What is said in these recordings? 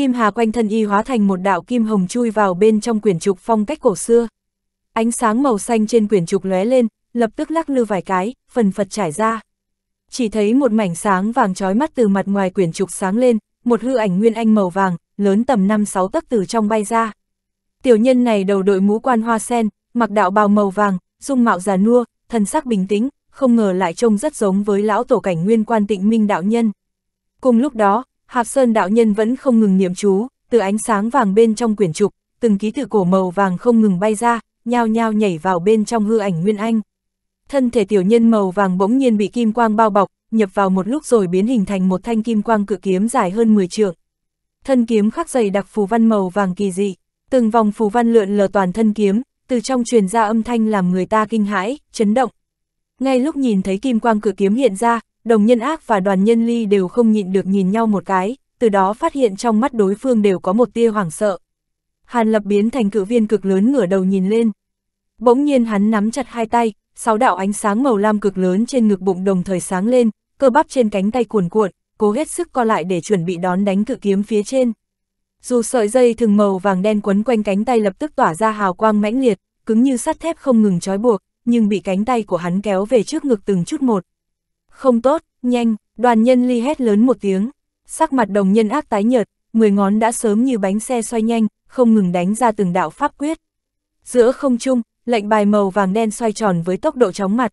Kim Hà quanh thân y hóa thành một đạo kim hồng chui vào bên trong quyển trục phong cách cổ xưa. Ánh sáng màu xanh trên quyển trục lóe lên, lập tức lắc lư vài cái, phần phật trải ra. Chỉ thấy một mảnh sáng vàng trói mắt từ mặt ngoài quyển trục sáng lên, một hư ảnh nguyên anh màu vàng, lớn tầm 5-6 tấc từ trong bay ra. Tiểu nhân này đầu đội mũ quan hoa sen, mặc đạo bào màu vàng, dung mạo già nua, thần sắc bình tĩnh, không ngờ lại trông rất giống với lão tổ cảnh nguyên quan tịnh minh đạo nhân. Cùng lúc đó, Hạp Sơn đạo nhân vẫn không ngừng niệm chú, từ ánh sáng vàng bên trong quyển trục, từng ký tự cổ màu vàng không ngừng bay ra, nhao nhao nhảy vào bên trong hư ảnh Nguyên Anh. Thân thể tiểu nhân màu vàng bỗng nhiên bị kim quang bao bọc, nhập vào một lúc rồi biến hình thành một thanh kim quang cự kiếm dài hơn 10 trượng. Thân kiếm khắc dày đặc phù văn màu vàng kỳ dị, từng vòng phù văn lượn lờ toàn thân kiếm, từ trong truyền ra âm thanh làm người ta kinh hãi, chấn động. Ngay lúc nhìn thấy kim quang cự kiếm hiện ra, đồng nhân ác và đoàn nhân ly đều không nhịn được nhìn nhau một cái, từ đó phát hiện trong mắt đối phương đều có một tia hoảng sợ. Hàn lập biến thành cự viên cực lớn ngửa đầu nhìn lên. Bỗng nhiên hắn nắm chặt hai tay, sáu đạo ánh sáng màu lam cực lớn trên ngực bụng đồng thời sáng lên, cơ bắp trên cánh tay cuồn cuộn, cố hết sức co lại để chuẩn bị đón đánh cự kiếm phía trên. Dù sợi dây thường màu vàng đen quấn quanh cánh tay lập tức tỏa ra hào quang mãnh liệt, cứng như sắt thép không ngừng trói buộc, nhưng bị cánh tay của hắn kéo về trước ngực từng chút một, không tốt, nhanh, đoàn nhân ly hét lớn một tiếng. Sắc mặt đồng nhân ác tái nhợt, mười ngón đã sớm như bánh xe xoay nhanh, không ngừng đánh ra từng đạo pháp quyết. Giữa không trung, lệnh bài màu vàng đen xoay tròn với tốc độ chóng mặt.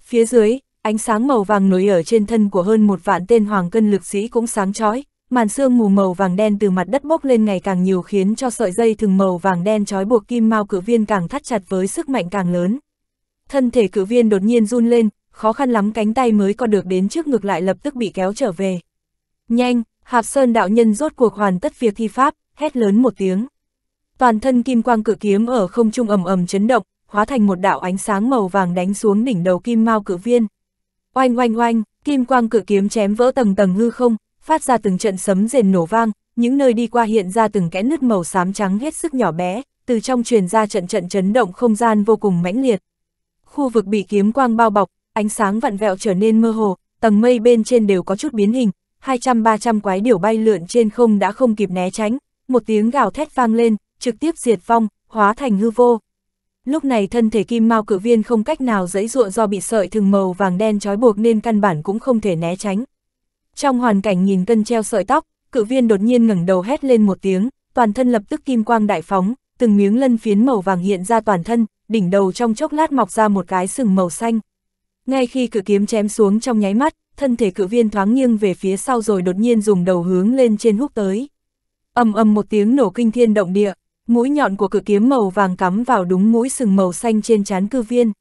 Phía dưới, ánh sáng màu vàng nổi ở trên thân của hơn một vạn tên hoàng cân lực sĩ cũng sáng chói, màn sương mù màu vàng đen từ mặt đất bốc lên ngày càng nhiều khiến cho sợi dây thừng màu vàng đen trói buộc kim mao cự viên càng thắt chặt với sức mạnh càng lớn. Thân thể cự viên đột nhiên run lên, khó khăn lắm cánh tay mới còn được đến trước ngược lại lập tức bị kéo trở về. Nhanh, Hạp Sơn đạo nhân rốt cuộc hoàn tất việc thi pháp, hét lớn một tiếng. Toàn thân kim quang cự kiếm ở không trung ầm ầm chấn động, hóa thành một đạo ánh sáng màu vàng đánh xuống đỉnh đầu kim mao cự viên. Oanh oanh oanh, kim quang cự kiếm chém vỡ tầng tầng hư không, phát ra từng trận sấm rền nổ vang, những nơi đi qua hiện ra từng kẽ nứt màu xám trắng hết sức nhỏ bé, từ trong truyền ra trận trận chấn động không gian vô cùng mãnh liệt. Khu vực bị kiếm quang bao bọc, ánh sáng vặn vẹo trở nên mơ hồ, tầng mây bên trên đều có chút biến hình, 200-300 quái điểu bay lượn trên không đã không kịp né tránh, một tiếng gào thét vang lên, trực tiếp diệt vong, hóa thành hư vô. Lúc này thân thể kim mao cự viên không cách nào dẫy dụa do bị sợi thừng màu vàng đen trói buộc nên căn bản cũng không thể né tránh. Trong hoàn cảnh nhìn cân treo sợi tóc, cự viên đột nhiên ngẩng đầu hét lên một tiếng, toàn thân lập tức kim quang đại phóng, từng miếng lân phiến màu vàng hiện ra toàn thân, đỉnh đầu trong chốc lát mọc ra một cái sừng màu xanh. Ngay khi cự kiếm chém xuống trong nháy mắt, thân thể cự viên thoáng nghiêng về phía sau rồi đột nhiên dùng đầu hướng lên trên hút tới. ầm ầm một tiếng nổ kinh thiên động địa, mũi nhọn của cự kiếm màu vàng cắm vào đúng mũi sừng màu xanh trên trán cư viên.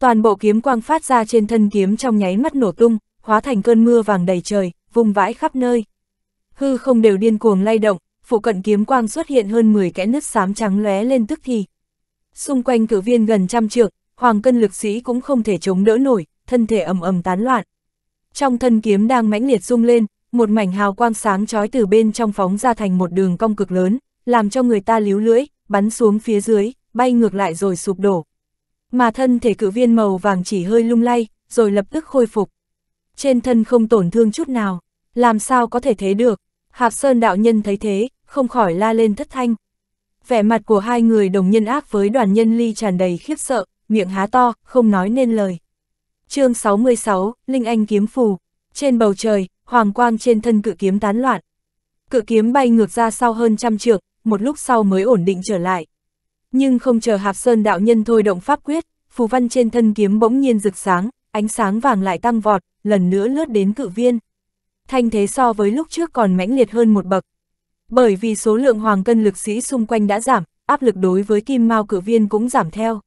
Toàn bộ kiếm quang phát ra trên thân kiếm trong nháy mắt nổ tung, hóa thành cơn mưa vàng đầy trời, vùng vãi khắp nơi. Hư không đều điên cuồng lay động, phụ cận kiếm quang xuất hiện hơn 10 kẽ nứt xám trắng lóe lên tức thì. Xung quanh cử viên gần trăm trượng, hoàng cân lực sĩ cũng không thể chống đỡ nổi, thân thể ầm ầm tán loạn. Trong thân kiếm đang mãnh liệt rung lên, một mảnh hào quang sáng chói từ bên trong phóng ra thành một đường cong cực lớn, làm cho người ta líu lưỡi, bắn xuống phía dưới, bay ngược lại rồi sụp đổ. Mà thân thể cự viên màu vàng chỉ hơi lung lay, rồi lập tức khôi phục. Trên thân không tổn thương chút nào, làm sao có thể thế được? Hạp Sơn đạo nhân thấy thế, không khỏi la lên thất thanh. Vẻ mặt của hai người đồng nhân ác với đoàn nhân ly tràn đầy khiếp sợ, miệng há to, không nói nên lời. chương 66, Linh Anh kiếm phù. Trên bầu trời, hoàng quang trên thân cự kiếm tán loạn. Cự kiếm bay ngược ra sau hơn trăm trượng, một lúc sau mới ổn định trở lại. Nhưng không chờ Hạp Sơn đạo nhân thôi động pháp quyết, phù văn trên thân kiếm bỗng nhiên rực sáng, ánh sáng vàng lại tăng vọt, lần nữa lướt đến cự viên. Thanh thế so với lúc trước còn mãnh liệt hơn một bậc. Bởi vì số lượng hoàng cân lực sĩ xung quanh đã giảm, áp lực đối với kim mao cự viên cũng giảm theo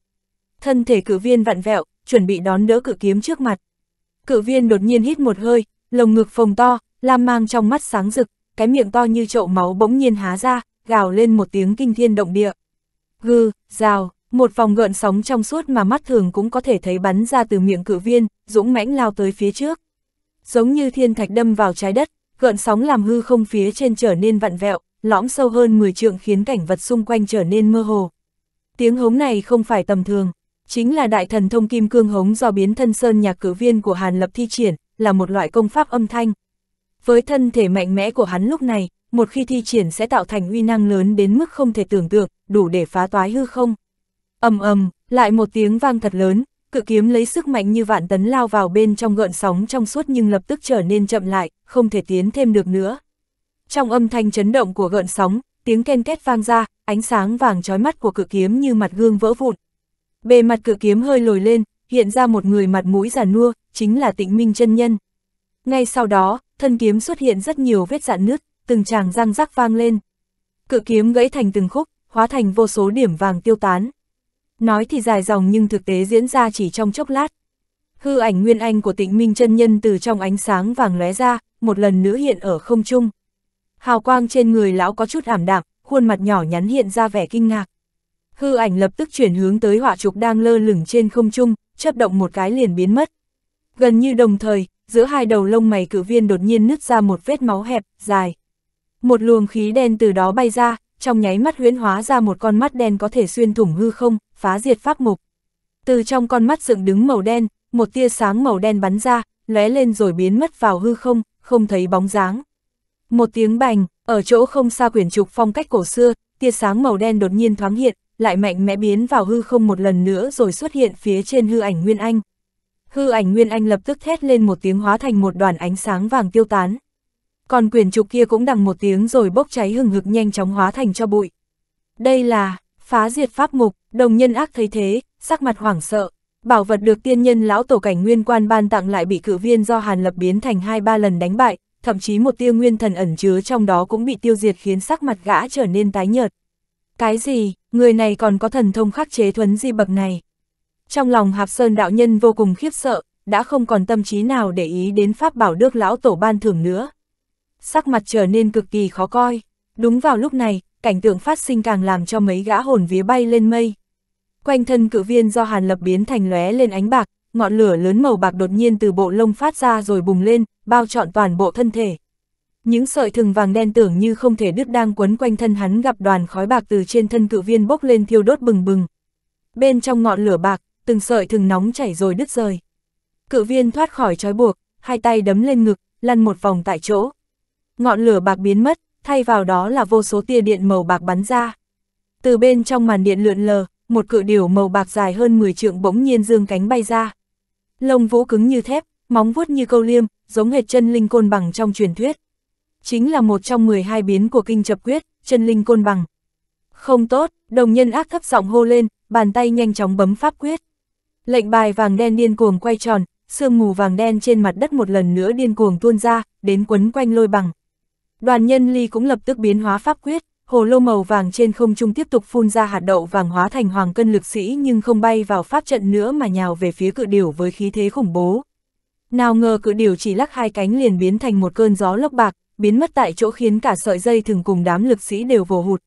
thân thể cử viên vặn vẹo, chuẩn bị đón đỡ cự kiếm trước mặt. cự viên đột nhiên hít một hơi, lồng ngực phồng to, lam mang trong mắt sáng rực, cái miệng to như chậu máu bỗng nhiên há ra, gào lên một tiếng kinh thiên động địa. gừ rào, một vòng gợn sóng trong suốt mà mắt thường cũng có thể thấy bắn ra từ miệng cự viên, dũng mãnh lao tới phía trước. Giống như thiên thạch đâm vào trái đất, gợn sóng làm hư không phía trên trở nên vặn vẹo, lõm sâu hơn 10 trượng khiến cảnh vật xung quanh trở nên mơ hồ. Tiếng hống này không phải tầm thường, chính là đại thần thông kim cương hống do biến thân sơn nhạc cử viên của Hàn Lập thi triển, là một loại công pháp âm thanh. Với thân thể mạnh mẽ của hắn lúc này, một khi thi triển sẽ tạo thành uy năng lớn đến mức không thể tưởng tượng, đủ để phá toái hư không. ầm ầm, lại một tiếng vang thật lớn, cự kiếm lấy sức mạnh như vạn tấn lao vào bên trong gợn sóng trong suốt nhưng lập tức trở nên chậm lại, không thể tiến thêm được nữa. Trong âm thanh chấn động của gợn sóng, tiếng ken két vang ra, ánh sáng vàng trói mắt của cự kiếm như mặt gương vỡ vụn, Bề mặt cự kiếm hơi lồi lên, hiện ra một người mặt mũi già nua, chính là tịnh minh chân nhân. Ngay sau đó, thân kiếm xuất hiện rất nhiều vết dạn nứt, từng tràng răng rắc vang lên. Cự kiếm gãy thành từng khúc, hóa thành vô số điểm vàng tiêu tán. Nói thì dài dòng nhưng thực tế diễn ra chỉ trong chốc lát. Hư ảnh nguyên anh của tịnh minh chân nhân từ trong ánh sáng vàng lóe ra, một lần nữa hiện ở không trung. Hào quang trên người lão có chút ảm đạm, khuôn mặt nhỏ nhắn hiện ra vẻ kinh ngạc hư ảnh lập tức chuyển hướng tới hỏa trục đang lơ lửng trên không trung, chấp động một cái liền biến mất. Gần như đồng thời, giữa hai đầu lông mày cử viên đột nhiên nứt ra một vết máu hẹp, dài. Một luồng khí đen từ đó bay ra, trong nháy mắt huyễn hóa ra một con mắt đen có thể xuyên thủng hư không, phá diệt pháp mục. Từ trong con mắt dựng đứng màu đen, một tia sáng màu đen bắn ra, lóe lên rồi biến mất vào hư không, không thấy bóng dáng. Một tiếng bành, ở chỗ không xa quyển trục phong cách cổ xưa, tia sáng màu đen đột nhiên thoáng hiện, lại mạnh mẽ biến vào hư không một lần nữa rồi xuất hiện phía trên hư ảnh Nguyên Anh. Hư ảnh Nguyên Anh lập tức thét lên một tiếng hóa thành một đoàn ánh sáng vàng tiêu tán. Còn quyền trục kia cũng đằng một tiếng rồi bốc cháy hừng hực nhanh chóng hóa thành cho bụi. Đây là, phá diệt pháp mục, đồng nhân ác thấy thế, sắc mặt hoảng sợ. Bảo vật được tiên nhân lão tổ cảnh nguyên quan ban tặng lại bị cử viên do Hàn Lập biến thành hai ba lần đánh bại, thậm chí một tiêu nguyên thần ẩn chứa trong đó cũng bị tiêu diệt khiến sắc mặt gã trở nên tái nhợt. Cái gì, người này còn có thần thông khắc chế thuấn di bậc này. Trong lòng Hạp Sơn đạo nhân vô cùng khiếp sợ, đã không còn tâm trí nào để ý đến Pháp bảo đức lão tổ ban thưởng nữa. Sắc mặt trở nên cực kỳ khó coi. Đúng vào lúc này, cảnh tượng phát sinh càng làm cho mấy gã hồn vía bay lên mây. Quanh thân cự viên do hàn lập biến thành lóe lên ánh bạc, ngọn lửa lớn màu bạc đột nhiên từ bộ lông phát ra rồi bùng lên, bao trọn toàn bộ thân thể. Những sợi thừng vàng đen tưởng như không thể đứt đang quấn quanh thân hắn gặp đoàn khói bạc từ trên thân cự viên bốc lên thiêu đốt bừng bừng. Bên trong ngọn lửa bạc, từng sợi thừng nóng chảy rồi đứt rời. Cự viên thoát khỏi trói buộc, hai tay đấm lên ngực, lăn một vòng tại chỗ. Ngọn lửa bạc biến mất, thay vào đó là vô số tia điện màu bạc bắn ra. Từ bên trong màn điện lượn lờ, một cự điểu màu bạc dài hơn 10 trượng bỗng nhiên dương cánh bay ra. Lông vũ cứng như thép, móng vuốt như câu liêm, giống hệt chân linh côn bằng trong truyền thuyết chính là một trong 12 biến của kinh chập quyết, chân linh côn bằng. Không tốt, đồng nhân ác thấp giọng hô lên, bàn tay nhanh chóng bấm pháp quyết. Lệnh bài vàng đen điên cuồng quay tròn, sương mù vàng đen trên mặt đất một lần nữa điên cuồng tuôn ra, đến quấn quanh lôi bằng. Đoàn nhân ly cũng lập tức biến hóa pháp quyết, hồ lô màu vàng trên không trung tiếp tục phun ra hạt đậu vàng hóa thành hoàng cân lực sĩ nhưng không bay vào pháp trận nữa mà nhào về phía cự điểu với khí thế khủng bố. Nào ngờ cự điểu chỉ lắc hai cánh liền biến thành một cơn gió lốc bạc, biến mất tại chỗ khiến cả sợi dây thừng cùng đám lực sĩ đều vồ hụt.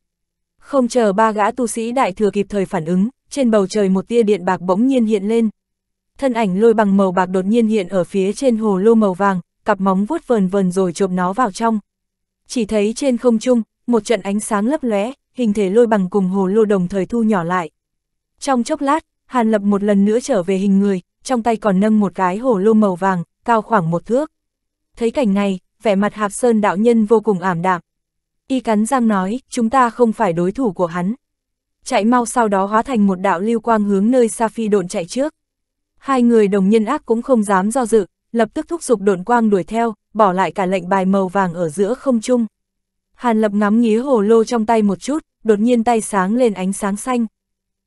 Không chờ ba gã tu sĩ đại thừa kịp thời phản ứng, trên bầu trời một tia điện bạc bỗng nhiên hiện lên. Thân ảnh lôi bằng màu bạc đột nhiên hiện ở phía trên hồ lô màu vàng, cặp móng vuốt vờn vờn rồi chộp nó vào trong. Chỉ thấy trên không trung, một trận ánh sáng lấp lóe, hình thể lôi bằng cùng hồ lô đồng thời thu nhỏ lại. Trong chốc lát, Hàn Lập một lần nữa trở về hình người, trong tay còn nâng một cái hồ lô màu vàng, cao khoảng một thước. Thấy cảnh này, vẻ mặt Hạp Sơn đạo nhân vô cùng ảm đạm. Y cắn răng nói, chúng ta không phải đối thủ của hắn. Chạy mau sau đó hóa thành một đạo lưu quang hướng nơi Sa Phi độn chạy trước. Hai người đồng nhân ác cũng không dám do dự, lập tức thúc giục độn quang đuổi theo, bỏ lại cả lệnh bài màu vàng ở giữa không trung. Hàn Lập ngắm nghía hồ lô trong tay một chút, đột nhiên tay sáng lên ánh sáng xanh.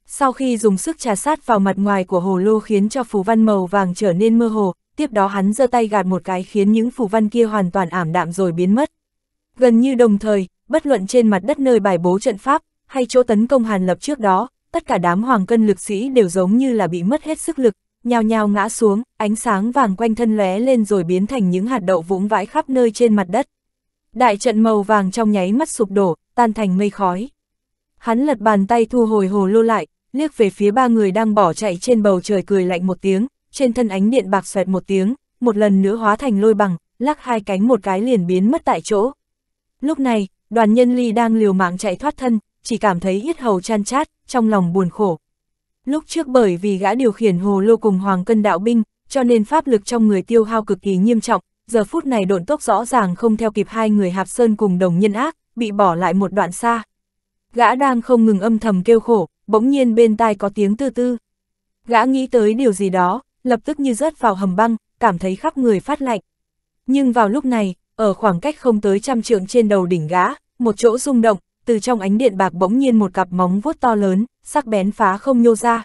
Sau khi dùng sức trà sát vào mặt ngoài của hồ lô khiến cho phù văn màu vàng trở nên mơ hồ, tiếp đó hắn giơ tay gạt một cái khiến những phù văn kia hoàn toàn ảm đạm rồi biến mất. Gần như đồng thời, bất luận trên mặt đất nơi bài bố trận pháp, hay chỗ tấn công Hàn Lập trước đó, tất cả đám hoàng cân lực sĩ đều giống như là bị mất hết sức lực, nhào nhào ngã xuống, ánh sáng vàng quanh thân lóe lên rồi biến thành những hạt đậu vũng vãi khắp nơi trên mặt đất. Đại trận màu vàng trong nháy mắt sụp đổ, tan thành mây khói. Hắn lật bàn tay thu hồi hồ lô lại, liếc về phía ba người đang bỏ chạy trên bầu trời cười lạnh một tiếng, trên thân ánh điện bạc xoẹt một tiếng, một lần nữa hóa thành lôi bằng, lắc hai cánh một cái liền biến mất tại chỗ. Lúc này, đoàn nhân ly đang liều mạng chạy thoát thân, chỉ cảm thấy yết hầu chan chát, trong lòng buồn khổ. Lúc trước bởi vì gã điều khiển hồ lô cùng hoàng cân đạo binh, cho nên pháp lực trong người tiêu hao cực kỳ nghiêm trọng, giờ phút này độn tốc rõ ràng không theo kịp hai người hạp sơn cùng đồng nhân ác, bị bỏ lại một đoạn xa. Gã đang không ngừng âm thầm kêu khổ, bỗng nhiên bên tai có tiếng tư tư. Gã nghĩ tới điều gì đó, lập tức như rớt vào hầm băng, cảm thấy khắp người phát lạnh. Nhưng vào lúc này, ở khoảng cách không tới trăm trượng trên đầu đỉnh gã, một chỗ rung động, từ trong ánh điện bạc bỗng nhiên một cặp móng vuốt to lớn, sắc bén phá không nhô ra.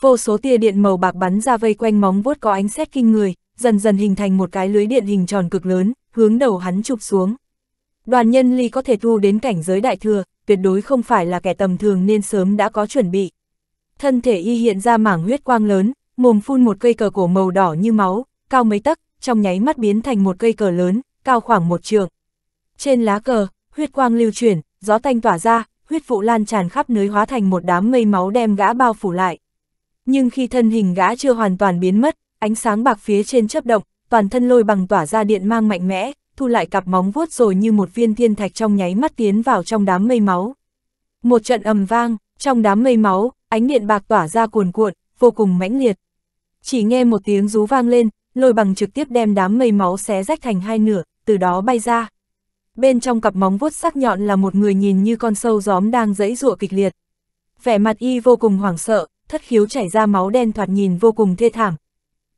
Vô số tia điện màu bạc bắn ra vây quanh móng vuốt có ánh sét kinh người, dần dần hình thành một cái lưới điện hình tròn cực lớn, hướng đầu hắn chụp xuống. Đoàn nhân ly có thể thu đến cảnh giới đại thừa, tuyệt đối không phải là kẻ tầm thường nên sớm đã có chuẩn bị. Thân thể y hiện ra mảng huyết quang lớn, mồm phun một cây cờ cổ màu đỏ như máu, cao mấy tấc, trong nháy mắt biến thành một cây cờ lớn, cao khoảng một trường. Trên lá cờ, huyết quang lưu chuyển, gió tanh tỏa ra, huyết vụ lan tràn khắp nơi hóa thành một đám mây máu đem gã bao phủ lại. Nhưng khi thân hình gã chưa hoàn toàn biến mất, ánh sáng bạc phía trên chớp động, toàn thân lôi bằng tỏa ra điện mang mạnh mẽ, thu lại cặp móng vuốt rồi như một viên thiên thạch trong nháy mắt tiến vào trong đám mây máu. Một trận ầm vang, trong đám mây máu, ánh điện bạc tỏa ra cuồn cuộn, vô cùng mãnh liệt. Chỉ nghe một tiếng rú vang lên, lôi bằng trực tiếp đem đám mây máu xé rách thành hai nửa, từ đó bay ra. Bên trong cặp móng vuốt sắc nhọn là một người nhìn như con sâu gióm đang dẫy dụa kịch liệt. Vẻ mặt y vô cùng hoảng sợ, thất khiếu chảy ra máu đen thoạt nhìn vô cùng thê thảm.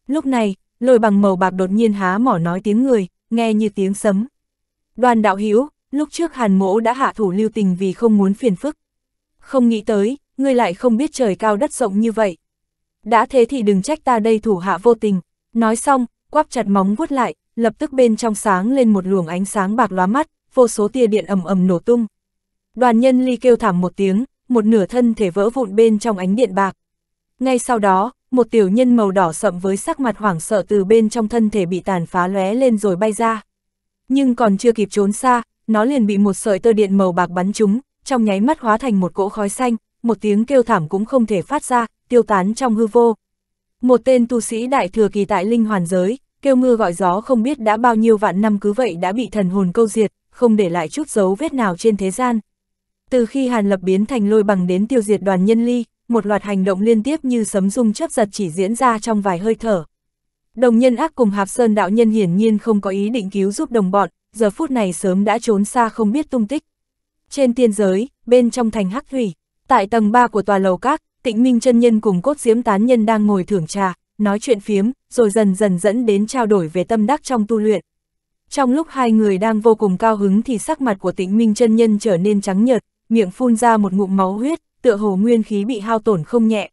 Lúc này, lôi bằng màu bạc đột nhiên há mỏ nói tiếng người, nghe như tiếng sấm. Đoàn đạo hiếu lúc trước hàn mỗ đã hạ thủ lưu tình vì không muốn phiền phức. Không nghĩ tới, ngươi lại không biết trời cao đất rộng như vậy đã thế thì đừng trách ta đây thủ hạ vô tình. Nói xong, quắp chặt móng vuốt lại, lập tức bên trong sáng lên một luồng ánh sáng bạc lóa mắt, vô số tia điện ầm ầm nổ tung. Đoàn nhân ly kêu thảm một tiếng, một nửa thân thể vỡ vụn bên trong ánh điện bạc. Ngay sau đó, một tiểu nhân màu đỏ sậm với sắc mặt hoảng sợ từ bên trong thân thể bị tàn phá lóe lên rồi bay ra. Nhưng còn chưa kịp trốn xa, nó liền bị một sợi tơ điện màu bạc bắn trúng, trong nháy mắt hóa thành một cỗ khói xanh, một tiếng kêu thảm cũng không thể phát ra, tiêu tán trong hư vô. Một tên tu sĩ đại thừa kỳ tại linh hoàn giới, kêu mưa gọi gió không biết đã bao nhiêu vạn năm cứ vậy đã bị thần hồn câu diệt, không để lại chút dấu vết nào trên thế gian. Từ khi Hàn Lập biến thành lôi bằng đến tiêu diệt đoàn nhân ly, một loạt hành động liên tiếp như sấm rung chớp giật chỉ diễn ra trong vài hơi thở. Đồng nhân ác cùng Hạp Sơn đạo nhân hiển nhiên không có ý định cứu giúp đồng bọn, giờ phút này sớm đã trốn xa không biết tung tích. Trên tiên giới, bên trong thành hắc thủy, Tại tầng 3 của tòa lầu các, tịnh minh chân nhân cùng cốt diếm tán nhân đang ngồi thưởng trà, nói chuyện phiếm, rồi dần dần dẫn đến trao đổi về tâm đắc trong tu luyện. Trong lúc hai người đang vô cùng cao hứng thì sắc mặt của tịnh minh chân nhân trở nên trắng nhợt, miệng phun ra một ngụm máu huyết, tựa hồ nguyên khí bị hao tổn không nhẹ.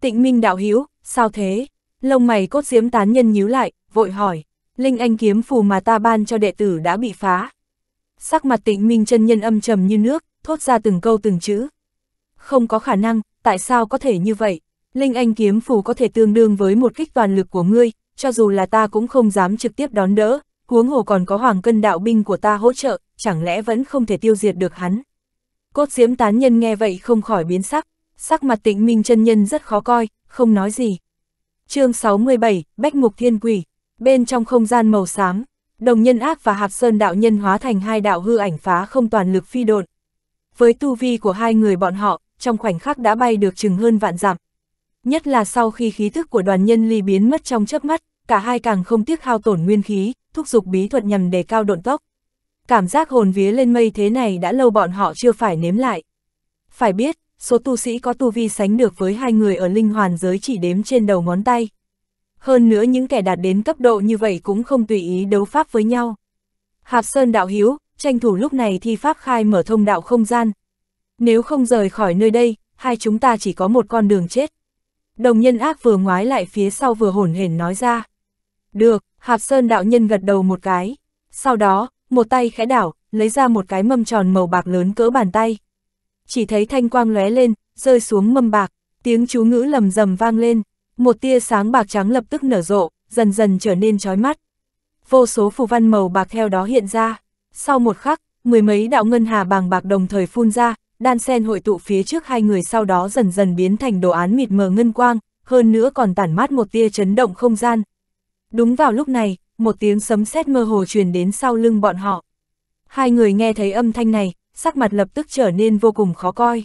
Tịnh minh đạo hiếu, sao thế? Lông mày cốt diếm tán nhân nhíu lại, vội hỏi, linh anh kiếm phù mà ta ban cho đệ tử đã bị phá. Sắc mặt tịnh minh chân nhân âm trầm như nước, thốt ra từng câu từng chữ, không có khả năng, tại sao có thể như vậy? Linh Anh kiếm phù có thể tương đương với một kích toàn lực của ngươi, cho dù là ta cũng không dám trực tiếp đón đỡ, huống hồ còn có hoàng cân đạo binh của ta hỗ trợ, chẳng lẽ vẫn không thể tiêu diệt được hắn. Cốt Diếm tán nhân nghe vậy không khỏi biến sắc, sắc mặt tịnh minh chân nhân rất khó coi, không nói gì. chương 67, Bách Mục Thiên Quỷ, bên trong không gian màu xám, đồng nhân ác và hạp sơn đạo nhân hóa thành hai đạo hư ảnh phá không toàn lực phi độn. Với tu vi của hai người bọn họ, trong khoảnh khắc đã bay được chừng hơn vạn dặm. Nhất là sau khi khí thức của đoàn nhân ly biến mất trong chớp mắt, cả hai càng không tiếc hao tổn nguyên khí, thúc giục bí thuật nhằm đề cao độn tốc. Cảm giác hồn vía lên mây thế này đã lâu bọn họ chưa phải nếm lại. Phải biết, số tu sĩ có tu vi sánh được với hai người ở linh hoàn giới chỉ đếm trên đầu ngón tay. Hơn nữa những kẻ đạt đến cấp độ như vậy cũng không tùy ý đấu pháp với nhau. Hạp Sơn đạo hiếu, tranh thủ lúc này thi pháp khai mở thông đạo không gian, nếu không rời khỏi nơi đây, hai chúng ta chỉ có một con đường chết. Đồng nhân ác vừa ngoái lại phía sau vừa hổn hển nói ra. Được, Hạp Sơn đạo nhân gật đầu một cái. Sau đó, một tay khẽ đảo, lấy ra một cái mâm tròn màu bạc lớn cỡ bàn tay. Chỉ thấy thanh quang lóe lên, rơi xuống mâm bạc, tiếng chú ngữ lầm rầm vang lên. Một tia sáng bạc trắng lập tức nở rộ, dần dần trở nên chói mắt. Vô số phù văn màu bạc theo đó hiện ra. Sau một khắc, mười mấy đạo ngân hà bàng bạc đồng thời phun ra, đan sen hội tụ phía trước hai người sau đó dần dần biến thành đồ án mịt mờ ngân quang, hơn nữa còn tản mát một tia chấn động không gian. Đúng vào lúc này, một tiếng sấm sét mơ hồ truyền đến sau lưng bọn họ. Hai người nghe thấy âm thanh này, sắc mặt lập tức trở nên vô cùng khó coi.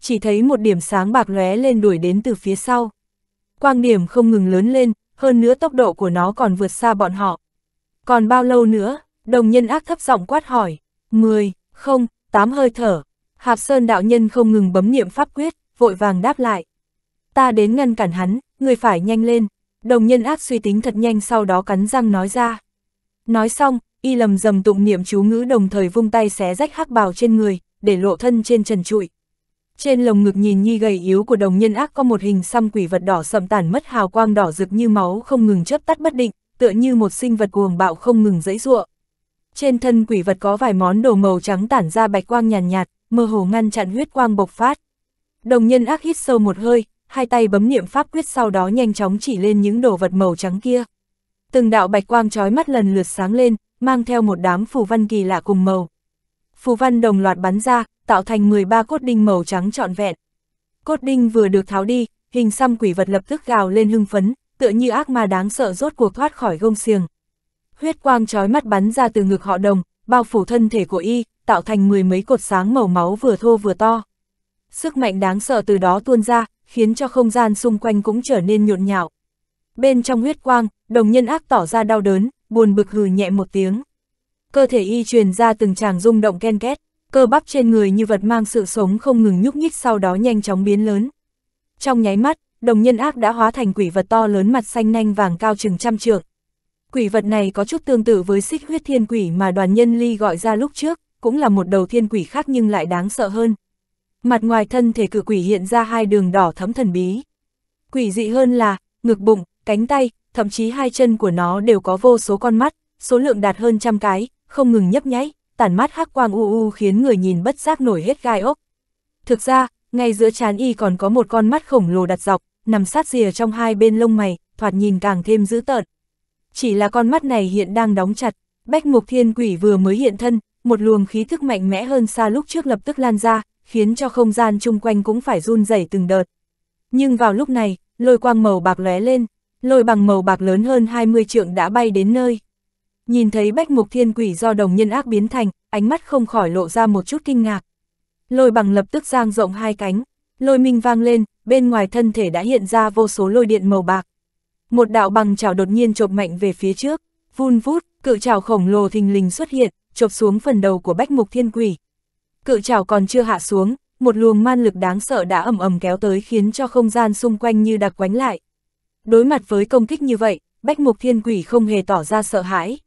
Chỉ thấy một điểm sáng bạc lóe lên đuổi đến từ phía sau. Quang điểm không ngừng lớn lên, hơn nữa tốc độ của nó còn vượt xa bọn họ. Còn bao lâu nữa? Đồng nhân ác thấp giọng quát hỏi. Mười, không, tám hơi thở. Hạp Sơn đạo nhân không ngừng bấm niệm pháp quyết, vội vàng đáp lại. Ta đến ngăn cản hắn, người phải nhanh lên. Đồng nhân ác suy tính thật nhanh sau đó cắn răng nói ra. Nói xong, y lầm dầm tụng niệm chú ngữ đồng thời vung tay xé rách hắc bào trên người, để lộ thân trên trần trụi. Trên lồng ngực nhìn nhi gầy yếu của đồng nhân ác có một hình xăm quỷ vật đỏ sậm tản mất hào quang đỏ rực như máu không ngừng chớp tắt bất định, tựa như một sinh vật cuồng bạo không ngừng dẫy giụa. Trên thân quỷ vật có vài món đồ màu trắng tản ra bạch quang nhàn nhạt, nhạt, mơ hồ ngăn chặn huyết quang bộc phát. Đồng nhân ác hít sâu một hơi, hai tay bấm niệm pháp quyết sau đó nhanh chóng chỉ lên những đồ vật màu trắng kia. Từng đạo bạch quang trói mắt lần lượt sáng lên, mang theo một đám phù văn kỳ lạ cùng màu. Phù văn đồng loạt bắn ra, tạo thành 13 cốt đinh màu trắng trọn vẹn. Cốt đinh vừa được tháo đi, hình xăm quỷ vật lập tức gào lên hưng phấn, tựa như ác ma đáng sợ rốt cuộc thoát khỏi gông xiềng. Huyết quang trói mắt bắn ra từ ngực họ đồng, bao phủ thân thể của y, tạo thành mười mấy cột sáng màu máu vừa thô vừa to. Sức mạnh đáng sợ từ đó tuôn ra, khiến cho không gian xung quanh cũng trở nên nhộn nhạo. Bên trong huyết quang, đồng nhân ác tỏ ra đau đớn, buồn bực hừ nhẹ một tiếng. Cơ thể y truyền ra từng tràng rung động ken két, cơ bắp trên người như vật mang sự sống không ngừng nhúc nhích sau đó nhanh chóng biến lớn. Trong nháy mắt, đồng nhân ác đã hóa thành quỷ vật to lớn mặt xanh nanh vàng cao chừng trăm trượng, quỷ vật này có chút tương tự với xích huyết thiên quỷ mà đoàn nhân ly gọi ra lúc trước, cũng là một đầu thiên quỷ khác nhưng lại đáng sợ hơn. Mặt ngoài thân thể cự quỷ hiện ra hai đường đỏ thấm thần bí. Quỷ dị hơn là, ngực bụng, cánh tay, thậm chí hai chân của nó đều có vô số con mắt, số lượng đạt hơn trăm cái, không ngừng nhấp nháy, tản mắt hắc quang u u khiến người nhìn bất giác nổi hết gai ốc. Thực ra, ngay giữa trán y còn có một con mắt khổng lồ đặt dọc, nằm sát rìa trong hai bên lông mày, thoạt nhìn càng thêm dữ tợn chỉ là con mắt này hiện đang đóng chặt, bách mục thiên quỷ vừa mới hiện thân, một luồng khí thức mạnh mẽ hơn xa lúc trước lập tức lan ra, khiến cho không gian chung quanh cũng phải run rẩy từng đợt. Nhưng vào lúc này, lôi quang màu bạc lóe lên, lôi bằng màu bạc lớn hơn 20 trượng đã bay đến nơi. Nhìn thấy bách mục thiên quỷ do đồng nhân ác biến thành, ánh mắt không khỏi lộ ra một chút kinh ngạc. Lôi bằng lập tức giang rộng hai cánh, lôi minh vang lên, bên ngoài thân thể đã hiện ra vô số lôi điện màu bạc. Một đạo bằng chảo đột nhiên chộp mạnh về phía trước, vun vút, cự chảo khổng lồ thình lình xuất hiện, chộp xuống phần đầu của Bách Mục Thiên Quỷ. Cự chảo còn chưa hạ xuống, một luồng man lực đáng sợ đã ầm ầm kéo tới khiến cho không gian xung quanh như đặc quánh lại. Đối mặt với công kích như vậy, Bách Mục Thiên Quỷ không hề tỏ ra sợ hãi.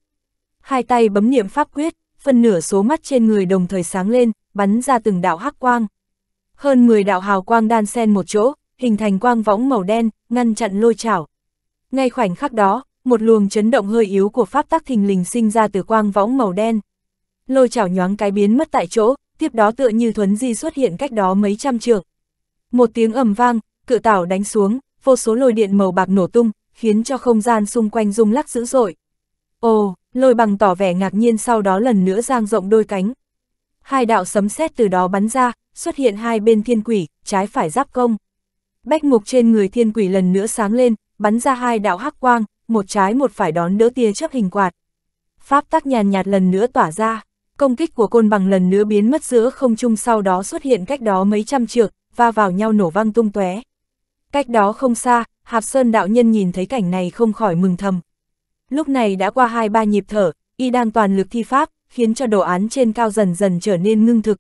Hai tay bấm niệm pháp quyết, phần nửa số mắt trên người đồng thời sáng lên, bắn ra từng đạo hắc quang. Hơn 10 đạo hào quang đan xen một chỗ, hình thành quang võng màu đen, ngăn chặn lôi chảo. Ngay khoảnh khắc đó, một luồng chấn động hơi yếu của pháp tắc thình lình sinh ra từ quang võng màu đen. Lôi chảo nhoáng cái biến mất tại chỗ, tiếp đó tựa như thuấn di xuất hiện cách đó mấy trăm trượng. Một tiếng ầm vang, cự tảo đánh xuống, vô số lôi điện màu bạc nổ tung, khiến cho không gian xung quanh rung lắc dữ dội. Ồ, lôi bằng tỏ vẻ ngạc nhiên sau đó lần nữa giang rộng đôi cánh. Hai đạo sấm sét từ đó bắn ra, xuất hiện hai bên thiên quỷ, trái phải giáp công. Bách mục trên người thiên quỷ lần nữa sáng lên, bắn ra hai đạo hắc quang, một trái một phải đón đỡ tia chấp hình quạt. Pháp tắc nhàn nhạt lần nữa tỏa ra, công kích của côn bằng lần nữa biến mất giữa không trung sau đó xuất hiện cách đó mấy trăm trượng, va vào nhau nổ vang tung tóe. Cách đó không xa, Hạp Sơn đạo nhân nhìn thấy cảnh này không khỏi mừng thầm. Lúc này đã qua hai ba nhịp thở, y đang toàn lực thi pháp, khiến cho đồ án trên cao dần dần trở nên ngưng thực.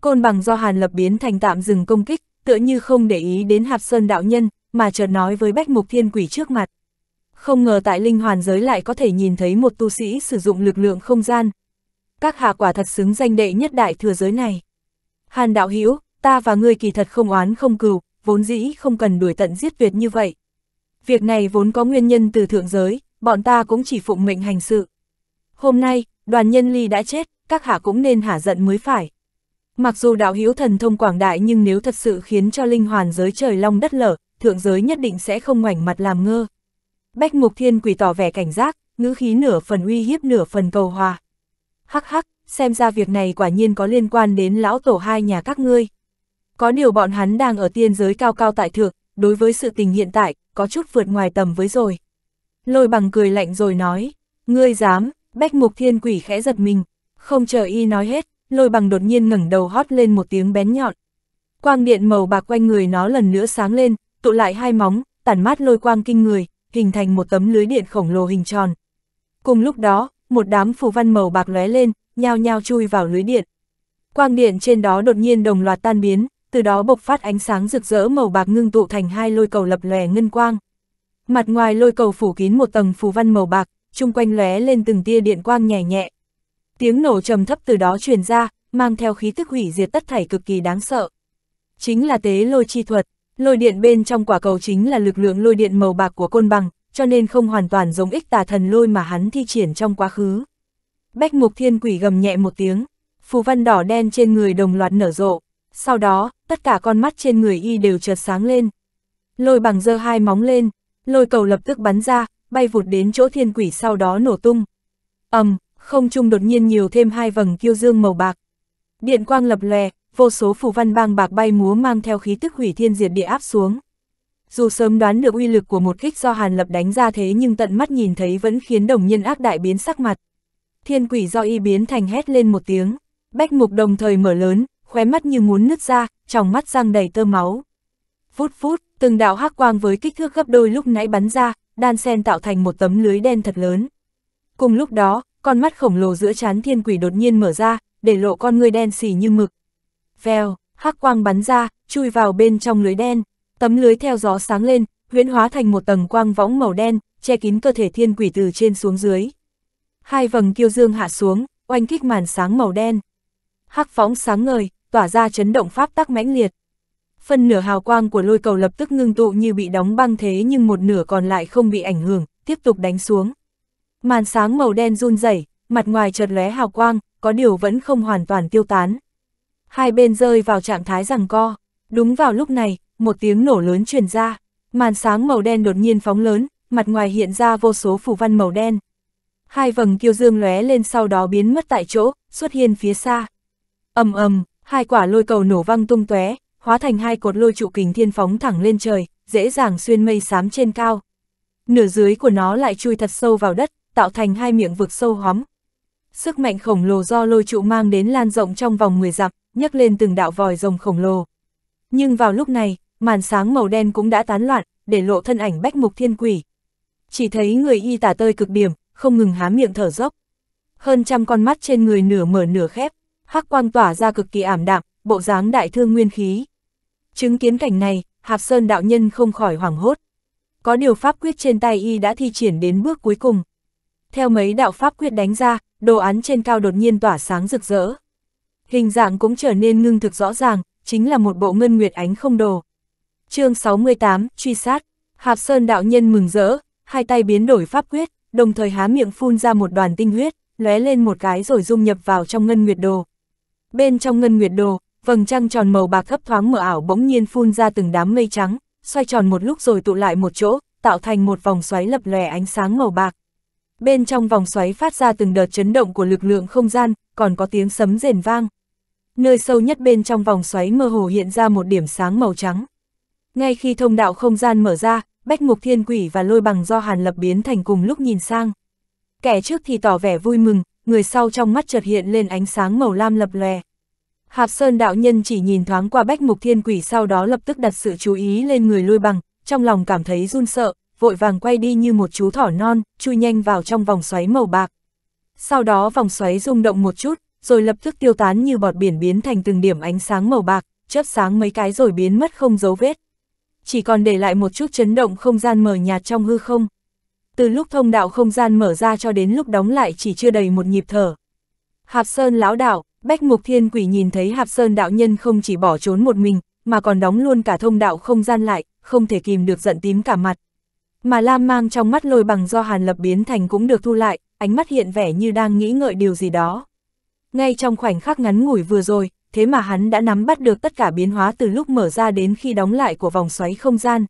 Côn bằng do Hàn Lập biến thành tạm dừng công kích, tựa như không để ý đến Hạp Sơn đạo nhân, mà chợt nói với Bách Mục Thiên Quỷ trước mặt. Không ngờ tại linh hoàn giới lại có thể nhìn thấy một tu sĩ sử dụng lực lượng không gian. Các hạ quả thật xứng danh đệ nhất đại thừa giới này. Hàn đạo Hữu ta và ngươi kỳ thật không oán không cừu, vốn dĩ không cần đuổi tận giết tuyệt như vậy. Việc này vốn có nguyên nhân từ thượng giới, bọn ta cũng chỉ phụng mệnh hành sự. Hôm nay, đoàn nhân ly đã chết, các hạ cũng nên hả giận mới phải. Mặc dù đạo hữu thần thông quảng đại nhưng nếu thật sự khiến cho linh hoàn giới trời long đất lở, thượng giới nhất định sẽ không ngoảnh mặt làm ngơ. Bách Mục Thiên Quỷ tỏ vẻ cảnh giác, ngữ khí nửa phần uy hiếp nửa phần cầu hòa. Hắc hắc, xem ra việc này quả nhiên có liên quan đến lão tổ hai nhà các ngươi. Có điều bọn hắn đang ở tiên giới cao cao tại thượng, đối với sự tình hiện tại, có chút vượt ngoài tầm với rồi. Lôi bằng cười lạnh rồi nói, ngươi dám, bách mục thiên quỷ khẽ giật mình, không chờ y nói hết, lôi bằng đột nhiên ngẩng đầu hót lên một tiếng bén nhọn. Quang điện màu bạc quanh người nó lần nữa sáng lên, tụ lại hai móng, tản mát lôi quang kinh người, hình thành một tấm lưới điện khổng lồ hình tròn. Cùng lúc đó, một đám phù văn màu bạc lóe lên, nhao nhao chui vào lưới điện. Quang điện trên đó đột nhiên đồng loạt tan biến, từ đó bộc phát ánh sáng rực rỡ màu bạc ngưng tụ thành hai lôi cầu lập lòe ngân quang. Mặt ngoài lôi cầu phủ kín một tầng phù văn màu bạc, chung quanh lóe lên từng tia điện quang nhẹ nhẹ. Tiếng nổ trầm thấp từ đó truyền ra, mang theo khí tức hủy diệt tất thảy cực kỳ đáng sợ. Chính là tế lôi chi thuật. Lôi điện bên trong quả cầu chính là lực lượng lôi điện màu bạc của côn bằng, cho nên không hoàn toàn giống ích tà thần lôi mà hắn thi triển trong quá khứ. Bách mục thiên quỷ gầm nhẹ một tiếng, phù văn đỏ đen trên người đồng loạt nở rộ, sau đó, tất cả con mắt trên người y đều chợt sáng lên. Lôi bằng giơ hai móng lên, lôi cầu lập tức bắn ra, bay vụt đến chỗ thiên quỷ sau đó nổ tung. ầm, um, không trung đột nhiên nhiều thêm hai vầng kiêu dương màu bạc. Điện quang lập lè, vô số phù văn bang bạc bay múa mang theo khí tức hủy thiên diệt địa áp xuống. Dù sớm đoán được uy lực của một kích do Hàn Lập đánh ra thế nhưng tận mắt nhìn thấy vẫn khiến đồng nhân ác đại biến sắc mặt. Thiên quỷ do y biến thành hét lên một tiếng, bách mục đồng thời mở lớn, khóe mắt như muốn nứt ra, trong mắt răng đầy tơ máu. Phút phút, từng đạo hắc quang với kích thước gấp đôi lúc nãy bắn ra, đan sen tạo thành một tấm lưới đen thật lớn. Cùng lúc đó, con mắt khổng lồ giữa chán thiên quỷ đột nhiên mở ra, để lộ con người đen xì như mực, vèo, hắc quang bắn ra, chui vào bên trong lưới đen, tấm lưới theo gió sáng lên, huyễn hóa thành một tầng quang võng màu đen, che kín cơ thể thiên quỷ từ trên xuống dưới. Hai vầng kiêu dương hạ xuống, oanh kích màn sáng màu đen. Hắc phóng sáng ngời, tỏa ra chấn động pháp tắc mãnh liệt. Phần nửa hào quang của lôi cầu lập tức ngưng tụ như bị đóng băng thế nhưng một nửa còn lại không bị ảnh hưởng, tiếp tục đánh xuống. Màn sáng màu đen run rẩy, mặt ngoài chợt lóe hào quang, có điều vẫn không hoàn toàn tiêu tán hai bên rơi vào trạng thái rằng co. Đúng vào lúc này, một tiếng nổ lớn truyền ra, màn sáng màu đen đột nhiên phóng lớn, mặt ngoài hiện ra vô số phủ văn màu đen. Hai vầng kiêu dương lóe lên sau đó biến mất tại chỗ, xuất hiện phía xa. ầm ầm, hai quả lôi cầu nổ văng tung tóe, hóa thành hai cột lôi trụ kình thiên phóng thẳng lên trời, dễ dàng xuyên mây xám trên cao. Nửa dưới của nó lại chui thật sâu vào đất, tạo thành hai miệng vực sâu hóm. Sức mạnh khổng lồ do lôi trụ mang đến lan rộng trong vòng 10 dặm, nhấc lên từng đạo vòi rồng khổng lồ. Nhưng vào lúc này, màn sáng màu đen cũng đã tán loạn, để lộ thân ảnh bách mục thiên quỷ. Chỉ thấy người y tả tơi cực điểm, không ngừng há miệng thở dốc. Hơn trăm con mắt trên người nửa mở nửa khép, hắc quang tỏa ra cực kỳ ảm đạm, bộ dáng đại thương nguyên khí. Chứng kiến cảnh này, Hạp Sơn đạo nhân không khỏi hoảng hốt. Có điều pháp quyết trên tay y đã thi triển đến bước cuối cùng. Theo mấy đạo pháp quyết đánh ra, đồ án trên cao đột nhiên tỏa sáng rực rỡ. Hình dạng cũng trở nên ngưng thực rõ ràng, chính là một bộ ngân nguyệt ánh không đồ. chương 68, truy sát. Hạp Sơn đạo nhân mừng rỡ, hai tay biến đổi pháp quyết, đồng thời há miệng phun ra một đoàn tinh huyết, lóe lên một cái rồi dung nhập vào trong ngân nguyệt đồ. Bên trong ngân nguyệt đồ, vầng trăng tròn màu bạc thấp thoáng mờ ảo bỗng nhiên phun ra từng đám mây trắng, xoay tròn một lúc rồi tụ lại một chỗ, tạo thành một vòng xoáy lập lòe ánh sáng màu bạc. Bên trong vòng xoáy phát ra từng đợt chấn động của lực lượng không gian, còn có tiếng sấm rền vang nơi sâu nhất bên trong vòng xoáy mơ hồ hiện ra một điểm sáng màu trắng. Ngay khi thông đạo không gian mở ra, Bách Mục Thiên Quỷ và Lôi Bằng do Hàn Lập biến thành cùng lúc nhìn sang. Kẻ trước thì tỏ vẻ vui mừng, người sau trong mắt chợt hiện lên ánh sáng màu lam lập lòe. Hạp Sơn đạo nhân chỉ nhìn thoáng qua Bách Mục Thiên Quỷ sau đó lập tức đặt sự chú ý lên người Lôi Bằng, trong lòng cảm thấy run sợ, vội vàng quay đi như một chú thỏ non, chui nhanh vào trong vòng xoáy màu bạc. Sau đó vòng xoáy rung động một chút, rồi lập tức tiêu tán như bọt biển biến thành từng điểm ánh sáng màu bạc, chớp sáng mấy cái rồi biến mất không dấu vết. Chỉ còn để lại một chút chấn động không gian mở nhạt trong hư không. Từ lúc thông đạo không gian mở ra cho đến lúc đóng lại chỉ chưa đầy một nhịp thở. Hạp Sơn lão đạo, Bách Mục Thiên Quỷ nhìn thấy Hạp Sơn đạo nhân không chỉ bỏ trốn một mình, mà còn đóng luôn cả thông đạo không gian lại, không thể kìm được giận tím cả mặt. Mà Lam mang trong mắt lôi bằng do Hàn Lập biến thành cũng được thu lại, ánh mắt hiện vẻ như đang nghĩ ngợi điều gì đó ngay trong khoảnh khắc ngắn ngủi vừa rồi, thế mà hắn đã nắm bắt được tất cả biến hóa từ lúc mở ra đến khi đóng lại của vòng xoáy không gian.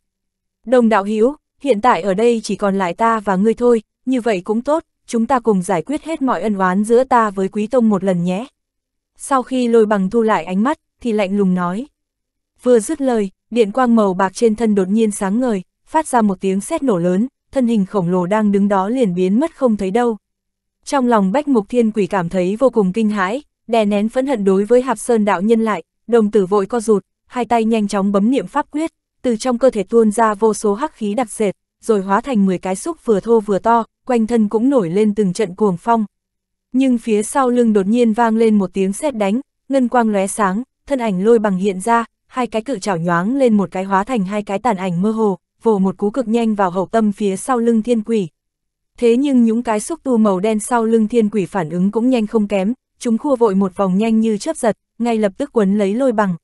Đồng đạo hiếu, hiện tại ở đây chỉ còn lại ta và ngươi thôi, như vậy cũng tốt, chúng ta cùng giải quyết hết mọi ân oán giữa ta với Quý Tông một lần nhé. Sau khi lôi bằng thu lại ánh mắt, thì lạnh lùng nói. Vừa dứt lời, điện quang màu bạc trên thân đột nhiên sáng ngời, phát ra một tiếng sét nổ lớn, thân hình khổng lồ đang đứng đó liền biến mất không thấy đâu. Trong lòng Bách Mục Thiên Quỷ cảm thấy vô cùng kinh hãi, đè nén phẫn hận đối với Hạp Sơn đạo nhân lại, đồng tử vội co rụt, hai tay nhanh chóng bấm niệm pháp quyết, từ trong cơ thể tuôn ra vô số hắc khí đặc sệt, rồi hóa thành 10 cái xúc vừa thô vừa to, quanh thân cũng nổi lên từng trận cuồng phong. Nhưng phía sau lưng đột nhiên vang lên một tiếng sét đánh, ngân quang lóe sáng, thân ảnh lôi bằng hiện ra, hai cái cự chảo nhoáng lên một cái hóa thành hai cái tàn ảnh mơ hồ, vồ một cú cực nhanh vào hậu tâm phía sau lưng thiên quỷ, thế nhưng những cái xúc tu màu đen sau lưng thiên quỷ phản ứng cũng nhanh không kém, chúng khua vội một vòng nhanh như chớp giật, ngay lập tức quấn lấy lôi bằng.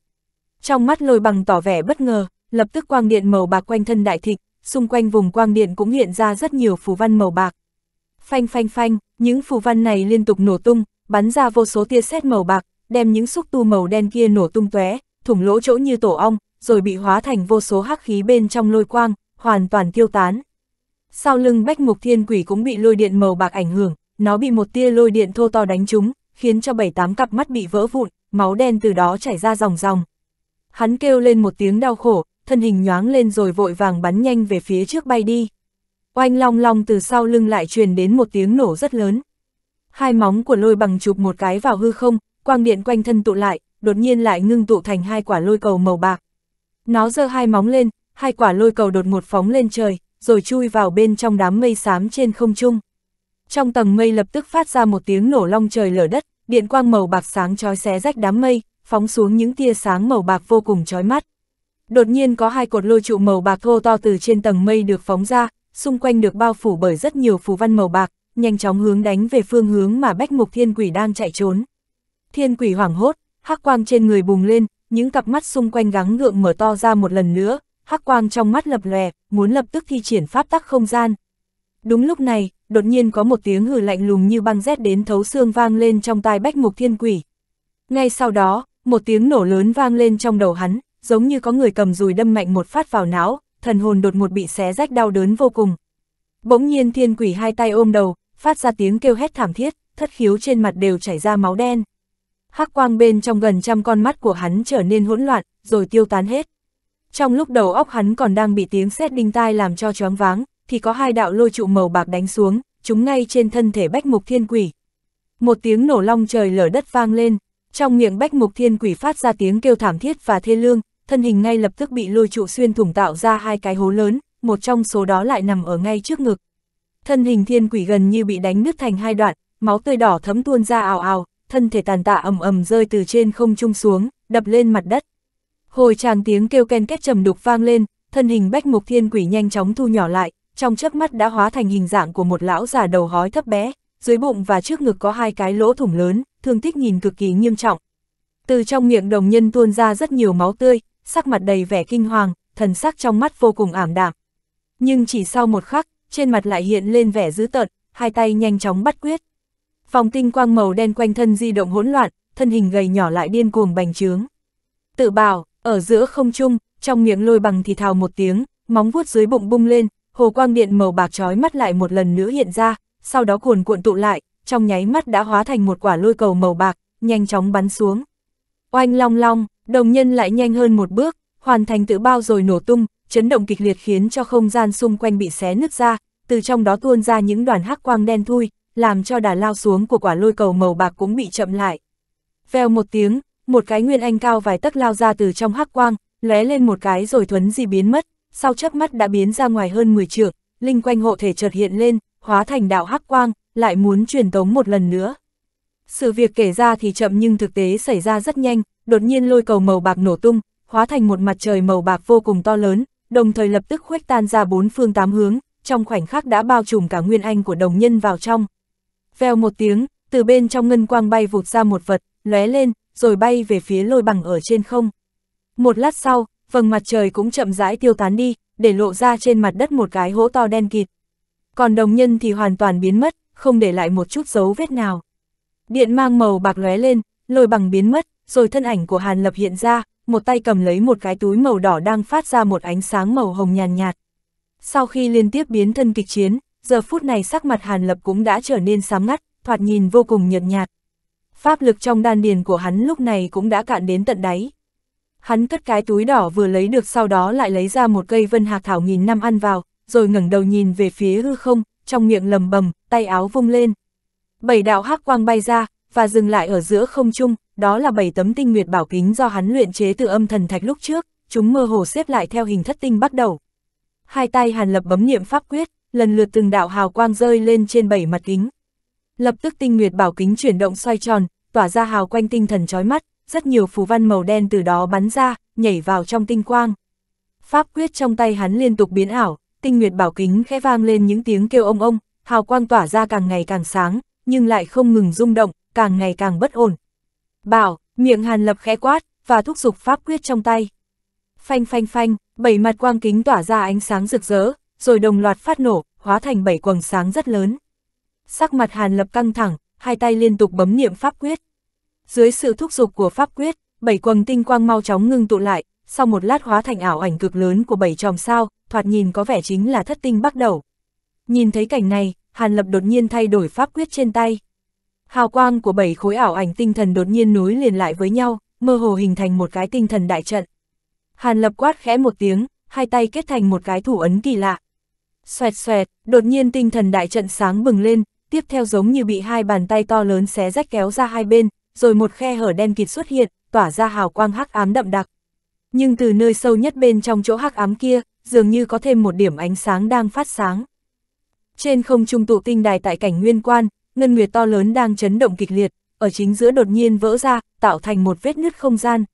Trong mắt lôi bằng tỏ vẻ bất ngờ, lập tức quang điện màu bạc quanh thân đại thịt xung quanh vùng quang điện cũng hiện ra rất nhiều phù văn màu bạc. Phanh phanh phanh, những phù văn này liên tục nổ tung, bắn ra vô số tia sét màu bạc, đem những xúc tu màu đen kia nổ tung tóe, thủng lỗ chỗ như tổ ong, rồi bị hóa thành vô số hắc khí bên trong lôi quang, hoàn toàn tiêu tán. Sau lưng bách mục thiên quỷ cũng bị lôi điện màu bạc ảnh hưởng, nó bị một tia lôi điện thô to đánh trúng, khiến cho bảy tám cặp mắt bị vỡ vụn, máu đen từ đó chảy ra dòng dòng. Hắn kêu lên một tiếng đau khổ, thân hình nhoáng lên rồi vội vàng bắn nhanh về phía trước bay đi. Oanh long long từ sau lưng lại truyền đến một tiếng nổ rất lớn. Hai móng của lôi bằng chụp một cái vào hư không, quang điện quanh thân tụ lại, đột nhiên lại ngưng tụ thành hai quả lôi cầu màu bạc. Nó giơ hai móng lên, hai quả lôi cầu đột ngột phóng lên trời, rồi chui vào bên trong đám mây xám trên không trung. Trong tầng mây lập tức phát ra một tiếng nổ long trời lở đất, điện quang màu bạc sáng chói xé rách đám mây, phóng xuống những tia sáng màu bạc vô cùng chói mắt. Đột nhiên có hai cột lôi trụ màu bạc thô to từ trên tầng mây được phóng ra, xung quanh được bao phủ bởi rất nhiều phù văn màu bạc, nhanh chóng hướng đánh về phương hướng mà Bách Mục Thiên Quỷ đang chạy trốn. Thiên Quỷ hoảng hốt, hắc quang trên người bùng lên, những cặp mắt xung quanh gắng gượng mở to ra một lần nữa, hắc quang trong mắt lập lòe, muốn lập tức thi triển pháp tắc không gian. Đúng lúc này, đột nhiên có một tiếng hử lạnh lùng như băng rét đến thấu xương vang lên trong tai bách mục thiên quỷ. Ngay sau đó, một tiếng nổ lớn vang lên trong đầu hắn, giống như có người cầm dùi đâm mạnh một phát vào não, thần hồn đột ngột bị xé rách đau đớn vô cùng. Bỗng nhiên thiên quỷ hai tay ôm đầu, phát ra tiếng kêu hét thảm thiết, thất khiếu trên mặt đều chảy ra máu đen. Hắc quang bên trong gần trăm con mắt của hắn trở nên hỗn loạn, rồi tiêu tán hết. Trong lúc đầu óc hắn còn đang bị tiếng sét đinh tai làm cho choáng váng, thì có hai đạo lôi trụ màu bạc đánh xuống, chúng ngay trên thân thể Bách Mục Thiên Quỷ. Một tiếng nổ long trời lở đất vang lên, trong miệng Bách Mục Thiên Quỷ phát ra tiếng kêu thảm thiết và thê lương, thân hình ngay lập tức bị lôi trụ xuyên thủng tạo ra hai cái hố lớn, một trong số đó lại nằm ở ngay trước ngực. Thân hình Thiên Quỷ gần như bị đánh nứt thành hai đoạn, máu tươi đỏ thấm tuôn ra ào ào, thân thể tàn tạ ầm ầm rơi từ trên không trung xuống, đập lên mặt đất. Hồi chàng tiếng kêu ken két trầm đục vang lên, thân hình bách mục thiên quỷ nhanh chóng thu nhỏ lại, trong chớp mắt đã hóa thành hình dạng của một lão già đầu hói thấp bé, dưới bụng và trước ngực có hai cái lỗ thủng lớn, thương tích nhìn cực kỳ nghiêm trọng. Từ trong miệng đồng nhân tuôn ra rất nhiều máu tươi, sắc mặt đầy vẻ kinh hoàng, thần sắc trong mắt vô cùng ảm đạm. Nhưng chỉ sau một khắc, trên mặt lại hiện lên vẻ dữ tợn, hai tay nhanh chóng bắt quyết. Phòng tinh quang màu đen quanh thân di động hỗn loạn, thân hình gầy nhỏ lại điên cuồng bành trướng. Tự bào. Ở giữa không trung, trong miệng lôi bằng thì thào một tiếng, móng vuốt dưới bụng bung lên, hồ quang điện màu bạc trói mắt lại một lần nữa hiện ra, sau đó cuồn cuộn tụ lại, trong nháy mắt đã hóa thành một quả lôi cầu màu bạc, nhanh chóng bắn xuống. Oanh long long, đồng nhân lại nhanh hơn một bước, hoàn thành tự bao rồi nổ tung, chấn động kịch liệt khiến cho không gian xung quanh bị xé nứt ra, từ trong đó tuôn ra những đoàn hắc quang đen thui, làm cho đà lao xuống của quả lôi cầu màu bạc cũng bị chậm lại. veo một tiếng, một cái nguyên anh cao vài tấc lao ra từ trong hắc quang, lóe lên một cái rồi thuấn di biến mất, sau chớp mắt đã biến ra ngoài hơn 10 trượng, linh quanh hộ thể chợt hiện lên, hóa thành đạo hắc quang, lại muốn truyền tống một lần nữa. Sự việc kể ra thì chậm nhưng thực tế xảy ra rất nhanh, đột nhiên lôi cầu màu bạc nổ tung, hóa thành một mặt trời màu bạc vô cùng to lớn, đồng thời lập tức khuếch tan ra bốn phương tám hướng, trong khoảnh khắc đã bao trùm cả nguyên anh của đồng nhân vào trong. Vèo một tiếng, từ bên trong ngân quang bay vụt ra một vật, lóe lên, rồi bay về phía lôi bằng ở trên không. Một lát sau, vầng mặt trời cũng chậm rãi tiêu tán đi, để lộ ra trên mặt đất một cái hố to đen kịt. Còn đồng nhân thì hoàn toàn biến mất, không để lại một chút dấu vết nào. Điện mang màu bạc lóe lên, lôi bằng biến mất, rồi thân ảnh của Hàn Lập hiện ra, một tay cầm lấy một cái túi màu đỏ đang phát ra một ánh sáng màu hồng nhàn nhạt, nhạt. Sau khi liên tiếp biến thân kịch chiến, giờ phút này sắc mặt Hàn Lập cũng đã trở nên sám ngắt, thoạt nhìn vô cùng nhợt nhạt pháp lực trong đan điền của hắn lúc này cũng đã cạn đến tận đáy. Hắn cất cái túi đỏ vừa lấy được sau đó lại lấy ra một cây vân hạc thảo nghìn năm ăn vào, rồi ngẩng đầu nhìn về phía hư không, trong miệng lầm bầm, tay áo vung lên. Bảy đạo hắc quang bay ra, và dừng lại ở giữa không trung, đó là bảy tấm tinh nguyệt bảo kính do hắn luyện chế từ âm thần thạch lúc trước, chúng mơ hồ xếp lại theo hình thất tinh bắt đầu. Hai tay Hàn Lập bấm niệm pháp quyết, lần lượt từng đạo hào quang rơi lên trên bảy mặt kính. Lập tức tinh nguyệt bảo kính chuyển động xoay tròn, tỏa ra hào quanh tinh thần chói mắt, rất nhiều phù văn màu đen từ đó bắn ra, nhảy vào trong tinh quang. Pháp quyết trong tay hắn liên tục biến ảo, tinh nguyệt bảo kính khẽ vang lên những tiếng kêu ông ông, hào quang tỏa ra càng ngày càng sáng, nhưng lại không ngừng rung động, càng ngày càng bất ổn. Bảo, miệng hàn lập khẽ quát, và thúc giục pháp quyết trong tay. Phanh phanh phanh, bảy mặt quang kính tỏa ra ánh sáng rực rỡ, rồi đồng loạt phát nổ, hóa thành bảy quầng sáng rất lớn sắc mặt Hàn Lập căng thẳng, hai tay liên tục bấm niệm pháp quyết. Dưới sự thúc giục của pháp quyết, bảy quầng tinh quang mau chóng ngưng tụ lại, sau một lát hóa thành ảo ảnh cực lớn của bảy chòm sao, thoạt nhìn có vẻ chính là thất tinh bắt đầu. Nhìn thấy cảnh này, Hàn Lập đột nhiên thay đổi pháp quyết trên tay. Hào quang của bảy khối ảo ảnh tinh thần đột nhiên nối liền lại với nhau, mơ hồ hình thành một cái tinh thần đại trận. Hàn Lập quát khẽ một tiếng, hai tay kết thành một cái thủ ấn kỳ lạ. Xoẹt xoẹt, đột nhiên tinh thần đại trận sáng bừng lên, tiếp theo giống như bị hai bàn tay to lớn xé rách kéo ra hai bên, rồi một khe hở đen kịt xuất hiện, tỏa ra hào quang hắc ám đậm đặc. Nhưng từ nơi sâu nhất bên trong chỗ hắc ám kia, dường như có thêm một điểm ánh sáng đang phát sáng. Trên không trung tụ tinh đài tại cảnh nguyên quan, ngân nguyệt to lớn đang chấn động kịch liệt, ở chính giữa đột nhiên vỡ ra, tạo thành một vết nứt không gian.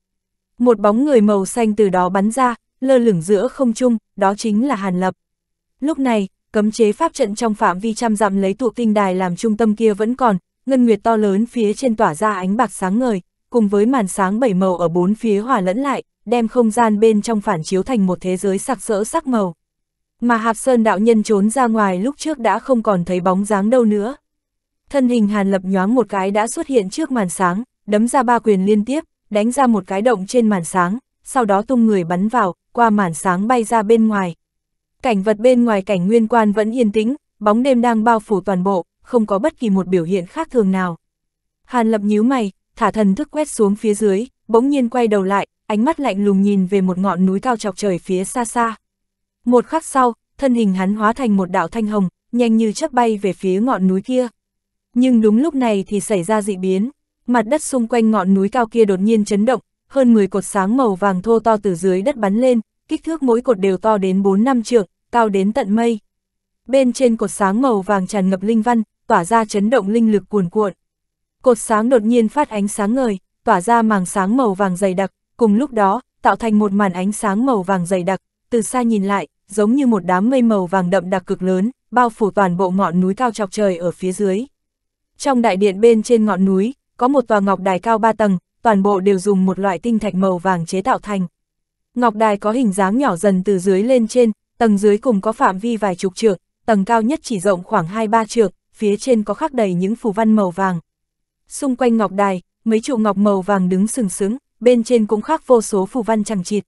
Một bóng người màu xanh từ đó bắn ra, lơ lửng giữa không trung, đó chính là Hàn Lập. Lúc này, cấm chế pháp trận trong phạm vi trăm dặm lấy tụ tinh đài làm trung tâm kia vẫn còn, ngân nguyệt to lớn phía trên tỏa ra ánh bạc sáng ngời, cùng với màn sáng bảy màu ở bốn phía hòa lẫn lại, đem không gian bên trong phản chiếu thành một thế giới sặc sỡ sắc màu. Mà Hạp Sơn đạo nhân trốn ra ngoài lúc trước đã không còn thấy bóng dáng đâu nữa. Thân hình Hàn Lập nhoáng một cái đã xuất hiện trước màn sáng, đấm ra ba quyền liên tiếp, đánh ra một cái động trên màn sáng, sau đó tung người bắn vào, qua màn sáng bay ra bên ngoài, Cảnh vật bên ngoài cảnh nguyên quan vẫn yên tĩnh, bóng đêm đang bao phủ toàn bộ, không có bất kỳ một biểu hiện khác thường nào. Hàn lập nhíu mày, thả thần thức quét xuống phía dưới, bỗng nhiên quay đầu lại, ánh mắt lạnh lùng nhìn về một ngọn núi cao chọc trời phía xa xa. Một khắc sau, thân hình hắn hóa thành một đạo thanh hồng, nhanh như chớp bay về phía ngọn núi kia. Nhưng đúng lúc này thì xảy ra dị biến, mặt đất xung quanh ngọn núi cao kia đột nhiên chấn động, hơn 10 cột sáng màu vàng thô to từ dưới đất bắn lên, kích thước mỗi cột đều to đến 4 năm trượng, cao đến tận mây. Bên trên cột sáng màu vàng tràn ngập linh văn, tỏa ra chấn động linh lực cuồn cuộn. Cột sáng đột nhiên phát ánh sáng ngời, tỏa ra màng sáng màu vàng dày đặc, cùng lúc đó, tạo thành một màn ánh sáng màu vàng dày đặc, từ xa nhìn lại, giống như một đám mây màu vàng đậm đặc cực lớn, bao phủ toàn bộ ngọn núi cao chọc trời ở phía dưới. Trong đại điện bên trên ngọn núi, có một tòa ngọc đài cao ba tầng, toàn bộ đều dùng một loại tinh thạch màu vàng chế tạo thành. Ngọc đài có hình dáng nhỏ dần từ dưới lên trên, tầng dưới cùng có phạm vi vài chục trượng, tầng cao nhất chỉ rộng khoảng 2-3 trượng, phía trên có khắc đầy những phù văn màu vàng. Xung quanh ngọc đài, mấy trụ ngọc màu vàng đứng sừng sững, bên trên cũng khắc vô số phù văn chẳng chịt.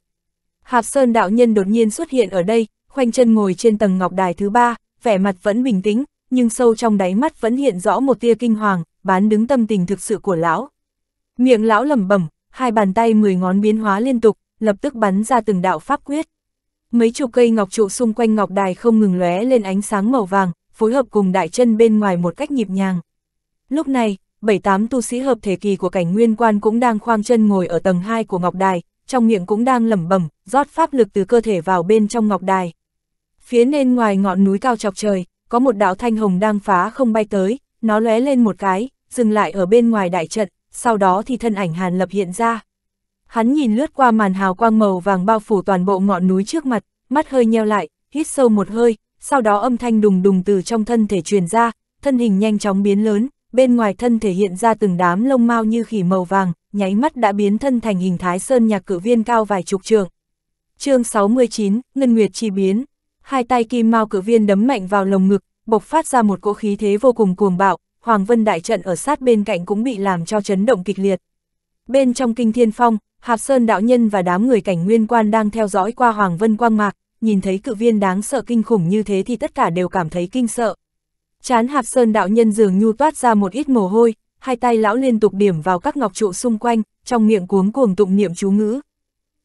Hạp Sơn đạo nhân đột nhiên xuất hiện ở đây, khoanh chân ngồi trên tầng ngọc đài thứ ba, vẻ mặt vẫn bình tĩnh, nhưng sâu trong đáy mắt vẫn hiện rõ một tia kinh hoàng, bán đứng tâm tình thực sự của lão. Miệng lão lẩm bẩm, hai bàn tay mười ngón biến hóa liên tục, lập tức bắn ra từng đạo pháp quyết. Mấy chục cây ngọc trụ xung quanh ngọc đài không ngừng lóe lên ánh sáng màu vàng, phối hợp cùng đại chân bên ngoài một cách nhịp nhàng. Lúc này, bảy tám tu sĩ hợp thể kỳ của cảnh nguyên quan cũng đang khoang chân ngồi ở tầng 2 của ngọc đài, trong miệng cũng đang lẩm bẩm, rót pháp lực từ cơ thể vào bên trong ngọc đài. Phía nên ngoài ngọn núi cao chọc trời, có một đạo thanh hồng đang phá không bay tới, nó lóe lên một cái, dừng lại ở bên ngoài đại trận, sau đó thì thân ảnh Hàn Lập hiện ra. Hắn nhìn lướt qua màn hào quang màu vàng bao phủ toàn bộ ngọn núi trước mặt, mắt hơi nheo lại, hít sâu một hơi, sau đó âm thanh đùng đùng từ trong thân thể truyền ra, thân hình nhanh chóng biến lớn, bên ngoài thân thể hiện ra từng đám lông mao như khỉ màu vàng, nháy mắt đã biến thân thành hình thái sơn nhạc cử viên cao vài chục trường. chương 69, Ngân Nguyệt chi biến, hai tay kim mao cử viên đấm mạnh vào lồng ngực, bộc phát ra một cỗ khí thế vô cùng cuồng bạo, Hoàng Vân Đại Trận ở sát bên cạnh cũng bị làm cho chấn động kịch liệt. Bên trong kinh thiên phong, Hạp Sơn đạo nhân và đám người cảnh nguyên quan đang theo dõi qua Hoàng Vân Quang Mạc, nhìn thấy cự viên đáng sợ kinh khủng như thế thì tất cả đều cảm thấy kinh sợ. Chán Hạp Sơn đạo nhân dường nhu toát ra một ít mồ hôi, hai tay lão liên tục điểm vào các ngọc trụ xung quanh, trong miệng cuống cuồng tụng niệm chú ngữ.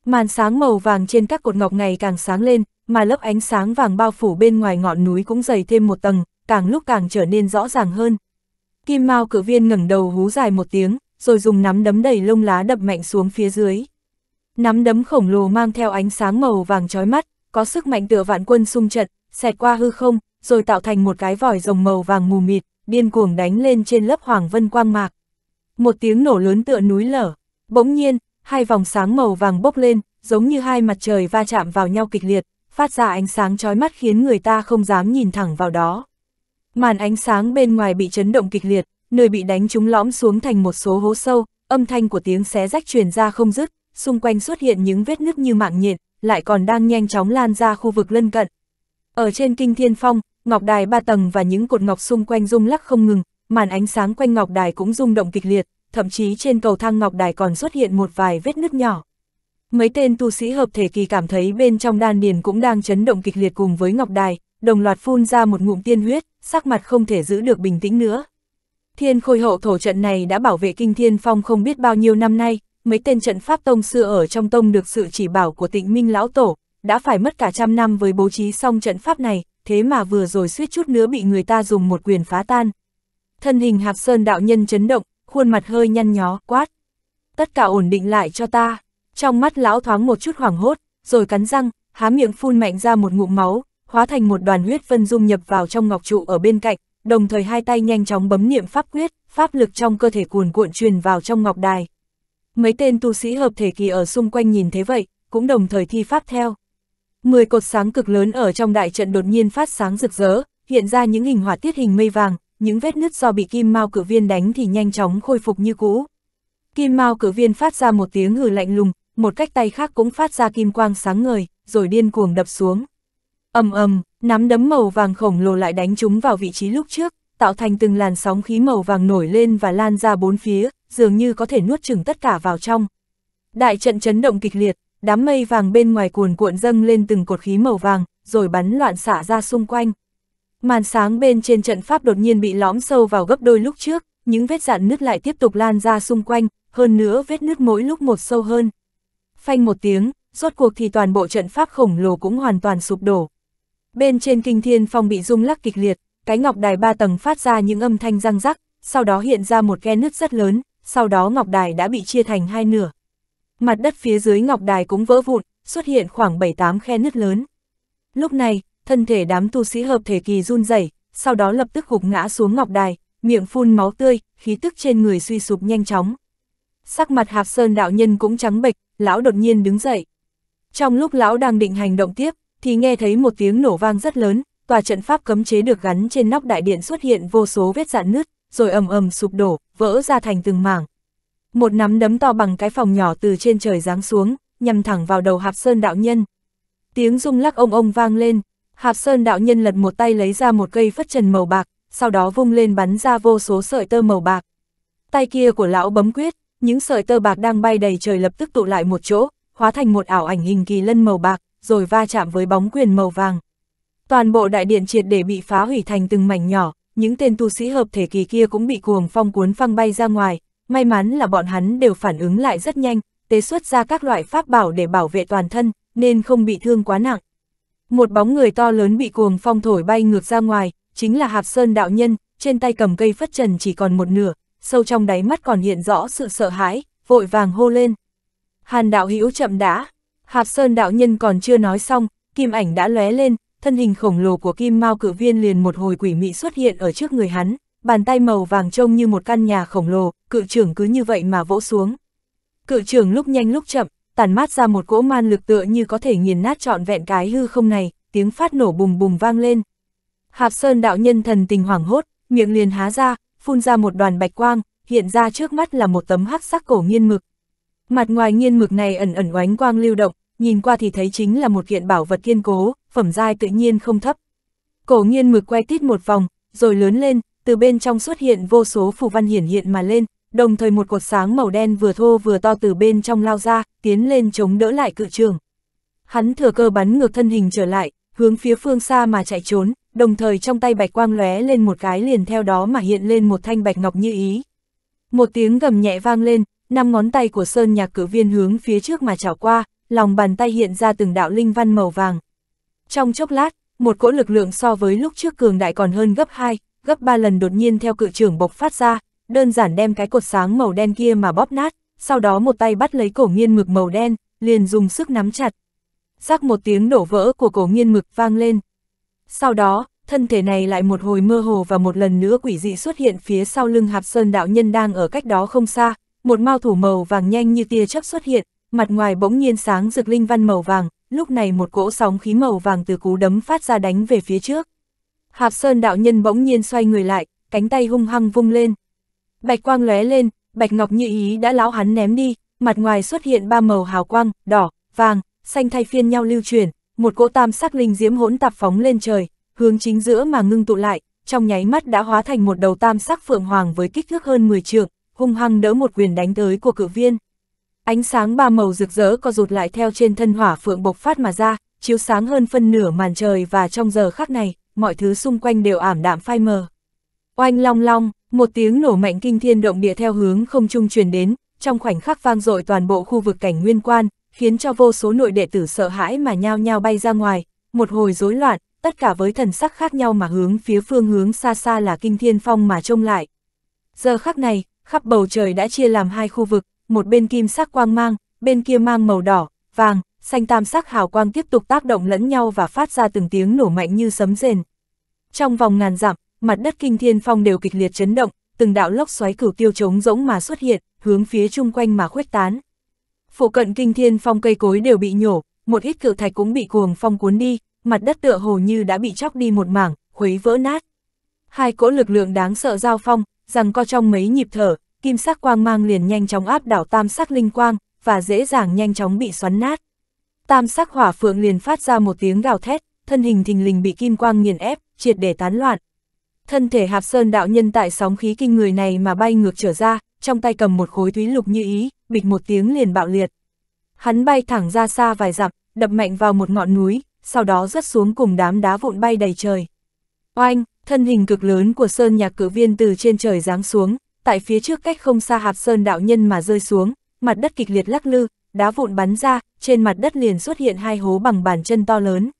Màn sáng màu vàng trên các cột ngọc ngày càng sáng lên, mà lớp ánh sáng vàng bao phủ bên ngoài ngọn núi cũng dày thêm một tầng, càng lúc càng trở nên rõ ràng hơn. Kim Mao cử viên ngẩng đầu hú dài một tiếng, rồi dùng nắm đấm đầy lông lá đập mạnh xuống phía dưới. Nắm đấm khổng lồ mang theo ánh sáng màu vàng chói mắt, có sức mạnh tựa vạn quân xung trận, xẹt qua hư không, rồi tạo thành một cái vòi rồng màu vàng mù mịt, điên cuồng đánh lên trên lớp hoàng vân quang mạc. Một tiếng nổ lớn tựa núi lở, bỗng nhiên, hai vòng sáng màu vàng bốc lên, giống như hai mặt trời va chạm vào nhau kịch liệt, phát ra ánh sáng chói mắt khiến người ta không dám nhìn thẳng vào đó. Màn ánh sáng bên ngoài bị chấn động kịch liệt, nơi bị đánh chúng lõm xuống thành một số hố sâu, âm thanh của tiếng xé rách truyền ra không dứt, xung quanh xuất hiện những vết nứt như mạng nhện, lại còn đang nhanh chóng lan ra khu vực lân cận. Ở trên kinh thiên phong, ngọc đài ba tầng và những cột ngọc xung quanh rung lắc không ngừng, màn ánh sáng quanh ngọc đài cũng rung động kịch liệt, thậm chí trên cầu thang ngọc đài còn xuất hiện một vài vết nứt nhỏ. Mấy tên tu sĩ hợp thể kỳ cảm thấy bên trong đan điền cũng đang chấn động kịch liệt cùng với ngọc đài, đồng loạt phun ra một ngụm tiên huyết, sắc mặt không thể giữ được bình tĩnh nữa. Thiên khôi hậu thổ trận này đã bảo vệ kinh thiên phong không biết bao nhiêu năm nay, mấy tên trận pháp tông xưa ở trong tông được sự chỉ bảo của tịnh minh lão tổ, đã phải mất cả trăm năm với bố trí xong trận pháp này, thế mà vừa rồi suýt chút nữa bị người ta dùng một quyền phá tan. Thân hình hạp sơn đạo nhân chấn động, khuôn mặt hơi nhăn nhó, quát. Tất cả ổn định lại cho ta. Trong mắt lão thoáng một chút hoảng hốt, rồi cắn răng, há miệng phun mạnh ra một ngụm máu, hóa thành một đoàn huyết vân dung nhập vào trong ngọc trụ ở bên cạnh, đồng thời hai tay nhanh chóng bấm niệm pháp quyết, pháp lực trong cơ thể cuồn cuộn truyền vào trong ngọc đài. Mấy tên tu sĩ hợp thể kỳ ở xung quanh nhìn thế vậy, cũng đồng thời thi pháp theo. Mười cột sáng cực lớn ở trong đại trận đột nhiên phát sáng rực rỡ, hiện ra những hình hỏa tiết hình mây vàng, những vết nứt do bị kim mao cử viên đánh thì nhanh chóng khôi phục như cũ. Kim mao cử viên phát ra một tiếng hừ lạnh lùng, một cách tay khác cũng phát ra kim quang sáng ngời, rồi điên cuồng đập xuống. ầm ầm, Nắm đấm màu vàng khổng lồ lại đánh chúng vào vị trí lúc trước, tạo thành từng làn sóng khí màu vàng nổi lên và lan ra bốn phía, dường như có thể nuốt chừng tất cả vào trong. Đại trận chấn động kịch liệt, đám mây vàng bên ngoài cuồn cuộn dâng lên từng cột khí màu vàng, rồi bắn loạn xả ra xung quanh. Màn sáng bên trên trận pháp đột nhiên bị lõm sâu vào gấp đôi lúc trước, những vết dạn nứt lại tiếp tục lan ra xung quanh, hơn nữa vết nứt mỗi lúc một sâu hơn. Phanh một tiếng, rốt cuộc thì toàn bộ trận pháp khổng lồ cũng hoàn toàn sụp đổ, Bên trên kinh thiên phong bị rung lắc kịch liệt, cái ngọc đài ba tầng phát ra những âm thanh răng rắc, sau đó hiện ra một ghe nứt rất lớn, sau đó ngọc đài đã bị chia thành hai nửa. Mặt đất phía dưới ngọc đài cũng vỡ vụn, xuất hiện khoảng 7-8 khe nứt lớn. Lúc này, thân thể đám tu sĩ hợp thể kỳ run rẩy, sau đó lập tức gục ngã xuống ngọc đài, miệng phun máu tươi, khí tức trên người suy sụp nhanh chóng. Sắc mặt hạc Sơn đạo nhân cũng trắng bệch, lão đột nhiên đứng dậy. Trong lúc lão đang định hành động tiếp, thì nghe thấy một tiếng nổ vang rất lớn, tòa trận pháp cấm chế được gắn trên nóc đại điện xuất hiện vô số vết dạn nứt, rồi ầm ầm sụp đổ, vỡ ra thành từng mảng. Một nắm đấm to bằng cái phòng nhỏ từ trên trời giáng xuống, nhằm thẳng vào đầu Hạp Sơn đạo nhân. Tiếng rung lắc ông ông vang lên, Hạp Sơn đạo nhân lật một tay lấy ra một cây phất trần màu bạc, sau đó vung lên bắn ra vô số sợi tơ màu bạc. Tay kia của lão bấm quyết, những sợi tơ bạc đang bay đầy trời lập tức tụ lại một chỗ, hóa thành một ảo ảnh hình kỳ lân màu bạc, rồi va chạm với bóng quyền màu vàng. Toàn bộ đại điện triệt để bị phá hủy thành từng mảnh nhỏ, những tên tu sĩ hợp thể kỳ kia cũng bị cuồng phong cuốn phăng bay ra ngoài, may mắn là bọn hắn đều phản ứng lại rất nhanh, tế xuất ra các loại pháp bảo để bảo vệ toàn thân, nên không bị thương quá nặng. Một bóng người to lớn bị cuồng phong thổi bay ngược ra ngoài, chính là Hạp Sơn đạo nhân, trên tay cầm cây phất trần chỉ còn một nửa, sâu trong đáy mắt còn hiện rõ sự sợ hãi, vội vàng hô lên. Hàn đạo hữu chậm đã, Hạt Sơn đạo nhân còn chưa nói xong, kim ảnh đã lóe lên, thân hình khổng lồ của kim mao cử viên liền một hồi quỷ mị xuất hiện ở trước người hắn, bàn tay màu vàng trông như một căn nhà khổng lồ, cự trưởng cứ như vậy mà vỗ xuống. Cự trưởng lúc nhanh lúc chậm, tản mát ra một cỗ man lực tựa như có thể nghiền nát trọn vẹn cái hư không này, tiếng phát nổ bùng bùng vang lên. Hạp Sơn đạo nhân thần tình hoảng hốt, miệng liền há ra, phun ra một đoàn bạch quang, hiện ra trước mắt là một tấm hắc sắc cổ nghiên mực. Mặt ngoài nghiên mực này ẩn ẩn oánh quang lưu động, nhìn qua thì thấy chính là một kiện bảo vật kiên cố, phẩm giai tự nhiên không thấp. Cổ nghiên mực quay tít một vòng, rồi lớn lên, từ bên trong xuất hiện vô số phù văn hiển hiện mà lên, đồng thời một cột sáng màu đen vừa thô vừa to từ bên trong lao ra, tiến lên chống đỡ lại cự trường. Hắn thừa cơ bắn ngược thân hình trở lại, hướng phía phương xa mà chạy trốn, đồng thời trong tay bạch quang lóe lên một cái liền theo đó mà hiện lên một thanh bạch ngọc như ý. Một tiếng gầm nhẹ vang lên, năm ngón tay của sơn nhạc cử viên hướng phía trước mà chảo qua, lòng bàn tay hiện ra từng đạo linh văn màu vàng. Trong chốc lát, một cỗ lực lượng so với lúc trước cường đại còn hơn gấp 2, gấp 3 lần đột nhiên theo cự trưởng bộc phát ra, đơn giản đem cái cột sáng màu đen kia mà bóp nát, sau đó một tay bắt lấy cổ nghiên mực màu đen, liền dùng sức nắm chặt. Rắc một tiếng đổ vỡ của cổ nghiên mực vang lên. Sau đó, thân thể này lại một hồi mơ hồ và một lần nữa quỷ dị xuất hiện phía sau lưng hạp sơn đạo nhân đang ở cách đó không xa, một mao thủ màu vàng nhanh như tia chớp xuất hiện, mặt ngoài bỗng nhiên sáng rực linh văn màu vàng, lúc này một cỗ sóng khí màu vàng từ cú đấm phát ra đánh về phía trước. Hạp Sơn đạo nhân bỗng nhiên xoay người lại, cánh tay hung hăng vung lên. Bạch quang lóe lên, Bạch Ngọc Như Ý đã lão hắn ném đi, mặt ngoài xuất hiện ba màu hào quang, đỏ, vàng, xanh thay phiên nhau lưu chuyển, một cỗ tam sắc linh diễm hỗn tạp phóng lên trời, hướng chính giữa mà ngưng tụ lại, trong nháy mắt đã hóa thành một đầu tam sắc phượng hoàng với kích thước hơn 10 trượng, hung hăng đỡ một quyền đánh tới của cự viên. Ánh sáng ba màu rực rỡ co rụt lại theo trên thân hỏa phượng bộc phát mà ra, chiếu sáng hơn phân nửa màn trời và trong giờ khắc này, mọi thứ xung quanh đều ảm đạm phai mờ. Oanh long long, một tiếng nổ mạnh kinh thiên động địa theo hướng không trung truyền đến, trong khoảnh khắc vang dội toàn bộ khu vực cảnh nguyên quan, khiến cho vô số nội đệ tử sợ hãi mà nhao nhao bay ra ngoài, một hồi rối loạn, tất cả với thần sắc khác nhau mà hướng phía phương hướng xa xa là kinh thiên phong mà trông lại. Giờ khắc này, khắp bầu trời đã chia làm hai khu vực, một bên kim sắc quang mang, bên kia mang màu đỏ, vàng, xanh tam sắc hào quang tiếp tục tác động lẫn nhau và phát ra từng tiếng nổ mạnh như sấm rền. Trong vòng ngàn dặm, mặt đất kinh thiên phong đều kịch liệt chấn động, từng đạo lốc xoáy cửu tiêu trống rỗng mà xuất hiện, hướng phía chung quanh mà khuếch tán. Phụ cận kinh thiên phong cây cối đều bị nhổ, một ít cự thạch cũng bị cuồng phong cuốn đi, mặt đất tựa hồ như đã bị chóc đi một mảng, khuấy vỡ nát. Hai cỗ lực lượng đáng sợ giao phong, rằng co trong mấy nhịp thở, kim sắc quang mang liền nhanh chóng áp đảo tam sắc linh quang, và dễ dàng nhanh chóng bị xoắn nát. Tam sắc hỏa phượng liền phát ra một tiếng gào thét, thân hình thình lình bị kim quang nghiền ép, triệt để tán loạn. Thân thể Hạp Sơn đạo nhân tại sóng khí kinh người này mà bay ngược trở ra, trong tay cầm một khối túy lục như ý, bịch một tiếng liền bạo liệt. Hắn bay thẳng ra xa vài dặm, đập mạnh vào một ngọn núi, sau đó rớt xuống cùng đám đá vụn bay đầy trời. Oanh, thân hình cực lớn của Sơn Nhạc cử viên từ trên trời giáng xuống, tại phía trước cách không xa hạp sơn đạo nhân mà rơi xuống, mặt đất kịch liệt lắc lư, đá vụn bắn ra, trên mặt đất liền xuất hiện hai hố bằng bàn chân to lớn.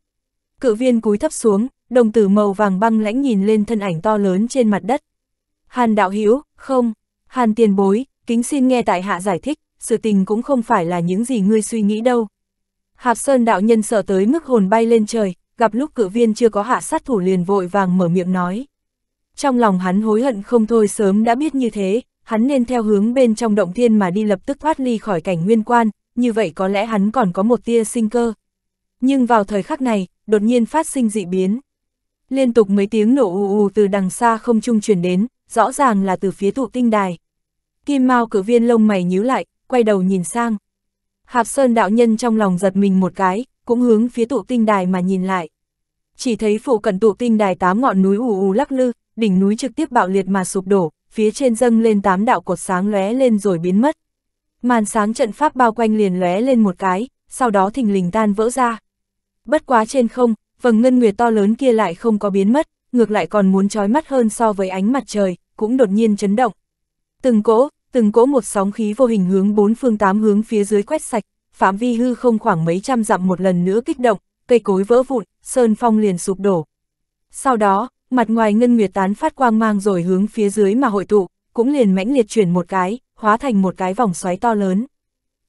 Cự viên cúi thấp xuống, đồng tử màu vàng băng lãnh nhìn lên thân ảnh to lớn trên mặt đất. Hàn đạo Hiếu không, Hàn tiền bối, kính xin nghe tại hạ giải thích, sự tình cũng không phải là những gì ngươi suy nghĩ đâu. Hạp Sơn đạo nhân sợ tới mức hồn bay lên trời, gặp lúc cự viên chưa có hạ sát thủ liền vội vàng mở miệng nói trong lòng hắn hối hận không thôi sớm đã biết như thế, hắn nên theo hướng bên trong động thiên mà đi lập tức thoát ly khỏi cảnh nguyên quan, như vậy có lẽ hắn còn có một tia sinh cơ. Nhưng vào thời khắc này, đột nhiên phát sinh dị biến. Liên tục mấy tiếng nổ ù ù từ đằng xa không trung truyền đến, rõ ràng là từ phía thụ tinh đài. Kim Mao cử viên lông mày nhíu lại, quay đầu nhìn sang. Hạp Sơn đạo nhân trong lòng giật mình một cái, cũng hướng phía tụ tinh đài mà nhìn lại. Chỉ thấy phụ cận tụ tinh đài tám ngọn núi ù ù lắc lư, đỉnh núi trực tiếp bạo liệt mà sụp đổ, phía trên dâng lên tám đạo cột sáng lóe lên rồi biến mất. Màn sáng trận pháp bao quanh liền lóe lên một cái, sau đó thình lình tan vỡ ra. Bất quá trên không, vầng ngân nguyệt to lớn kia lại không có biến mất, ngược lại còn muốn trói mắt hơn so với ánh mặt trời, cũng đột nhiên chấn động. Từng cỗ, từng cỗ một sóng khí vô hình hướng bốn phương tám hướng phía dưới quét sạch, phạm vi hư không khoảng mấy trăm dặm một lần nữa kích động, cây cối vỡ vụn, sơn phong liền sụp đổ. Sau đó, mặt ngoài ngân nguyệt tán phát quang mang rồi hướng phía dưới mà hội tụ, cũng liền mãnh liệt chuyển một cái, hóa thành một cái vòng xoáy to lớn.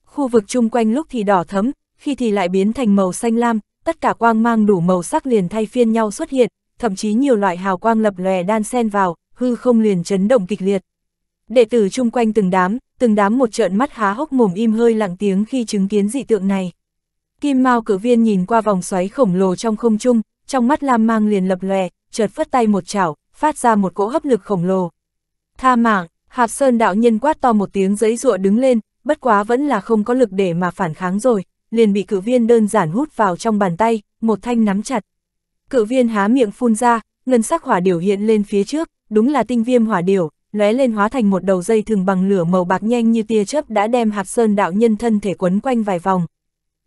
Khu vực chung quanh lúc thì đỏ thấm, khi thì lại biến thành màu xanh lam, tất cả quang mang đủ màu sắc liền thay phiên nhau xuất hiện, thậm chí nhiều loại hào quang lập lòe đan xen vào, hư không liền chấn động kịch liệt. Đệ tử chung quanh từng đám, từng đám một trợn mắt há hốc mồm im hơi lặng tiếng khi chứng kiến dị tượng này. Kim Mao cử viên nhìn qua vòng xoáy khổng lồ trong không trung, trong mắt Lam mang liền lập lòe, chợt phất tay một chảo, phát ra một cỗ hấp lực khổng lồ. Tha mạng, Hạp Sơn đạo nhân quát to một tiếng giấy rụa đứng lên, bất quá vẫn là không có lực để mà phản kháng rồi, liền bị cử viên đơn giản hút vào trong bàn tay, một thanh nắm chặt. Cự viên há miệng phun ra, ngân sắc hỏa điểu hiện lên phía trước, đúng là tinh viêm hỏa điểu, lóe lên hóa thành một đầu dây thường bằng lửa màu bạc nhanh như tia chớp đã đem hạt sơn đạo nhân thân thể quấn quanh vài vòng.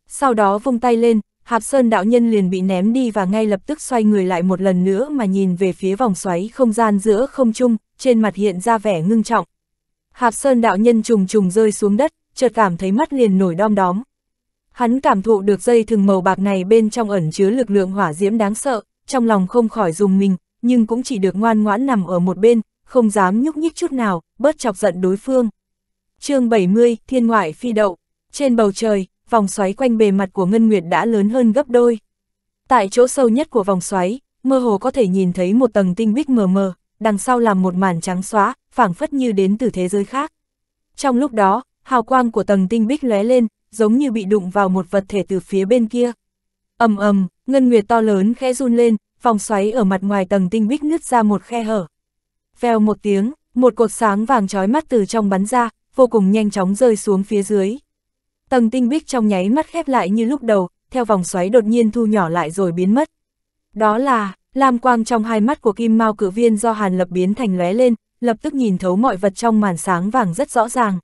Sau đó vung tay lên, Hạp Sơn đạo nhân liền bị ném đi và ngay lập tức xoay người lại một lần nữa mà nhìn về phía vòng xoáy không gian giữa không trung, trên mặt hiện ra vẻ ngưng trọng. Hạp Sơn đạo nhân trùng trùng rơi xuống đất, chợt cảm thấy mắt liền nổi đom đóm. Hắn cảm thụ được dây thừng màu bạc này bên trong ẩn chứa lực lượng hỏa diễm đáng sợ, trong lòng không khỏi dùng mình, nhưng cũng chỉ được ngoan ngoãn nằm ở một bên, không dám nhúc nhích chút nào, bớt chọc giận đối phương. chương 70, Thiên Ngoại Phi Đậu Trên bầu trời, vòng xoáy quanh bề mặt của Ngân Nguyệt đã lớn hơn gấp đôi. Tại chỗ sâu nhất của vòng xoáy, mơ hồ có thể nhìn thấy một tầng tinh bích mờ mờ, đằng sau là một màn trắng xóa, phảng phất như đến từ thế giới khác. Trong lúc đó, hào quang của tầng tinh bích lóe lên, giống như bị đụng vào một vật thể từ phía bên kia. ầm ầm, Ngân Nguyệt to lớn khẽ run lên, vòng xoáy ở mặt ngoài tầng tinh bích nứt ra một khe hở. Vèo một tiếng, một cột sáng vàng chói mắt từ trong bắn ra, vô cùng nhanh chóng rơi xuống phía dưới. Tầng tinh bích trong nháy mắt khép lại như lúc đầu, theo vòng xoáy đột nhiên thu nhỏ lại rồi biến mất. Đó là, lam quang trong hai mắt của kim mao cử viên do hàn lập biến thành lóe lên, lập tức nhìn thấu mọi vật trong màn sáng vàng rất rõ ràng.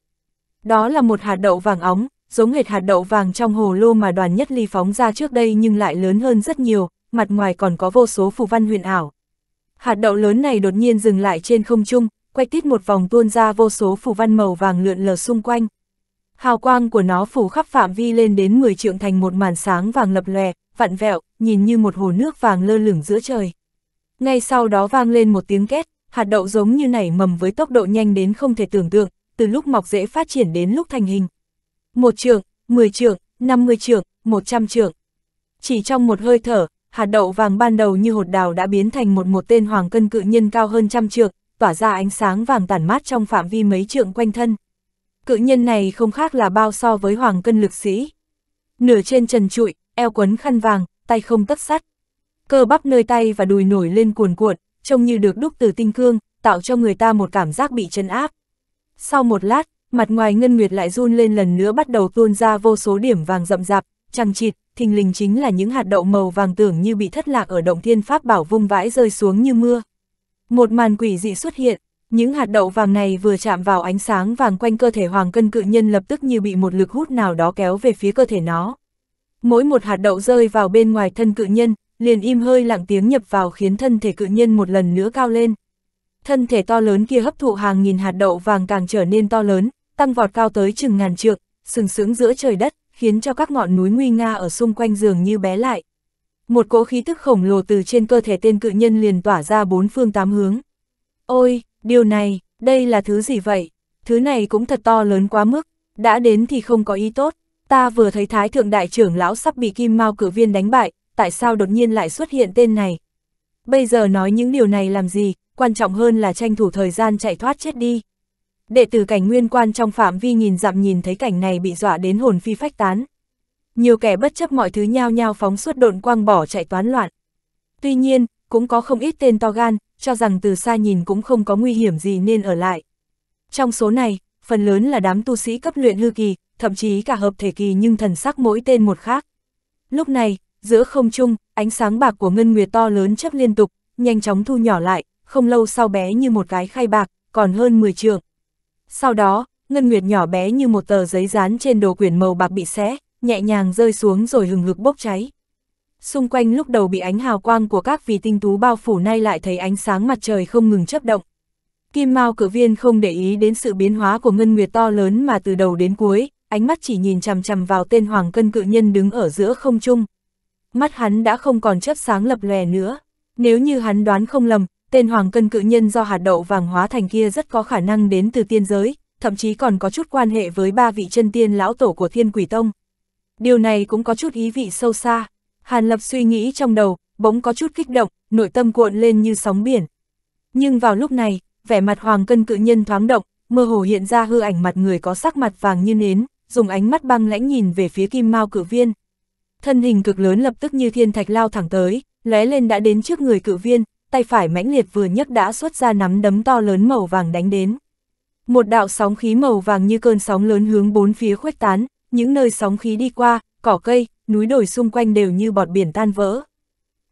Đó là một hạt đậu vàng óng, giống hệt hạt đậu vàng trong hồ lô mà đoàn nhất ly phóng ra trước đây nhưng lại lớn hơn rất nhiều, mặt ngoài còn có vô số phù văn huyền ảo. Hạt đậu lớn này đột nhiên dừng lại trên không trung, quay tít một vòng tuôn ra vô số phù văn màu vàng lượn lờ xung quanh. Hào quang của nó phủ khắp phạm vi lên đến 10 trượng thành một màn sáng vàng lập lòe, vặn vẹo, nhìn như một hồ nước vàng lơ lửng giữa trời. Ngay sau đó vang lên một tiếng két, hạt đậu giống như nảy mầm với tốc độ nhanh đến không thể tưởng tượng, từ lúc mọc rễ phát triển đến lúc thành hình. Một trượng, 10 trượng, 50 trượng, 100 trượng. Chỉ trong một hơi thở, hạt đậu vàng ban đầu như hột đào đã biến thành một một tên hoàng cân cự nhân cao hơn trăm trượng, tỏa ra ánh sáng vàng tản mát trong phạm vi mấy trượng quanh thân cự nhân này không khác là bao so với hoàng cân lực sĩ. Nửa trên trần trụi, eo quấn khăn vàng, tay không tất sắt. Cơ bắp nơi tay và đùi nổi lên cuồn cuộn, trông như được đúc từ tinh cương, tạo cho người ta một cảm giác bị chân áp. Sau một lát, mặt ngoài ngân nguyệt lại run lên lần nữa bắt đầu tuôn ra vô số điểm vàng rậm rạp, trăng chịt, thình lình chính là những hạt đậu màu vàng tưởng như bị thất lạc ở động thiên pháp bảo vung vãi rơi xuống như mưa. Một màn quỷ dị xuất hiện, những hạt đậu vàng này vừa chạm vào ánh sáng vàng quanh cơ thể hoàng cân cự nhân lập tức như bị một lực hút nào đó kéo về phía cơ thể nó. Mỗi một hạt đậu rơi vào bên ngoài thân cự nhân, liền im hơi lặng tiếng nhập vào khiến thân thể cự nhân một lần nữa cao lên. Thân thể to lớn kia hấp thụ hàng nghìn hạt đậu vàng càng trở nên to lớn, tăng vọt cao tới chừng ngàn trượng, sừng sững giữa trời đất, khiến cho các ngọn núi nguy nga ở xung quanh giường như bé lại. Một cỗ khí tức khổng lồ từ trên cơ thể tên cự nhân liền tỏa ra bốn phương tám hướng. Ôi, Điều này, đây là thứ gì vậy? Thứ này cũng thật to lớn quá mức, đã đến thì không có ý tốt. Ta vừa thấy Thái Thượng Đại trưởng lão sắp bị Kim Mao cử viên đánh bại, tại sao đột nhiên lại xuất hiện tên này? Bây giờ nói những điều này làm gì, quan trọng hơn là tranh thủ thời gian chạy thoát chết đi. Đệ tử cảnh nguyên quan trong phạm vi nhìn dặm nhìn thấy cảnh này bị dọa đến hồn phi phách tán. Nhiều kẻ bất chấp mọi thứ nhao nhao phóng suốt độn quang bỏ chạy toán loạn. Tuy nhiên, cũng có không ít tên to gan, cho rằng từ xa nhìn cũng không có nguy hiểm gì nên ở lại. Trong số này, phần lớn là đám tu sĩ cấp luyện hư kỳ, thậm chí cả hợp thể kỳ nhưng thần sắc mỗi tên một khác. Lúc này, giữa không trung, ánh sáng bạc của ngân nguyệt to lớn chấp liên tục, nhanh chóng thu nhỏ lại, không lâu sau bé như một cái khay bạc, còn hơn 10 trường. Sau đó, ngân nguyệt nhỏ bé như một tờ giấy dán trên đồ quyển màu bạc bị xé, nhẹ nhàng rơi xuống rồi hừng hực bốc cháy xung quanh lúc đầu bị ánh hào quang của các vì tinh tú bao phủ nay lại thấy ánh sáng mặt trời không ngừng chấp động. Kim Mao cử viên không để ý đến sự biến hóa của ngân nguyệt to lớn mà từ đầu đến cuối, ánh mắt chỉ nhìn chằm chằm vào tên hoàng cân cự nhân đứng ở giữa không trung. Mắt hắn đã không còn chấp sáng lập lè nữa. Nếu như hắn đoán không lầm, tên hoàng cân cự nhân do hạt đậu vàng hóa thành kia rất có khả năng đến từ tiên giới, thậm chí còn có chút quan hệ với ba vị chân tiên lão tổ của thiên quỷ tông. Điều này cũng có chút ý vị sâu xa. Hàn Lập suy nghĩ trong đầu, bỗng có chút kích động, nội tâm cuộn lên như sóng biển. Nhưng vào lúc này, vẻ mặt hoàng cân cự nhân thoáng động, mơ hồ hiện ra hư ảnh mặt người có sắc mặt vàng như nến, dùng ánh mắt băng lãnh nhìn về phía kim mao cự viên. Thân hình cực lớn lập tức như thiên thạch lao thẳng tới, lóe lên đã đến trước người cự viên, tay phải mãnh liệt vừa nhấc đã xuất ra nắm đấm to lớn màu vàng đánh đến. Một đạo sóng khí màu vàng như cơn sóng lớn hướng bốn phía khuếch tán, những nơi sóng khí đi qua, cỏ cây, núi đồi xung quanh đều như bọt biển tan vỡ.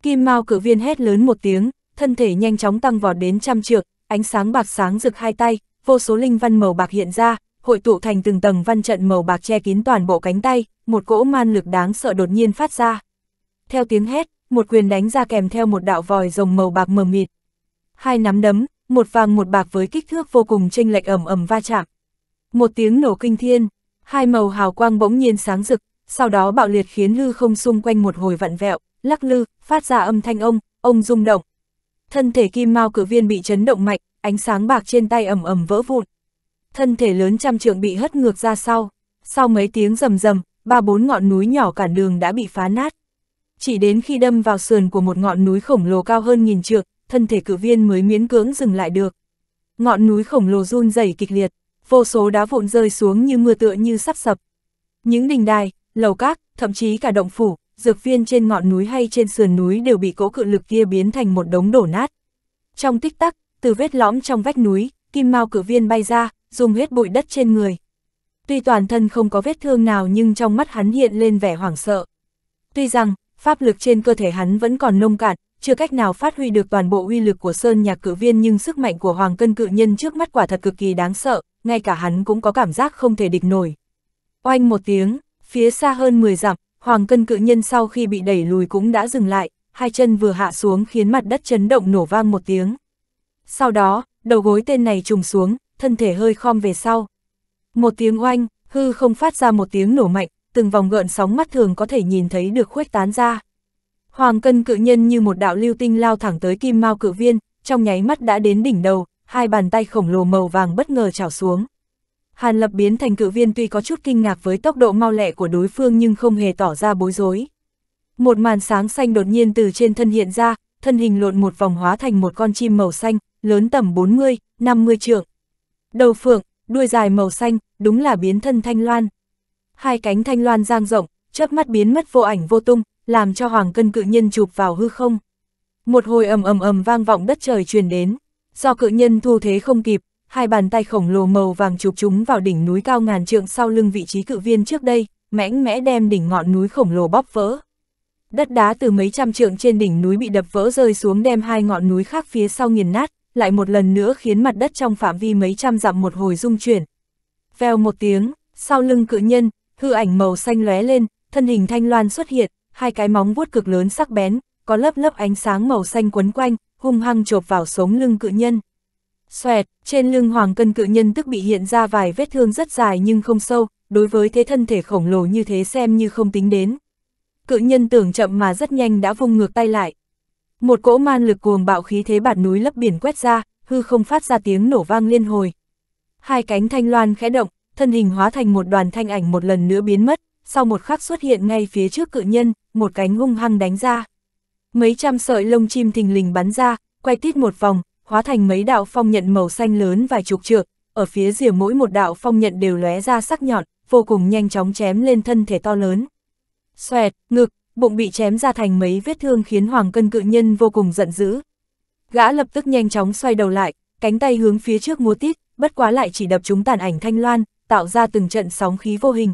Kim Mao cử viên hét lớn một tiếng, thân thể nhanh chóng tăng vọt đến trăm trượng, ánh sáng bạc sáng rực hai tay, vô số linh văn màu bạc hiện ra, hội tụ thành từng tầng văn trận màu bạc che kín toàn bộ cánh tay, một cỗ man lực đáng sợ đột nhiên phát ra. Theo tiếng hét, một quyền đánh ra kèm theo một đạo vòi rồng màu bạc mờ mịt. Hai nắm đấm, một vàng một bạc với kích thước vô cùng chênh lệch ầm ầm va chạm. Một tiếng nổ kinh thiên, hai màu hào quang bỗng nhiên sáng rực, sau đó bạo liệt khiến hư không xung quanh một hồi vặn vẹo, lắc lư, phát ra âm thanh ông, ông rung động. Thân thể kim mao cử viên bị chấn động mạnh, ánh sáng bạc trên tay ẩm ẩm vỡ vụn. Thân thể lớn trăm trượng bị hất ngược ra sau, sau mấy tiếng rầm rầm, ba bốn ngọn núi nhỏ cản đường đã bị phá nát. Chỉ đến khi đâm vào sườn của một ngọn núi khổng lồ cao hơn nghìn trượng, thân thể cử viên mới miễn cưỡng dừng lại được. Ngọn núi khổng lồ run rẩy kịch liệt, vô số đá vụn rơi xuống như mưa tựa như sắp sập. Những đình đài, lầu các, thậm chí cả động phủ, dược viên trên ngọn núi hay trên sườn núi đều bị cỗ cự lực kia biến thành một đống đổ nát. Trong tích tắc, từ vết lõm trong vách núi, kim mao cử viên bay ra, dùng hết bụi đất trên người. Tuy toàn thân không có vết thương nào nhưng trong mắt hắn hiện lên vẻ hoảng sợ. Tuy rằng, pháp lực trên cơ thể hắn vẫn còn nông cạn, chưa cách nào phát huy được toàn bộ uy lực của sơn nhạc cử viên nhưng sức mạnh của hoàng cân cự nhân trước mắt quả thật cực kỳ đáng sợ, ngay cả hắn cũng có cảm giác không thể địch nổi. Oanh một tiếng, Phía xa hơn 10 dặm, hoàng cân cự nhân sau khi bị đẩy lùi cũng đã dừng lại, hai chân vừa hạ xuống khiến mặt đất chấn động nổ vang một tiếng. Sau đó, đầu gối tên này trùng xuống, thân thể hơi khom về sau. Một tiếng oanh, hư không phát ra một tiếng nổ mạnh, từng vòng gợn sóng mắt thường có thể nhìn thấy được khuếch tán ra. Hoàng cân cự nhân như một đạo lưu tinh lao thẳng tới kim mao cự viên, trong nháy mắt đã đến đỉnh đầu, hai bàn tay khổng lồ màu vàng bất ngờ chảo xuống. Hàn Lập biến thành cự viên tuy có chút kinh ngạc với tốc độ mau lẹ của đối phương nhưng không hề tỏ ra bối rối. Một màn sáng xanh đột nhiên từ trên thân hiện ra, thân hình lộn một vòng hóa thành một con chim màu xanh, lớn tầm 40, 50 trượng. Đầu phượng, đuôi dài màu xanh, đúng là biến thân thanh loan. Hai cánh thanh loan giang rộng, chớp mắt biến mất vô ảnh vô tung, làm cho hoàng cân cự nhân chụp vào hư không. Một hồi ầm ầm ầm vang vọng đất trời truyền đến, do cự nhân thu thế không kịp, hai bàn tay khổng lồ màu vàng chụp chúng vào đỉnh núi cao ngàn trượng sau lưng vị trí cự viên trước đây, mãnh mẽ đem đỉnh ngọn núi khổng lồ bóp vỡ. Đất đá từ mấy trăm trượng trên đỉnh núi bị đập vỡ rơi xuống đem hai ngọn núi khác phía sau nghiền nát, lại một lần nữa khiến mặt đất trong phạm vi mấy trăm dặm một hồi rung chuyển. Vèo một tiếng, sau lưng cự nhân, hư ảnh màu xanh lóe lên, thân hình thanh loan xuất hiện, hai cái móng vuốt cực lớn sắc bén, có lớp lớp ánh sáng màu xanh quấn quanh, hung hăng chộp vào sống lưng cự nhân. Xoẹt, trên lưng hoàng cân cự nhân tức bị hiện ra vài vết thương rất dài nhưng không sâu, đối với thế thân thể khổng lồ như thế xem như không tính đến. Cự nhân tưởng chậm mà rất nhanh đã vung ngược tay lại. Một cỗ man lực cuồng bạo khí thế bạt núi lấp biển quét ra, hư không phát ra tiếng nổ vang liên hồi. Hai cánh thanh loan khẽ động, thân hình hóa thành một đoàn thanh ảnh một lần nữa biến mất, sau một khắc xuất hiện ngay phía trước cự nhân, một cánh hung hăng đánh ra. Mấy trăm sợi lông chim thình lình bắn ra, quay tít một vòng, hóa thành mấy đạo phong nhận màu xanh lớn vài chục trượng, ở phía rìa mỗi một đạo phong nhận đều lóe ra sắc nhọn, vô cùng nhanh chóng chém lên thân thể to lớn. Xoẹt, ngực, bụng bị chém ra thành mấy vết thương khiến Hoàng Cân cự nhân vô cùng giận dữ. Gã lập tức nhanh chóng xoay đầu lại, cánh tay hướng phía trước múa tít, bất quá lại chỉ đập chúng tàn ảnh Thanh Loan, tạo ra từng trận sóng khí vô hình.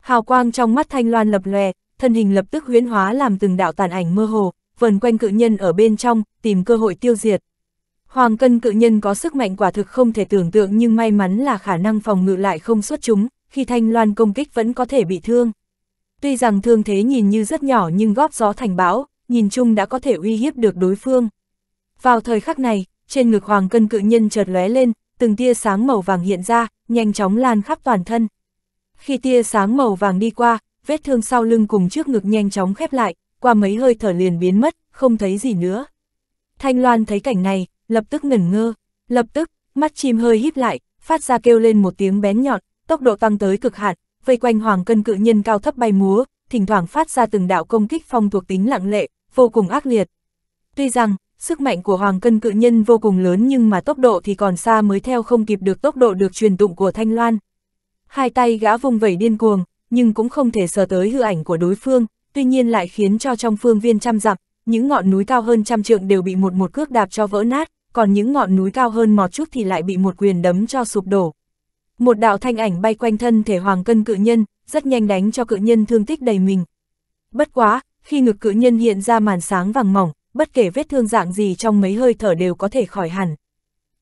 Hào quang trong mắt Thanh Loan lập lòe, thân hình lập tức huyễn hóa làm từng đạo tàn ảnh mơ hồ, vần quanh cự nhân ở bên trong, tìm cơ hội tiêu diệt. Hoàng cân cự nhân có sức mạnh quả thực không thể tưởng tượng nhưng may mắn là khả năng phòng ngự lại không xuất chúng, khi thanh loan công kích vẫn có thể bị thương. Tuy rằng thương thế nhìn như rất nhỏ nhưng góp gió thành bão, nhìn chung đã có thể uy hiếp được đối phương. Vào thời khắc này, trên ngực hoàng cân cự nhân chợt lóe lên, từng tia sáng màu vàng hiện ra, nhanh chóng lan khắp toàn thân. Khi tia sáng màu vàng đi qua, vết thương sau lưng cùng trước ngực nhanh chóng khép lại, qua mấy hơi thở liền biến mất, không thấy gì nữa. Thanh Loan thấy cảnh này, lập tức ngẩn ngơ, lập tức, mắt chim hơi híp lại, phát ra kêu lên một tiếng bén nhọn, tốc độ tăng tới cực hạn, vây quanh hoàng cân cự nhân cao thấp bay múa, thỉnh thoảng phát ra từng đạo công kích phong thuộc tính lặng lệ, vô cùng ác liệt. Tuy rằng, sức mạnh của hoàng cân cự nhân vô cùng lớn nhưng mà tốc độ thì còn xa mới theo không kịp được tốc độ được truyền tụng của Thanh Loan. Hai tay gã vùng vẩy điên cuồng, nhưng cũng không thể sờ tới hư ảnh của đối phương, tuy nhiên lại khiến cho trong phương viên trăm dặm, những ngọn núi cao hơn trăm trượng đều bị một một cước đạp cho vỡ nát, còn những ngọn núi cao hơn một chút thì lại bị một quyền đấm cho sụp đổ. Một đạo thanh ảnh bay quanh thân thể hoàng cân cự nhân, rất nhanh đánh cho cự nhân thương tích đầy mình. Bất quá, khi ngực cự nhân hiện ra màn sáng vàng mỏng, bất kể vết thương dạng gì trong mấy hơi thở đều có thể khỏi hẳn.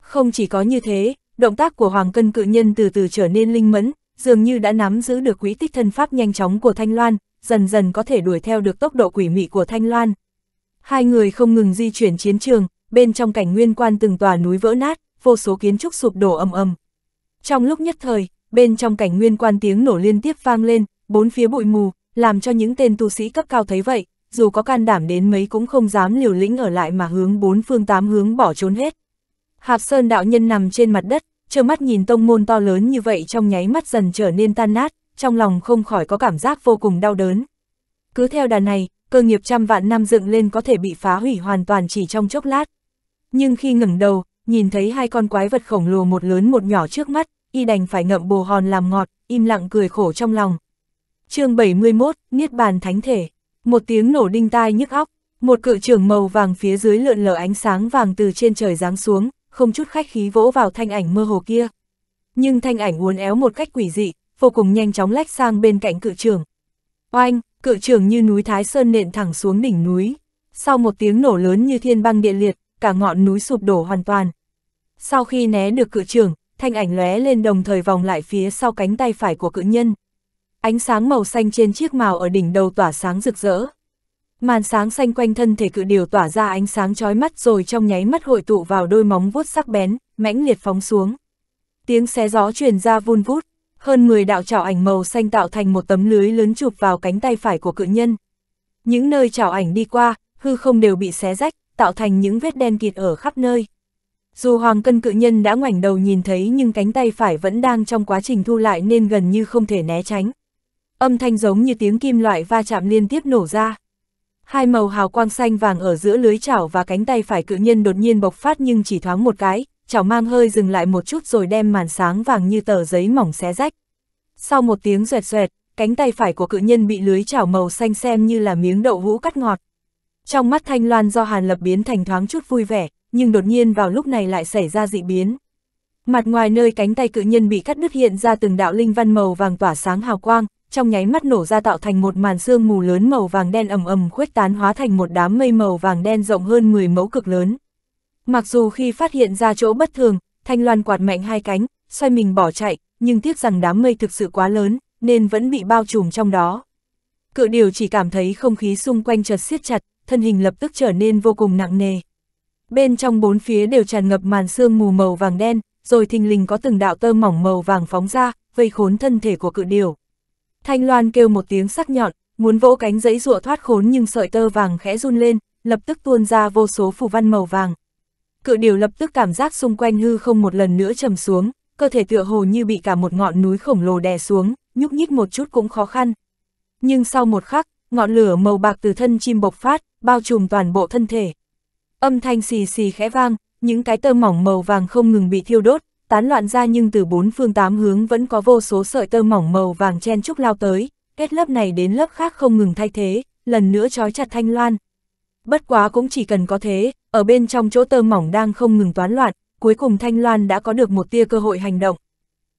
Không chỉ có như thế, động tác của hoàng cân cự nhân từ từ trở nên linh mẫn, dường như đã nắm giữ được quỹ tích thân pháp nhanh chóng của Thanh Loan, dần dần có thể đuổi theo được tốc độ quỷ mị của Thanh Loan. Hai người không ngừng di chuyển chiến trường, bên trong cảnh nguyên quan từng tòa núi vỡ nát, vô số kiến trúc sụp đổ ầm ầm. Trong lúc nhất thời, bên trong cảnh nguyên quan tiếng nổ liên tiếp vang lên, bốn phía bụi mù, làm cho những tên tu sĩ cấp cao thấy vậy, dù có can đảm đến mấy cũng không dám liều lĩnh ở lại mà hướng bốn phương tám hướng bỏ trốn hết. Hạp Sơn đạo nhân nằm trên mặt đất, trơ mắt nhìn tông môn to lớn như vậy trong nháy mắt dần trở nên tan nát, trong lòng không khỏi có cảm giác vô cùng đau đớn. Cứ theo đà này, cơ nghiệp trăm vạn năm dựng lên có thể bị phá hủy hoàn toàn chỉ trong chốc lát. Nhưng khi ngẩng đầu, nhìn thấy hai con quái vật khổng lồ một lớn một nhỏ trước mắt, y đành phải ngậm bồ hòn làm ngọt, im lặng cười khổ trong lòng. chương 71, Niết Bàn Thánh Thể. Một tiếng nổ đinh tai nhức óc, một cự trường màu vàng phía dưới lượn lờ ánh sáng vàng từ trên trời giáng xuống, không chút khách khí vỗ vào thanh ảnh mơ hồ kia. Nhưng thanh ảnh uốn éo một cách quỷ dị, vô cùng nhanh chóng lách sang bên cạnh cự trường. Oanh, cự trường như núi Thái Sơn nện thẳng xuống đỉnh núi. Sau một tiếng nổ lớn như thiên băng địa liệt, cả ngọn núi sụp đổ hoàn toàn. Sau khi né được cự trường, thanh ảnh lóe lên đồng thời vòng lại phía sau cánh tay phải của cự nhân. Ánh sáng màu xanh trên chiếc màu ở đỉnh đầu tỏa sáng rực rỡ. Màn sáng xanh quanh thân thể cự điều tỏa ra ánh sáng chói mắt rồi trong nháy mắt hội tụ vào đôi móng vuốt sắc bén, mãnh liệt phóng xuống. Tiếng xé gió truyền ra vun vút, hơn 10 đạo trảo ảnh màu xanh tạo thành một tấm lưới lớn chụp vào cánh tay phải của cự nhân. Những nơi trảo ảnh đi qua, hư không đều bị xé rách, tạo thành những vết đen kịt ở khắp nơi. Dù hoàng cân cự nhân đã ngoảnh đầu nhìn thấy nhưng cánh tay phải vẫn đang trong quá trình thu lại nên gần như không thể né tránh. Âm thanh giống như tiếng kim loại va chạm liên tiếp nổ ra. Hai màu hào quang xanh vàng ở giữa lưới chảo và cánh tay phải cự nhân đột nhiên bộc phát nhưng chỉ thoáng một cái, chảo mang hơi dừng lại một chút rồi đem màn sáng vàng như tờ giấy mỏng xé rách. Sau một tiếng xoẹt xoẹt, cánh tay phải của cự nhân bị lưới chảo màu xanh xem như là miếng đậu hũ cắt ngọt. Trong mắt Thanh Loan do Hàn Lập biến thành thoáng chút vui vẻ, nhưng đột nhiên vào lúc này lại xảy ra dị biến. Mặt ngoài nơi cánh tay cự nhân bị cắt đứt hiện ra từng đạo linh văn màu vàng tỏa sáng hào quang, trong nháy mắt nổ ra tạo thành một màn sương mù lớn màu vàng đen ầm ầm khuếch tán hóa thành một đám mây màu vàng đen rộng hơn 10 mẫu cực lớn. Mặc dù khi phát hiện ra chỗ bất thường, Thanh Loan quạt mạnh hai cánh, xoay mình bỏ chạy, nhưng tiếc rằng đám mây thực sự quá lớn, nên vẫn bị bao trùm trong đó. Cự điều chỉ cảm thấy không khí xung quanh chợt siết chặt, thân hình lập tức trở nên vô cùng nặng nề. Bên trong bốn phía đều tràn ngập màn sương mù màu vàng đen, rồi thình lình có từng đạo tơ mỏng màu vàng phóng ra, vây khốn thân thể của cự điều. Thanh Loan kêu một tiếng sắc nhọn, muốn vỗ cánh giấy rụa thoát khốn nhưng sợi tơ vàng khẽ run lên, lập tức tuôn ra vô số phù văn màu vàng. Cự điều lập tức cảm giác xung quanh hư không một lần nữa trầm xuống, cơ thể tựa hồ như bị cả một ngọn núi khổng lồ đè xuống, nhúc nhích một chút cũng khó khăn. Nhưng sau một khắc, ngọn lửa màu bạc từ thân chim bộc phát, bao trùm toàn bộ thân thể. Âm thanh xì xì khẽ vang, những cái tơ mỏng màu vàng không ngừng bị thiêu đốt, tán loạn ra nhưng từ bốn phương tám hướng vẫn có vô số sợi tơ mỏng màu vàng chen chúc lao tới, kết lớp này đến lớp khác không ngừng thay thế, lần nữa trói chặt thanh loan. Bất quá cũng chỉ cần có thế, ở bên trong chỗ tơ mỏng đang không ngừng toán loạn, cuối cùng thanh loan đã có được một tia cơ hội hành động.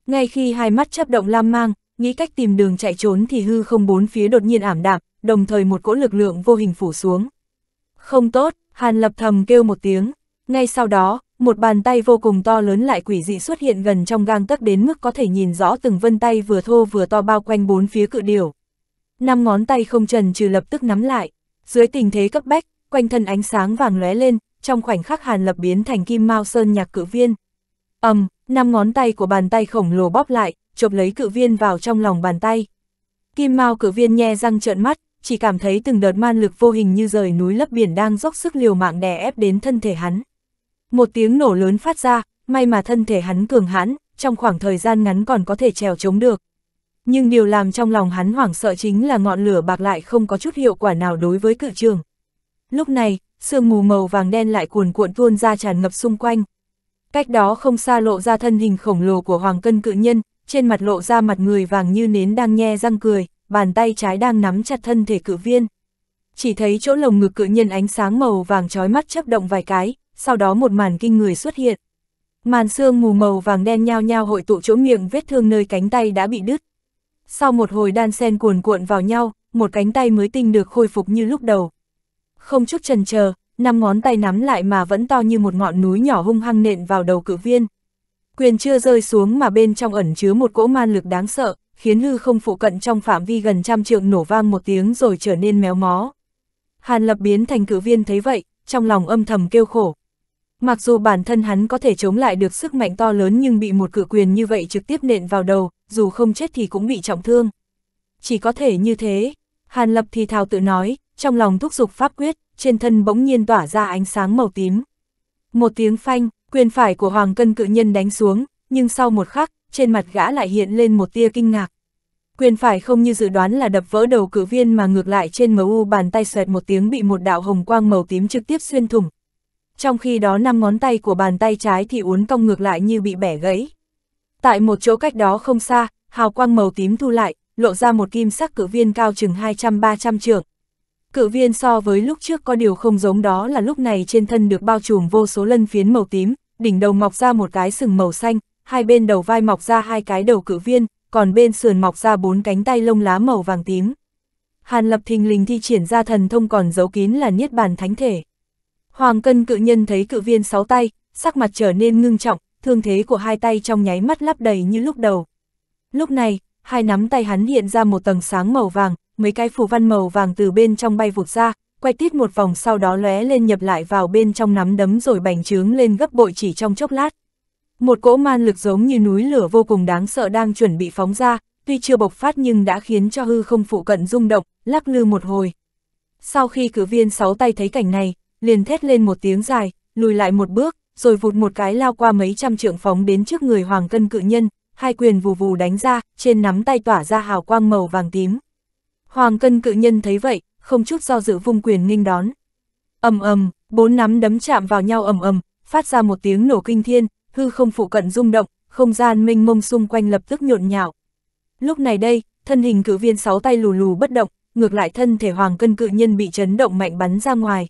Ngay khi hai mắt chấp động lam mang, nghĩ cách tìm đường chạy trốn thì hư không bốn phía đột nhiên ảm đạm, đồng thời một cỗ lực lượng vô hình phủ xuống. Không tốt, Hàn Lập thầm kêu một tiếng, ngay sau đó, một bàn tay vô cùng to lớn lại quỷ dị xuất hiện gần trong gang tấc đến mức có thể nhìn rõ từng vân tay vừa thô vừa to bao quanh bốn phía cự điểu. Năm ngón tay không trần trừ lập tức nắm lại, dưới tình thế cấp bách, quanh thân ánh sáng vàng lóe lên, trong khoảnh khắc Hàn Lập biến thành kim mao sơn nhạc cự viên. Ầm, um, năm ngón tay của bàn tay khổng lồ bóp lại, chộp lấy cự viên vào trong lòng bàn tay. Kim Mao cự viên nhe răng trợn mắt, chỉ cảm thấy từng đợt man lực vô hình như rời núi lấp biển đang dốc sức liều mạng đè ép đến thân thể hắn. Một tiếng nổ lớn phát ra, may mà thân thể hắn cường hãn, trong khoảng thời gian ngắn còn có thể trèo chống được. Nhưng điều làm trong lòng hắn hoảng sợ chính là ngọn lửa bạc lại không có chút hiệu quả nào đối với cự trường. Lúc này, sương mù màu vàng đen lại cuồn cuộn tuôn ra tràn ngập xung quanh. Cách đó không xa lộ ra thân hình khổng lồ của hoàng cân cự nhân, trên mặt lộ ra mặt người vàng như nến đang nhe răng cười, bàn tay trái đang nắm chặt thân thể cự viên. Chỉ thấy chỗ lồng ngực cự nhân ánh sáng màu vàng trói mắt chấp động vài cái, sau đó một màn kinh người xuất hiện. Màn xương mù màu vàng đen nhao nhao hội tụ chỗ miệng vết thương nơi cánh tay đã bị đứt. Sau một hồi đan sen cuồn cuộn vào nhau, một cánh tay mới tinh được khôi phục như lúc đầu. Không chút chần chờ, năm ngón tay nắm lại mà vẫn to như một ngọn núi nhỏ hung hăng nện vào đầu cự viên quyền chưa rơi xuống mà bên trong ẩn chứa một cỗ man lực đáng sợ, khiến hư không phụ cận trong phạm vi gần trăm trượng nổ vang một tiếng rồi trở nên méo mó. Hàn lập biến thành cử viên thấy vậy, trong lòng âm thầm kêu khổ. Mặc dù bản thân hắn có thể chống lại được sức mạnh to lớn nhưng bị một cử quyền như vậy trực tiếp nện vào đầu, dù không chết thì cũng bị trọng thương. Chỉ có thể như thế, Hàn lập thì thào tự nói, trong lòng thúc giục pháp quyết, trên thân bỗng nhiên tỏa ra ánh sáng màu tím. Một tiếng phanh, quyền phải của Hoàng Cân cự nhân đánh xuống, nhưng sau một khắc, trên mặt gã lại hiện lên một tia kinh ngạc. Quyền phải không như dự đoán là đập vỡ đầu cử viên mà ngược lại trên MU bàn tay xoẹt một tiếng bị một đạo hồng quang màu tím trực tiếp xuyên thủng. Trong khi đó năm ngón tay của bàn tay trái thì uốn cong ngược lại như bị bẻ gãy. Tại một chỗ cách đó không xa, hào quang màu tím thu lại, lộ ra một kim sắc cử viên cao chừng 200-300 trượng. Cự viên so với lúc trước có điều không giống đó là lúc này trên thân được bao trùm vô số lân phiến màu tím, đỉnh đầu mọc ra một cái sừng màu xanh, hai bên đầu vai mọc ra hai cái đầu cự viên, còn bên sườn mọc ra bốn cánh tay lông lá màu vàng tím. Hàn lập thình lình thi triển ra thần thông còn giấu kín là niết bàn thánh thể. Hoàng cân cự nhân thấy cự viên sáu tay, sắc mặt trở nên ngưng trọng, thương thế của hai tay trong nháy mắt lắp đầy như lúc đầu. Lúc này, hai nắm tay hắn hiện ra một tầng sáng màu vàng, mấy cái phù văn màu vàng từ bên trong bay vụt ra, quay tít một vòng sau đó lóe lên nhập lại vào bên trong nắm đấm rồi bành trướng lên gấp bội chỉ trong chốc lát. Một cỗ man lực giống như núi lửa vô cùng đáng sợ đang chuẩn bị phóng ra, tuy chưa bộc phát nhưng đã khiến cho hư không phụ cận rung động, lắc lư một hồi. Sau khi cử viên sáu tay thấy cảnh này, liền thét lên một tiếng dài, lùi lại một bước, rồi vụt một cái lao qua mấy trăm trượng phóng đến trước người hoàng cân cự nhân, hai quyền vù vù đánh ra, trên nắm tay tỏa ra hào quang màu vàng tím. Hoàng cân cự nhân thấy vậy, không chút do dự vung quyền nghênh đón. ầm ầm, bốn nắm đấm chạm vào nhau ầm ầm, phát ra một tiếng nổ kinh thiên, hư không phụ cận rung động, không gian mênh mông xung quanh lập tức nhộn nhạo. Lúc này đây, thân hình cự viên sáu tay lù lù bất động, ngược lại thân thể hoàng cân cự nhân bị chấn động mạnh bắn ra ngoài.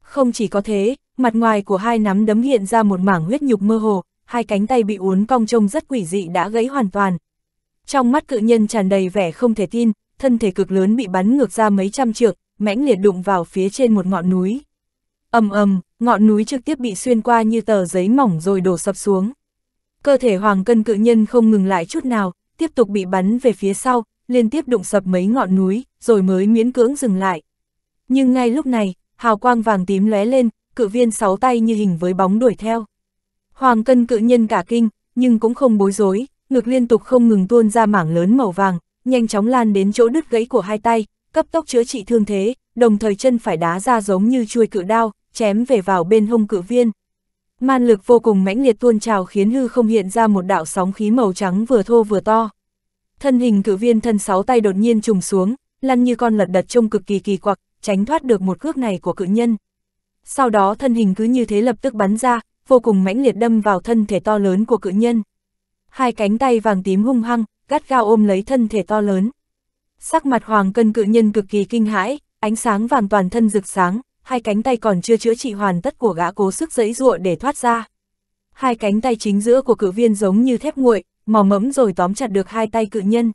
Không chỉ có thế, mặt ngoài của hai nắm đấm hiện ra một mảng huyết nhục mơ hồ, hai cánh tay bị uốn cong trông rất quỷ dị đã gãy hoàn toàn. Trong mắt cự nhân tràn đầy vẻ không thể tin, thân thể cực lớn bị bắn ngược ra mấy trăm trượng, mãnh liệt đụng vào phía trên một ngọn núi. ầm ầm, ngọn núi trực tiếp bị xuyên qua như tờ giấy mỏng rồi đổ sập xuống. Cơ thể hoàng cân cự nhân không ngừng lại chút nào, tiếp tục bị bắn về phía sau, liên tiếp đụng sập mấy ngọn núi, rồi mới miễn cưỡng dừng lại. Nhưng ngay lúc này, hào quang vàng tím lóe lên, cự viên sáu tay như hình với bóng đuổi theo. Hoàng cân cự nhân cả kinh, nhưng cũng không bối rối, ngực liên tục không ngừng tuôn ra mảng lớn màu vàng, nhanh chóng lan đến chỗ đứt gãy của hai tay, cấp tốc chữa trị thương thế, đồng thời chân phải đá ra giống như chuôi cự đao, chém về vào bên hông cự viên. Man lực vô cùng mãnh liệt tuôn trào khiến hư không hiện ra một đạo sóng khí màu trắng vừa thô vừa to. Thân hình cự viên thân sáu tay đột nhiên trùng xuống, lăn như con lật đật trông cực kỳ kỳ quặc, tránh thoát được một cước này của cự nhân. Sau đó thân hình cứ như thế lập tức bắn ra, vô cùng mãnh liệt đâm vào thân thể to lớn của cự nhân. Hai cánh tay vàng tím hung hăng, gắt gao ôm lấy thân thể to lớn. Sắc mặt hoàng cân cự nhân cực kỳ kinh hãi, ánh sáng vàng toàn thân rực sáng, hai cánh tay còn chưa chữa trị hoàn tất của gã cố sức giãy giụa để thoát ra. Hai cánh tay chính giữa của cự viên giống như thép nguội, mò mẫm rồi tóm chặt được hai tay cự nhân.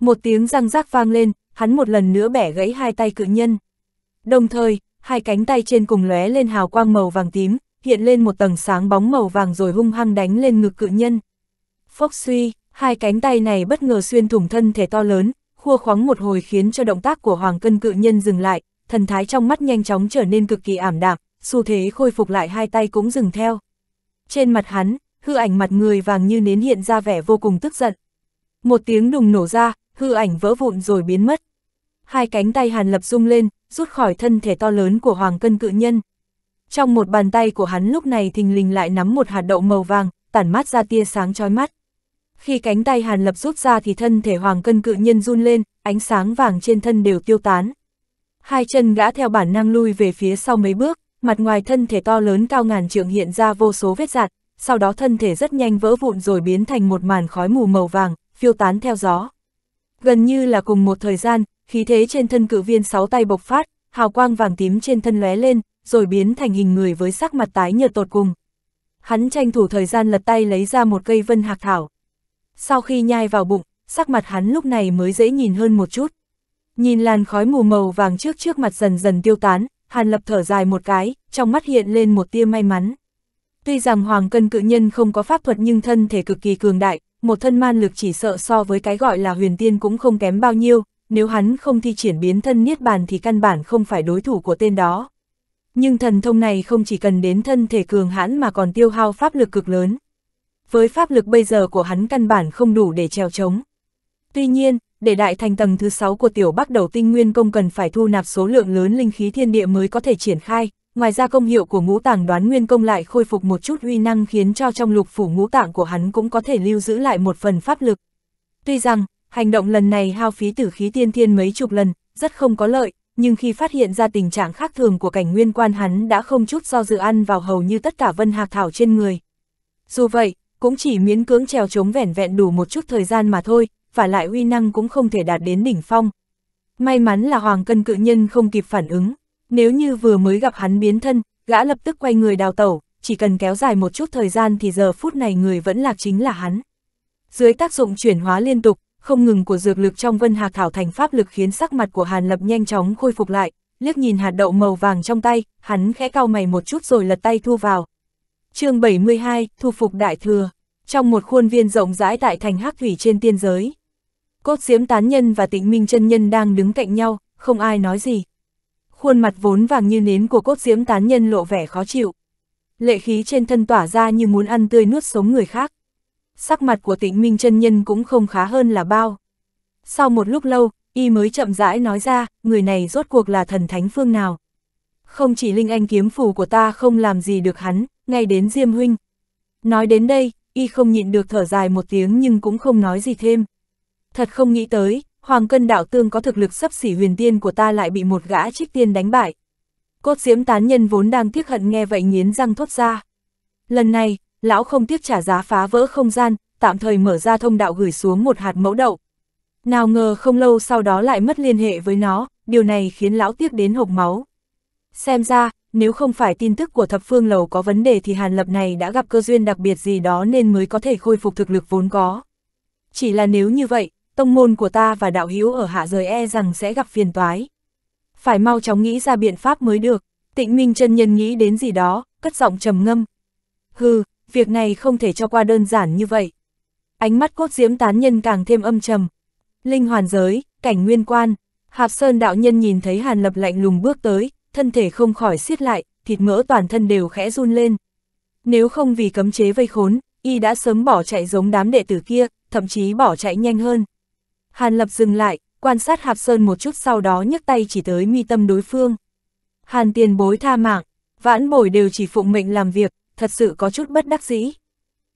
Một tiếng răng rác vang lên, hắn một lần nữa bẻ gãy hai tay cự nhân. Đồng thời, hai cánh tay trên cùng lóe lên hào quang màu vàng tím, hiện lên một tầng sáng bóng màu vàng rồi hung hăng đánh lên ngực cự nhân. Phốc suy, Hai cánh tay này bất ngờ xuyên thủng thân thể to lớn, khua khoáng một hồi khiến cho động tác của Hoàng Cân cự nhân dừng lại, thần thái trong mắt nhanh chóng trở nên cực kỳ ảm đạm, xu thế khôi phục lại hai tay cũng dừng theo. Trên mặt hắn, hư ảnh mặt người vàng như nến hiện ra vẻ vô cùng tức giận. Một tiếng đùng nổ ra, hư ảnh vỡ vụn rồi biến mất. Hai cánh tay Hàn Lập rung lên, rút khỏi thân thể to lớn của Hoàng Cân cự nhân. Trong một bàn tay của hắn lúc này thình lình lại nắm một hạt đậu màu vàng, tản mát ra tia sáng chói mắt. Khi cánh tay Hàn Lập rút ra thì thân thể hoàng cân cự nhân run lên, ánh sáng vàng trên thân đều tiêu tán. Hai chân gã theo bản năng lui về phía sau mấy bước, mặt ngoài thân thể to lớn cao ngàn trượng hiện ra vô số vết giặt, sau đó thân thể rất nhanh vỡ vụn rồi biến thành một màn khói mù màu vàng, phiêu tán theo gió. Gần như là cùng một thời gian, khí thế trên thân cự viên sáu tay bộc phát, hào quang vàng tím trên thân lóe lên, rồi biến thành hình người với sắc mặt tái nhợt tột cùng. Hắn tranh thủ thời gian lật tay lấy ra một cây vân hạc thảo, sau khi nhai vào bụng, sắc mặt hắn lúc này mới dễ nhìn hơn một chút. Nhìn làn khói mù màu vàng trước trước mặt dần dần tiêu tán, Hàn Lập thở dài một cái, trong mắt hiện lên một tia may mắn. Tuy rằng Hoàng Cân Cự Nhân không có pháp thuật nhưng thân thể cực kỳ cường đại, một thân man lực chỉ sợ so với cái gọi là huyền tiên cũng không kém bao nhiêu, nếu hắn không thi triển biến thân niết bàn thì căn bản không phải đối thủ của tên đó. Nhưng thần thông này không chỉ cần đến thân thể cường hãn mà còn tiêu hao pháp lực cực lớn với pháp lực bây giờ của hắn căn bản không đủ để trèo chống. Tuy nhiên, để đại thành tầng thứ 6 của tiểu bắc đầu tinh nguyên công cần phải thu nạp số lượng lớn linh khí thiên địa mới có thể triển khai, ngoài ra công hiệu của ngũ tàng đoán nguyên công lại khôi phục một chút uy năng khiến cho trong lục phủ ngũ tạng của hắn cũng có thể lưu giữ lại một phần pháp lực. Tuy rằng, hành động lần này hao phí tử khí tiên thiên mấy chục lần, rất không có lợi, nhưng khi phát hiện ra tình trạng khác thường của cảnh nguyên quan hắn đã không chút do dự ăn vào hầu như tất cả vân hạc thảo trên người. Dù vậy, cũng chỉ miễn cưỡng trèo chống vẻn vẹn đủ một chút thời gian mà thôi, và lại uy năng cũng không thể đạt đến đỉnh phong. May mắn là Hoàng Cân Cự Nhân không kịp phản ứng, nếu như vừa mới gặp hắn biến thân, gã lập tức quay người đào tẩu, chỉ cần kéo dài một chút thời gian thì giờ phút này người vẫn lạc chính là hắn. Dưới tác dụng chuyển hóa liên tục, không ngừng của dược lực trong vân hạc thảo thành pháp lực khiến sắc mặt của Hàn Lập nhanh chóng khôi phục lại, liếc nhìn hạt đậu màu vàng trong tay, hắn khẽ cau mày một chút rồi lật tay thu vào, chương 72, thu phục đại thừa, trong một khuôn viên rộng rãi tại thành hắc thủy trên tiên giới. Cốt diếm tán nhân và tịnh minh chân nhân đang đứng cạnh nhau, không ai nói gì. Khuôn mặt vốn vàng như nến của cốt diếm tán nhân lộ vẻ khó chịu. Lệ khí trên thân tỏa ra như muốn ăn tươi nuốt sống người khác. Sắc mặt của tịnh minh chân nhân cũng không khá hơn là bao. Sau một lúc lâu, y mới chậm rãi nói ra, người này rốt cuộc là thần thánh phương nào. Không chỉ linh anh kiếm phù của ta không làm gì được hắn, ngay đến Diêm Huynh. Nói đến đây, y không nhịn được thở dài một tiếng nhưng cũng không nói gì thêm. Thật không nghĩ tới, Hoàng Cân Đạo Tương có thực lực sấp xỉ huyền tiên của ta lại bị một gã trích tiên đánh bại. Cốt diễm tán nhân vốn đang tiếc hận nghe vậy nghiến răng thốt ra. Lần này, lão không tiếc trả giá phá vỡ không gian, tạm thời mở ra thông đạo gửi xuống một hạt mẫu đậu. Nào ngờ không lâu sau đó lại mất liên hệ với nó, điều này khiến lão tiếc đến hộc máu. Xem ra, nếu không phải tin tức của thập phương lầu có vấn đề thì Hàn Lập này đã gặp cơ duyên đặc biệt gì đó nên mới có thể khôi phục thực lực vốn có. Chỉ là nếu như vậy, tông môn của ta và đạo hữu ở hạ giới e rằng sẽ gặp phiền toái. Phải mau chóng nghĩ ra biện pháp mới được, tịnh minh chân nhân nghĩ đến gì đó, cất giọng trầm ngâm. Hừ, việc này không thể cho qua đơn giản như vậy. Ánh mắt cốt diễm tán nhân càng thêm âm trầm. Linh hoàn giới, cảnh nguyên quan, Hạp Sơn đạo nhân nhìn thấy Hàn Lập lạnh lùng bước tới, thân thể không khỏi siết lại, thịt mỡ toàn thân đều khẽ run lên. Nếu không vì cấm chế vây khốn, y đã sớm bỏ chạy giống đám đệ tử kia, thậm chí bỏ chạy nhanh hơn. Hàn Lập dừng lại, quan sát Hạp Sơn một chút sau đó nhấc tay chỉ tới mi tâm đối phương. Hàn tiền bối tha mạng, vãn bồi đều chỉ phụng mệnh làm việc, thật sự có chút bất đắc dĩ.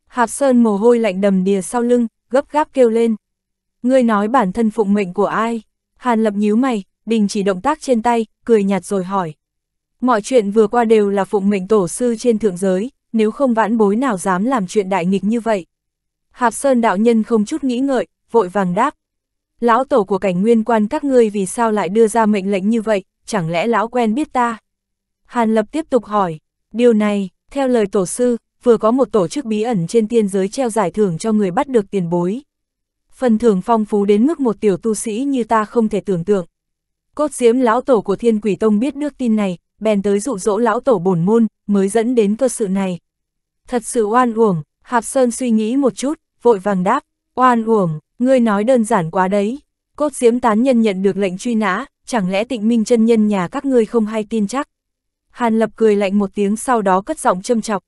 Hạp Sơn mồ hôi lạnh đầm đìa sau lưng, gấp gáp kêu lên. Ngươi nói bản thân phụng mệnh của ai? Hàn Lập nhíu mày, đình chỉ động tác trên tay, cười nhạt rồi hỏi. Mọi chuyện vừa qua đều là phụng mệnh tổ sư trên thượng giới, nếu không vãn bối nào dám làm chuyện đại nghịch như vậy. Hạp Sơn đạo nhân không chút nghĩ ngợi, vội vàng đáp. Lão tổ của cảnh nguyên quan các ngươi vì sao lại đưa ra mệnh lệnh như vậy, chẳng lẽ lão quen biết ta? Hàn Lập tiếp tục hỏi, điều này, theo lời tổ sư, vừa có một tổ chức bí ẩn trên tiên giới treo giải thưởng cho người bắt được tiền bối. Phần thưởng phong phú đến mức một tiểu tu sĩ như ta không thể tưởng tượng. Cốt diếm lão tổ của thiên quỷ tông biết được tin này, bèn tới dụ dỗ lão tổ bổn môn, mới dẫn đến cơ sự này. Thật sự oan uổng, Hạp Sơn suy nghĩ một chút, vội vàng đáp, oan uổng, ngươi nói đơn giản quá đấy. Cốt diếm tán nhân nhận được lệnh truy nã, chẳng lẽ tịnh minh chân nhân nhà các ngươi không hay tin chắc. Hàn Lập cười lạnh một tiếng sau đó cất giọng châm chọc.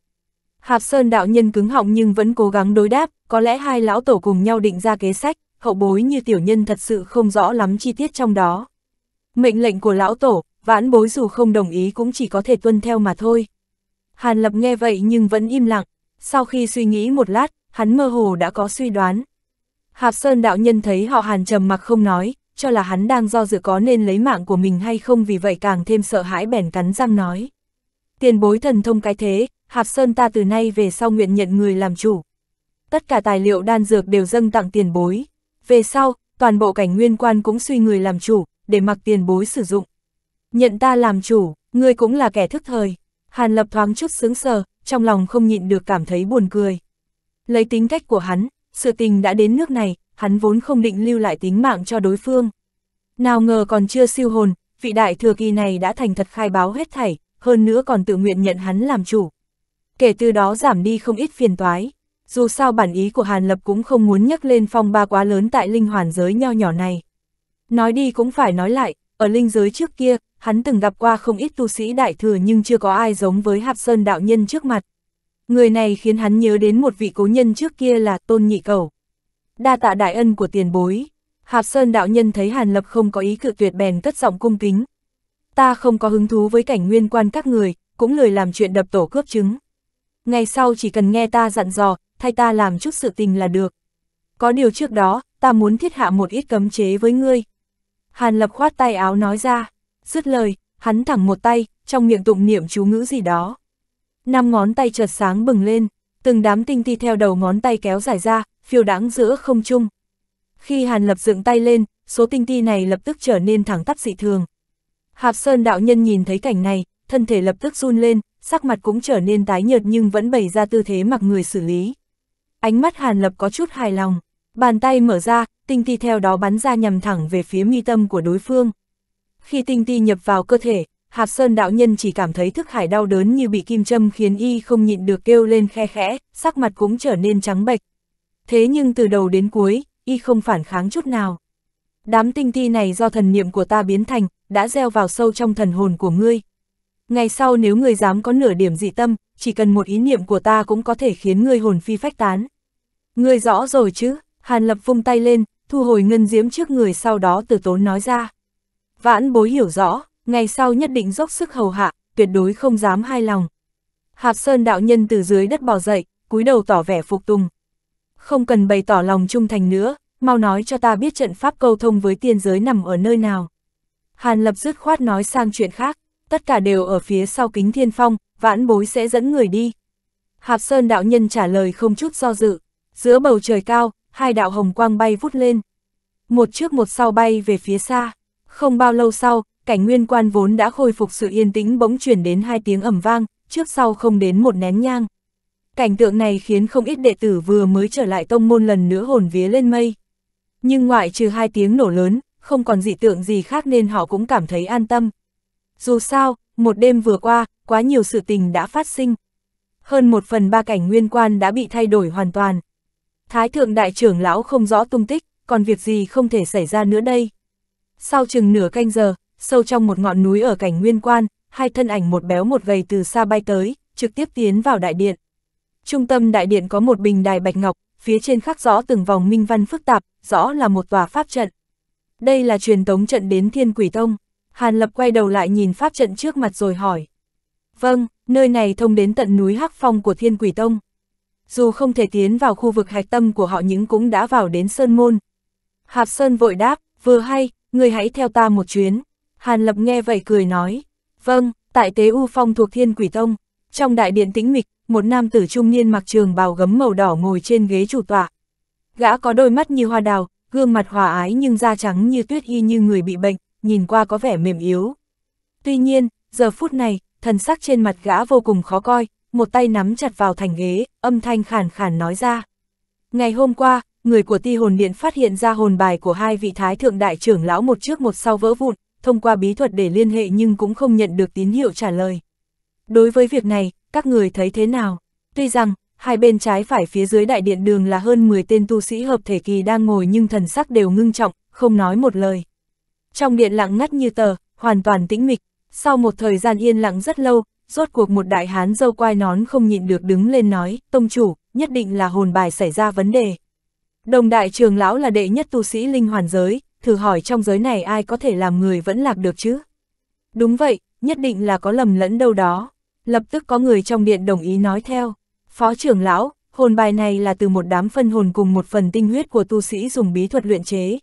Hạp Sơn đạo nhân cứng họng nhưng vẫn cố gắng đối đáp, có lẽ hai lão tổ cùng nhau định ra kế sách, hậu bối như tiểu nhân thật sự không rõ lắm chi tiết trong đó. Mệnh lệnh của lão tổ, vãn bối dù không đồng ý cũng chỉ có thể tuân theo mà thôi. Hàn Lập nghe vậy nhưng vẫn im lặng, sau khi suy nghĩ một lát, hắn mơ hồ đã có suy đoán. Hạp Sơn đạo nhân thấy họ Hàn trầm mặc không nói, cho là hắn đang do dự có nên lấy mạng của mình hay không vì vậy càng thêm sợ hãi bèn cắn răng nói. Tiền bối thần thông cái thế, Hạp Sơn ta từ nay về sau nguyện nhận người làm chủ. Tất cả tài liệu đan dược đều dâng tặng tiền bối. Về sau, toàn bộ cảnh nguyên quan cũng suy người làm chủ, để mặc tiền bối sử dụng. Nhận ta làm chủ, ngươi cũng là kẻ thức thời. Hàn Lập thoáng chút sướng sờ, trong lòng không nhịn được cảm thấy buồn cười. Lấy tính cách của hắn, sự tình đã đến nước này, hắn vốn không định lưu lại tính mạng cho đối phương. Nào ngờ còn chưa siêu hồn, vị đại thừa kỳ này đã thành thật khai báo hết thảy, hơn nữa còn tự nguyện nhận hắn làm chủ. Kể từ đó giảm đi không ít phiền toái. Dù sao bản ý của Hàn Lập cũng không muốn nhắc lên phong ba quá lớn tại linh hoàn giới nho nhỏ này. Nói đi cũng phải nói lại, ở linh giới trước kia, hắn từng gặp qua không ít tu sĩ đại thừa nhưng chưa có ai giống với Hạp Sơn đạo nhân trước mặt. Người này khiến hắn nhớ đến một vị cố nhân trước kia là Tôn Nhị Cầu. Đa tạ đại ân của tiền bối, Hạp Sơn đạo nhân thấy Hàn Lập không có ý cự tuyệt bèn cất giọng cung kính. Ta không có hứng thú với cảnh nguyên quan các người, cũng lười làm chuyện đập tổ cướp trứng Ngày sau chỉ cần nghe ta dặn dò, thay ta làm chút sự tình là được. Có điều trước đó, ta muốn thiết hạ một ít cấm chế với ngươi, Hàn Lập khoát tay áo nói ra, dứt lời, hắn thẳng một tay, trong miệng tụng niệm chú ngữ gì đó. Năm ngón tay chợt sáng bừng lên, từng đám tinh ti theo đầu ngón tay kéo dài ra, phiêu đáng giữa không trung. Khi Hàn Lập dựng tay lên, số tinh ti này lập tức trở nên thẳng tắp dị thường. Hạp Sơn đạo nhân nhìn thấy cảnh này, thân thể lập tức run lên, sắc mặt cũng trở nên tái nhợt nhưng vẫn bày ra tư thế mặc người xử lý. Ánh mắt Hàn Lập có chút hài lòng. Bàn tay mở ra, tinh ti theo đó bắn ra nhằm thẳng về phía mi tâm của đối phương. Khi tinh ti nhập vào cơ thể, Hạp Sơn đạo nhân chỉ cảm thấy thức hải đau đớn như bị kim châm khiến y không nhịn được kêu lên khe khẽ, sắc mặt cũng trở nên trắng bệch. Thế nhưng từ đầu đến cuối, y không phản kháng chút nào. Đám tinh ti này do thần niệm của ta biến thành, đã gieo vào sâu trong thần hồn của ngươi. Ngày sau nếu ngươi dám có nửa điểm dị tâm, chỉ cần một ý niệm của ta cũng có thể khiến ngươi hồn phi phách tán. Ngươi rõ rồi chứ? Hàn Lập vung tay lên, thu hồi ngân diếm trước người sau đó từ tốn nói ra. Vãn bối hiểu rõ, ngày sau nhất định dốc sức hầu hạ, tuyệt đối không dám hai lòng. Hạp Sơn đạo nhân từ dưới đất bò dậy, cúi đầu tỏ vẻ phục tùng. Không cần bày tỏ lòng trung thành nữa, mau nói cho ta biết trận pháp câu thông với tiên giới nằm ở nơi nào. Hàn Lập dứt khoát nói sang chuyện khác, tất cả đều ở phía sau kính thiên phong, vãn bối sẽ dẫn người đi. Hạp Sơn đạo nhân trả lời không chút do dự. Giữa bầu trời cao, hai đạo hồng quang bay vút lên. Một trước một sau bay về phía xa. Không bao lâu sau, cảnh nguyên quan vốn đã khôi phục sự yên tĩnh bỗng chuyển đến hai tiếng ẩm vang, trước sau không đến một nén nhang. Cảnh tượng này khiến không ít đệ tử vừa mới trở lại tông môn lần nữa hồn vía lên mây. Nhưng ngoại trừ hai tiếng nổ lớn, không còn dị tượng gì khác nên họ cũng cảm thấy an tâm. Dù sao, một đêm vừa qua, quá nhiều sự tình đã phát sinh. Hơn một phần ba cảnh nguyên quan đã bị thay đổi hoàn toàn, Thái thượng đại trưởng lão không rõ tung tích, còn việc gì không thể xảy ra nữa đây. Sau chừng nửa canh giờ, sâu trong một ngọn núi ở cảnh nguyên quan, hai thân ảnh một béo một gầy từ xa bay tới, trực tiếp tiến vào đại điện. Trung tâm đại điện có một bình đài bạch ngọc, phía trên khắc rõ từng vòng minh văn phức tạp, rõ là một tòa pháp trận. Đây là truyền tống trận đến Thiên Quỷ Tông. Hàn Lập quay đầu lại nhìn pháp trận trước mặt rồi hỏi. Vâng, nơi này thông đến tận núi Hắc Phong của Thiên Quỷ Tông dù không thể tiến vào khu vực hạch tâm của họ nhưng cũng đã vào đến Sơn Môn. Hạp Sơn vội đáp, vừa hay, người hãy theo ta một chuyến. Hàn Lập nghe vậy cười nói, vâng, tại tế U Phong thuộc Thiên Quỷ Tông, trong đại điện tĩnh mịch, một nam tử trung niên mặc trường bào gấm màu đỏ ngồi trên ghế chủ tọa. Gã có đôi mắt như hoa đào, gương mặt hòa ái nhưng da trắng như tuyết y như người bị bệnh, nhìn qua có vẻ mềm yếu. Tuy nhiên, giờ phút này, thần sắc trên mặt gã vô cùng khó coi, một tay nắm chặt vào thành ghế, âm thanh khàn khàn nói ra. Ngày hôm qua, người của ti hồn điện phát hiện ra hồn bài của hai vị thái thượng đại trưởng lão một trước một sau vỡ vụn, thông qua bí thuật để liên hệ nhưng cũng không nhận được tín hiệu trả lời. Đối với việc này, các người thấy thế nào? Tuy rằng, hai bên trái phải phía dưới đại điện đường là hơn 10 tên tu sĩ hợp thể kỳ đang ngồi nhưng thần sắc đều ngưng trọng, không nói một lời. Trong điện lặng ngắt như tờ, hoàn toàn tĩnh mịch, sau một thời gian yên lặng rất lâu, rốt cuộc một đại hán dâu quai nón không nhịn được đứng lên nói, tông chủ, nhất định là hồn bài xảy ra vấn đề. Đồng đại trường lão là đệ nhất tu sĩ linh hoàn giới, thử hỏi trong giới này ai có thể làm người vẫn lạc được chứ? Đúng vậy, nhất định là có lầm lẫn đâu đó. Lập tức có người trong điện đồng ý nói theo. Phó trưởng lão, hồn bài này là từ một đám phân hồn cùng một phần tinh huyết của tu sĩ dùng bí thuật luyện chế.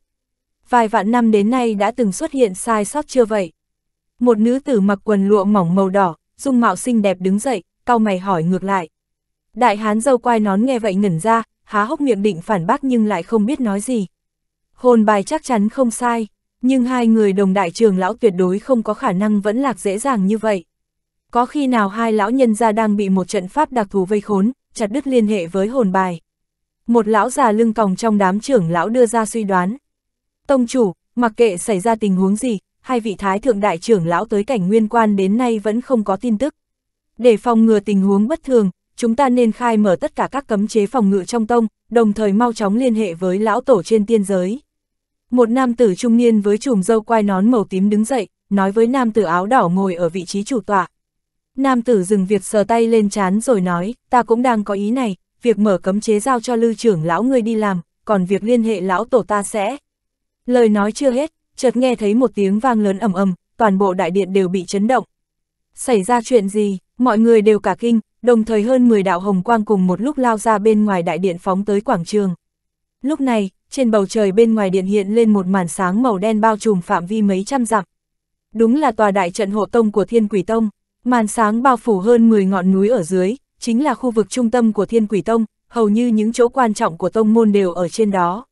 Vài vạn năm đến nay đã từng xuất hiện sai sót chưa vậy? Một nữ tử mặc quần lụa mỏng màu đỏ, dung mạo xinh đẹp đứng dậy, cau mày hỏi ngược lại. Đại hán dâu quai nón nghe vậy ngẩn ra, há hốc miệng định phản bác nhưng lại không biết nói gì. Hồn bài chắc chắn không sai, nhưng hai người đồng đại trường lão tuyệt đối không có khả năng vẫn lạc dễ dàng như vậy. Có khi nào hai lão nhân gia đang bị một trận pháp đặc thù vây khốn, chặt đứt liên hệ với hồn bài. Một lão già lưng còng trong đám trưởng lão đưa ra suy đoán. Tông chủ, mặc kệ xảy ra tình huống gì, hai vị thái thượng đại trưởng lão tới cảnh nguyên quan đến nay vẫn không có tin tức. Để phòng ngừa tình huống bất thường, chúng ta nên khai mở tất cả các cấm chế phòng ngự trong tông, đồng thời mau chóng liên hệ với lão tổ trên tiên giới. Một nam tử trung niên với chùm dâu quai nón màu tím đứng dậy, nói với nam tử áo đỏ ngồi ở vị trí chủ tọa. Nam tử dừng việc sờ tay lên chán rồi nói, ta cũng đang có ý này, việc mở cấm chế giao cho lưu trưởng lão ngươi đi làm, còn việc liên hệ lão tổ ta sẽ. Lời nói chưa hết, chợt nghe thấy một tiếng vang lớn ầm ầm, toàn bộ đại điện đều bị chấn động. Xảy ra chuyện gì, mọi người đều cả kinh, đồng thời hơn 10 đạo hồng quang cùng một lúc lao ra bên ngoài đại điện phóng tới quảng trường. Lúc này, trên bầu trời bên ngoài điện hiện lên một màn sáng màu đen bao trùm phạm vi mấy trăm dặm. Đúng là tòa đại trận hộ tông của Thiên Quỷ Tông, màn sáng bao phủ hơn 10 ngọn núi ở dưới, chính là khu vực trung tâm của Thiên Quỷ Tông, hầu như những chỗ quan trọng của tông môn đều ở trên đó.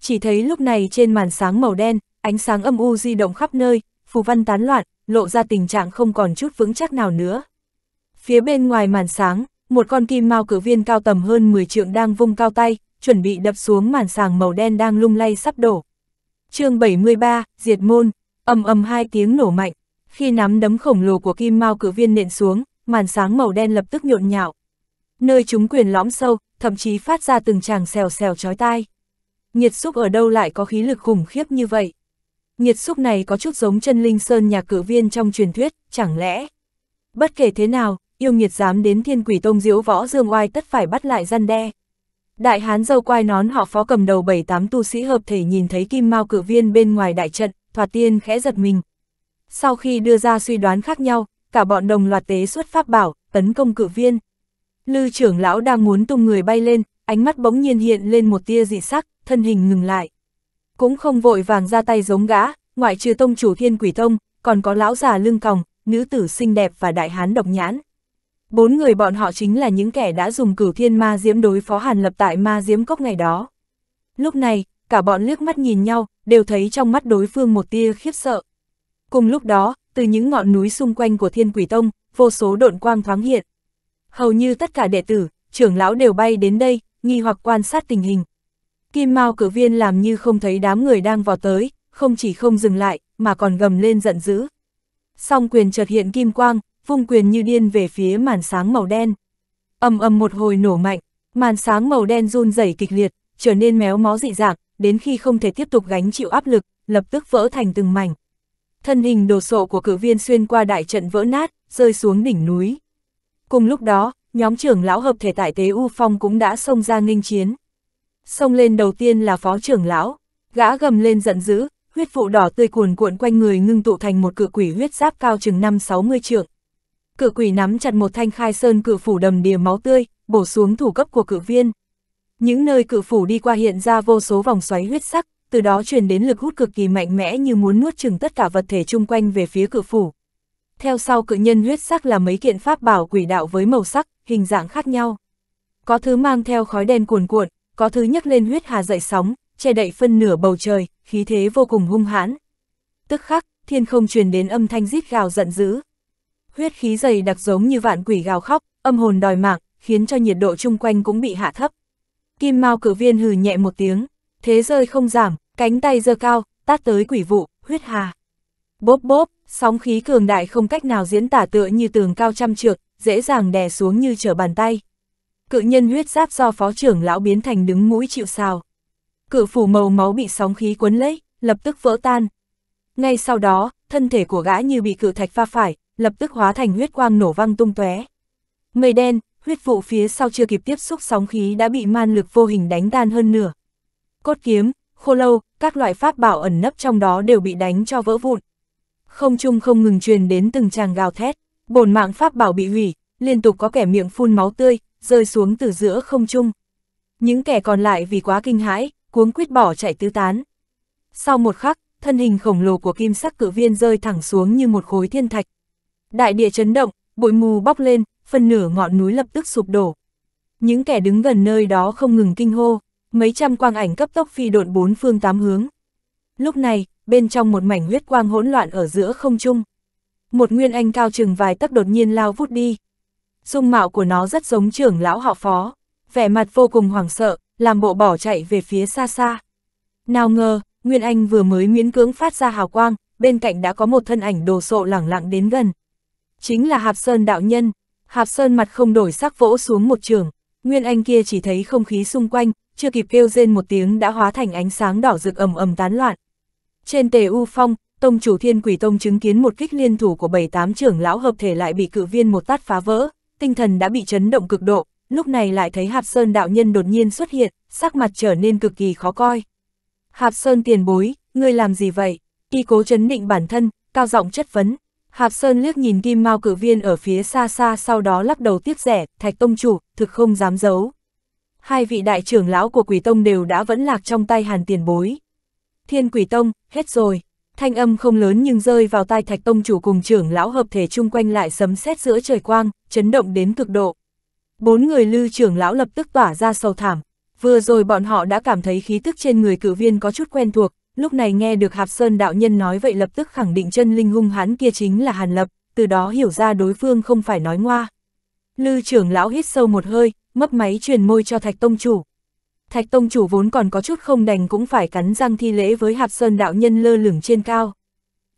Chỉ thấy lúc này trên màn sáng màu đen, ánh sáng âm u di động khắp nơi, phù văn tán loạn, lộ ra tình trạng không còn chút vững chắc nào nữa. Phía bên ngoài màn sáng, một con kim mao cử viên cao tầm hơn 10 trượng đang vung cao tay, chuẩn bị đập xuống màn sàng màu đen đang lung lay sắp đổ. chương 73, Diệt Môn, ầm ầm hai tiếng nổ mạnh, khi nắm đấm khổng lồ của kim mao cử viên nện xuống, màn sáng màu đen lập tức nhộn nhạo. Nơi chúng quyền lõm sâu, thậm chí phát ra từng tràng xèo xèo chói tai. Nhiệt xúc ở đâu lại có khí lực khủng khiếp như vậy? nhiệt xúc này có chút giống chân linh sơn nhà cử viên trong truyền thuyết, chẳng lẽ? Bất kể thế nào, yêu nhiệt dám đến thiên quỷ tông diễu võ dương oai tất phải bắt lại gian đe. Đại hán dâu quai nón họ phó cầm đầu bảy tám tu sĩ hợp thể nhìn thấy kim mao cử viên bên ngoài đại trận, thoạt tiên khẽ giật mình. Sau khi đưa ra suy đoán khác nhau, cả bọn đồng loạt tế xuất pháp bảo, tấn công cử viên. Lư trưởng lão đang muốn tung người bay lên, ánh mắt bỗng nhiên hiện lên một tia dị sắc, thân hình ngừng lại cũng không vội vàng ra tay giống gã, ngoại trừ tông chủ thiên quỷ tông, còn có lão già lưng còng, nữ tử xinh đẹp và đại hán độc nhãn. Bốn người bọn họ chính là những kẻ đã dùng cửu thiên ma diễm đối phó hàn lập tại ma diễm cốc ngày đó. Lúc này, cả bọn liếc mắt nhìn nhau, đều thấy trong mắt đối phương một tia khiếp sợ. Cùng lúc đó, từ những ngọn núi xung quanh của thiên quỷ tông, vô số độn quang thoáng hiện. Hầu như tất cả đệ tử, trưởng lão đều bay đến đây, nghi hoặc quan sát tình hình, Kim Mao cử viên làm như không thấy đám người đang vào tới, không chỉ không dừng lại, mà còn gầm lên giận dữ. Song quyền chợt hiện kim quang, vung quyền như điên về phía màn sáng màu đen. ầm ầm một hồi nổ mạnh, màn sáng màu đen run rẩy kịch liệt, trở nên méo mó dị dạng, đến khi không thể tiếp tục gánh chịu áp lực, lập tức vỡ thành từng mảnh. Thân hình đồ sộ của cử viên xuyên qua đại trận vỡ nát, rơi xuống đỉnh núi. Cùng lúc đó, nhóm trưởng lão hợp thể tại Tế U Phong cũng đã xông ra nghênh chiến xông lên đầu tiên là phó trưởng lão, gã gầm lên giận dữ, huyết vụ đỏ tươi cuồn cuộn quanh người ngưng tụ thành một cự quỷ huyết giáp cao chừng 5-60 trượng. Cự quỷ nắm chặt một thanh khai sơn cự phủ đầm đìa máu tươi, bổ xuống thủ cấp của cự viên. Những nơi cự phủ đi qua hiện ra vô số vòng xoáy huyết sắc, từ đó truyền đến lực hút cực kỳ mạnh mẽ như muốn nuốt chừng tất cả vật thể chung quanh về phía cự phủ. Theo sau cự nhân huyết sắc là mấy kiện pháp bảo quỷ đạo với màu sắc, hình dạng khác nhau. Có thứ mang theo khói đen cuồn cuộn, có thứ nhấc lên huyết hà dậy sóng, che đậy phân nửa bầu trời, khí thế vô cùng hung hãn. Tức khắc, thiên không truyền đến âm thanh rít gào giận dữ. Huyết khí dày đặc giống như vạn quỷ gào khóc, âm hồn đòi mạng, khiến cho nhiệt độ chung quanh cũng bị hạ thấp. Kim Mao cử viên hừ nhẹ một tiếng, thế rơi không giảm, cánh tay giơ cao, tát tới quỷ vụ, huyết hà. Bốp bốp, sóng khí cường đại không cách nào diễn tả tựa như tường cao trăm trượng, dễ dàng đè xuống như trở bàn tay cự nhân huyết giáp do phó trưởng lão biến thành đứng mũi chịu sào. Cự phủ màu máu bị sóng khí cuốn lấy, lập tức vỡ tan. Ngay sau đó, thân thể của gã như bị cự thạch pha phải, lập tức hóa thành huyết quang nổ văng tung tóe. Mây đen, huyết vụ phía sau chưa kịp tiếp xúc sóng khí đã bị man lực vô hình đánh tan hơn nửa. Cốt kiếm, khô lâu, các loại pháp bảo ẩn nấp trong đó đều bị đánh cho vỡ vụn. Không trung không ngừng truyền đến từng tràng gào thét, bổn mạng pháp bảo bị hủy, liên tục có kẻ miệng phun máu tươi, rơi xuống từ giữa không trung. Những kẻ còn lại vì quá kinh hãi, cuống quýt bỏ chạy tứ tán. Sau một khắc, thân hình khổng lồ của kim sắc cự viên rơi thẳng xuống như một khối thiên thạch. Đại địa chấn động, bụi mù bốc lên, phần nửa ngọn núi lập tức sụp đổ. Những kẻ đứng gần nơi đó không ngừng kinh hô, mấy trăm quang ảnh cấp tốc phi độn bốn phương tám hướng. Lúc này, bên trong một mảnh huyết quang hỗn loạn ở giữa không trung, một nguyên anh cao chừng vài tấc đột nhiên lao vút đi, dung mạo của nó rất giống trưởng lão họ phó, vẻ mặt vô cùng hoảng sợ, làm bộ bỏ chạy về phía xa xa. Nào ngờ, Nguyên Anh vừa mới miễn cưỡng phát ra hào quang, bên cạnh đã có một thân ảnh đồ sộ lẳng lặng đến gần. Chính là Hạp Sơn đạo nhân, Hạp Sơn mặt không đổi sắc vỗ xuống một trường, Nguyên Anh kia chỉ thấy không khí xung quanh, chưa kịp kêu rên một tiếng đã hóa thành ánh sáng đỏ rực ầm ầm tán loạn. Trên tề u phong, tông chủ thiên quỷ tông chứng kiến một kích liên thủ của bảy tám trưởng lão hợp thể lại bị cự viên một tát phá vỡ, tinh thần đã bị chấn động cực độ, lúc này lại thấy Hạp Sơn đạo nhân đột nhiên xuất hiện, sắc mặt trở nên cực kỳ khó coi. Hạp Sơn tiền bối, ngươi làm gì vậy? Y cố chấn định bản thân, cao giọng chất vấn. Hạp Sơn liếc nhìn kim mao cử viên ở phía xa xa sau đó lắc đầu tiếc rẻ, thạch tông chủ, thực không dám giấu. Hai vị đại trưởng lão của quỷ tông đều đã vẫn lạc trong tay hàn tiền bối. Thiên quỷ tông, hết rồi, thanh âm không lớn nhưng rơi vào tai thạch tông chủ cùng trưởng lão hợp thể chung quanh lại sấm sét giữa trời quang, chấn động đến cực độ. Bốn người lư trưởng lão lập tức tỏa ra sầu thảm, vừa rồi bọn họ đã cảm thấy khí tức trên người cử viên có chút quen thuộc, lúc này nghe được Hạp Sơn đạo nhân nói vậy lập tức khẳng định chân linh hung hãn kia chính là Hàn Lập, từ đó hiểu ra đối phương không phải nói ngoa. Lư trưởng lão hít sâu một hơi, mấp máy truyền môi cho thạch tông chủ, Thạch Tông chủ vốn còn có chút không đành cũng phải cắn răng thi lễ với Hạp Sơn đạo nhân lơ lửng trên cao.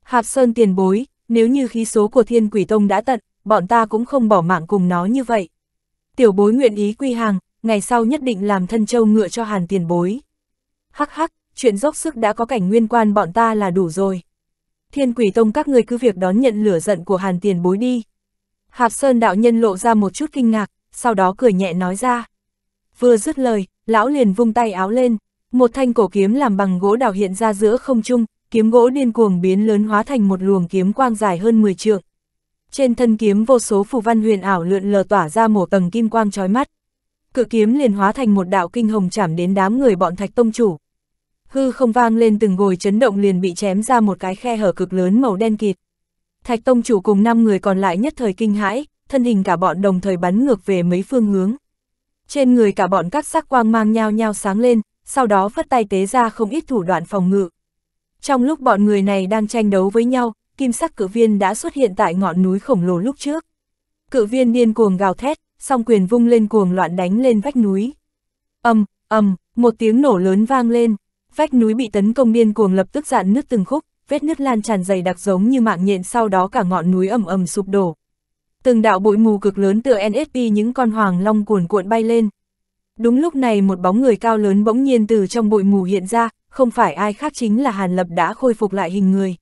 Hạp Sơn tiền bối, nếu như khí số của Thiên Quỷ Tông đã tận, bọn ta cũng không bỏ mạng cùng nó như vậy. Tiểu bối nguyện ý quy hàng, ngày sau nhất định làm thân châu ngựa cho hàn tiền bối. Hắc hắc, chuyện dốc sức đã có cảnh nguyên quan bọn ta là đủ rồi. Thiên Quỷ Tông các người cứ việc đón nhận lửa giận của hàn tiền bối đi. Hạp Sơn đạo nhân lộ ra một chút kinh ngạc, sau đó cười nhẹ nói ra. Vừa dứt lời, lão liền vung tay áo lên, một thanh cổ kiếm làm bằng gỗ đào hiện ra giữa không trung, kiếm gỗ điên cuồng biến lớn hóa thành một luồng kiếm quang dài hơn 10 trượng. Trên thân kiếm vô số phù văn huyền ảo lượn lờ tỏa ra một tầng kim quang chói mắt. Cự kiếm liền hóa thành một đạo kinh hồng chạm đến đám người bọn Thạch tông chủ. Hư không vang lên từng gồi chấn động liền bị chém ra một cái khe hở cực lớn màu đen kịt. Thạch tông chủ cùng năm người còn lại nhất thời kinh hãi, thân hình cả bọn đồng thời bắn ngược về mấy phương hướng trên người cả bọn các sắc quang mang nhao nhao sáng lên, sau đó phất tay tế ra không ít thủ đoạn phòng ngự. Trong lúc bọn người này đang tranh đấu với nhau, kim sắc cự viên đã xuất hiện tại ngọn núi khổng lồ lúc trước. Cự viên điên cuồng gào thét, song quyền vung lên cuồng loạn đánh lên vách núi. ầm ầm một tiếng nổ lớn vang lên, vách núi bị tấn công điên cuồng lập tức dạn nứt từng khúc, vết nứt lan tràn dày đặc giống như mạng nhện sau đó cả ngọn núi ầm ầm sụp đổ, Từng đạo bụi mù cực lớn tựa NSP những con hoàng long cuồn cuộn bay lên. Đúng lúc này một bóng người cao lớn bỗng nhiên từ trong bụi mù hiện ra, không phải ai khác chính là Hàn Lập đã khôi phục lại hình người.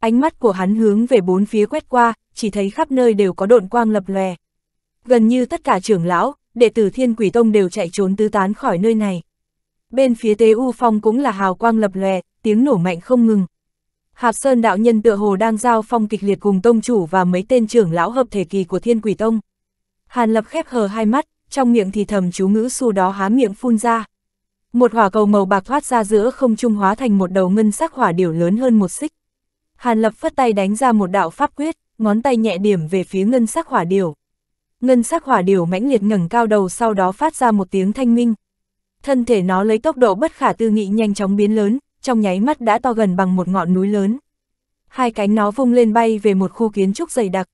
Ánh mắt của hắn hướng về bốn phía quét qua, chỉ thấy khắp nơi đều có độn quang lập lòe. Gần như tất cả trưởng lão, đệ tử Thiên Quỷ Tông đều chạy trốn tứ tán khỏi nơi này. Bên phía Tế U Phong cũng là hào quang lập lòe, tiếng nổ mạnh không ngừng. Hạp Sơn đạo nhân tựa hồ đang giao phong kịch liệt cùng tông chủ và mấy tên trưởng lão hợp thể kỳ của Thiên Quỷ Tông. Hàn Lập khép hờ hai mắt, trong miệng thì thầm chú ngữ su đó há miệng phun ra. Một hỏa cầu màu bạc thoát ra giữa không trung hóa thành một đầu ngân sắc hỏa điểu lớn hơn một xích. Hàn Lập phất tay đánh ra một đạo pháp quyết, ngón tay nhẹ điểm về phía ngân sắc hỏa điểu. Ngân sắc hỏa điểu mãnh liệt ngẩng cao đầu sau đó phát ra một tiếng thanh minh. Thân thể nó lấy tốc độ bất khả tư nghị nhanh chóng biến lớn, trong nháy mắt đã to gần bằng một ngọn núi lớn. Hai cánh nó vung lên bay về một khu kiến trúc dày đặc.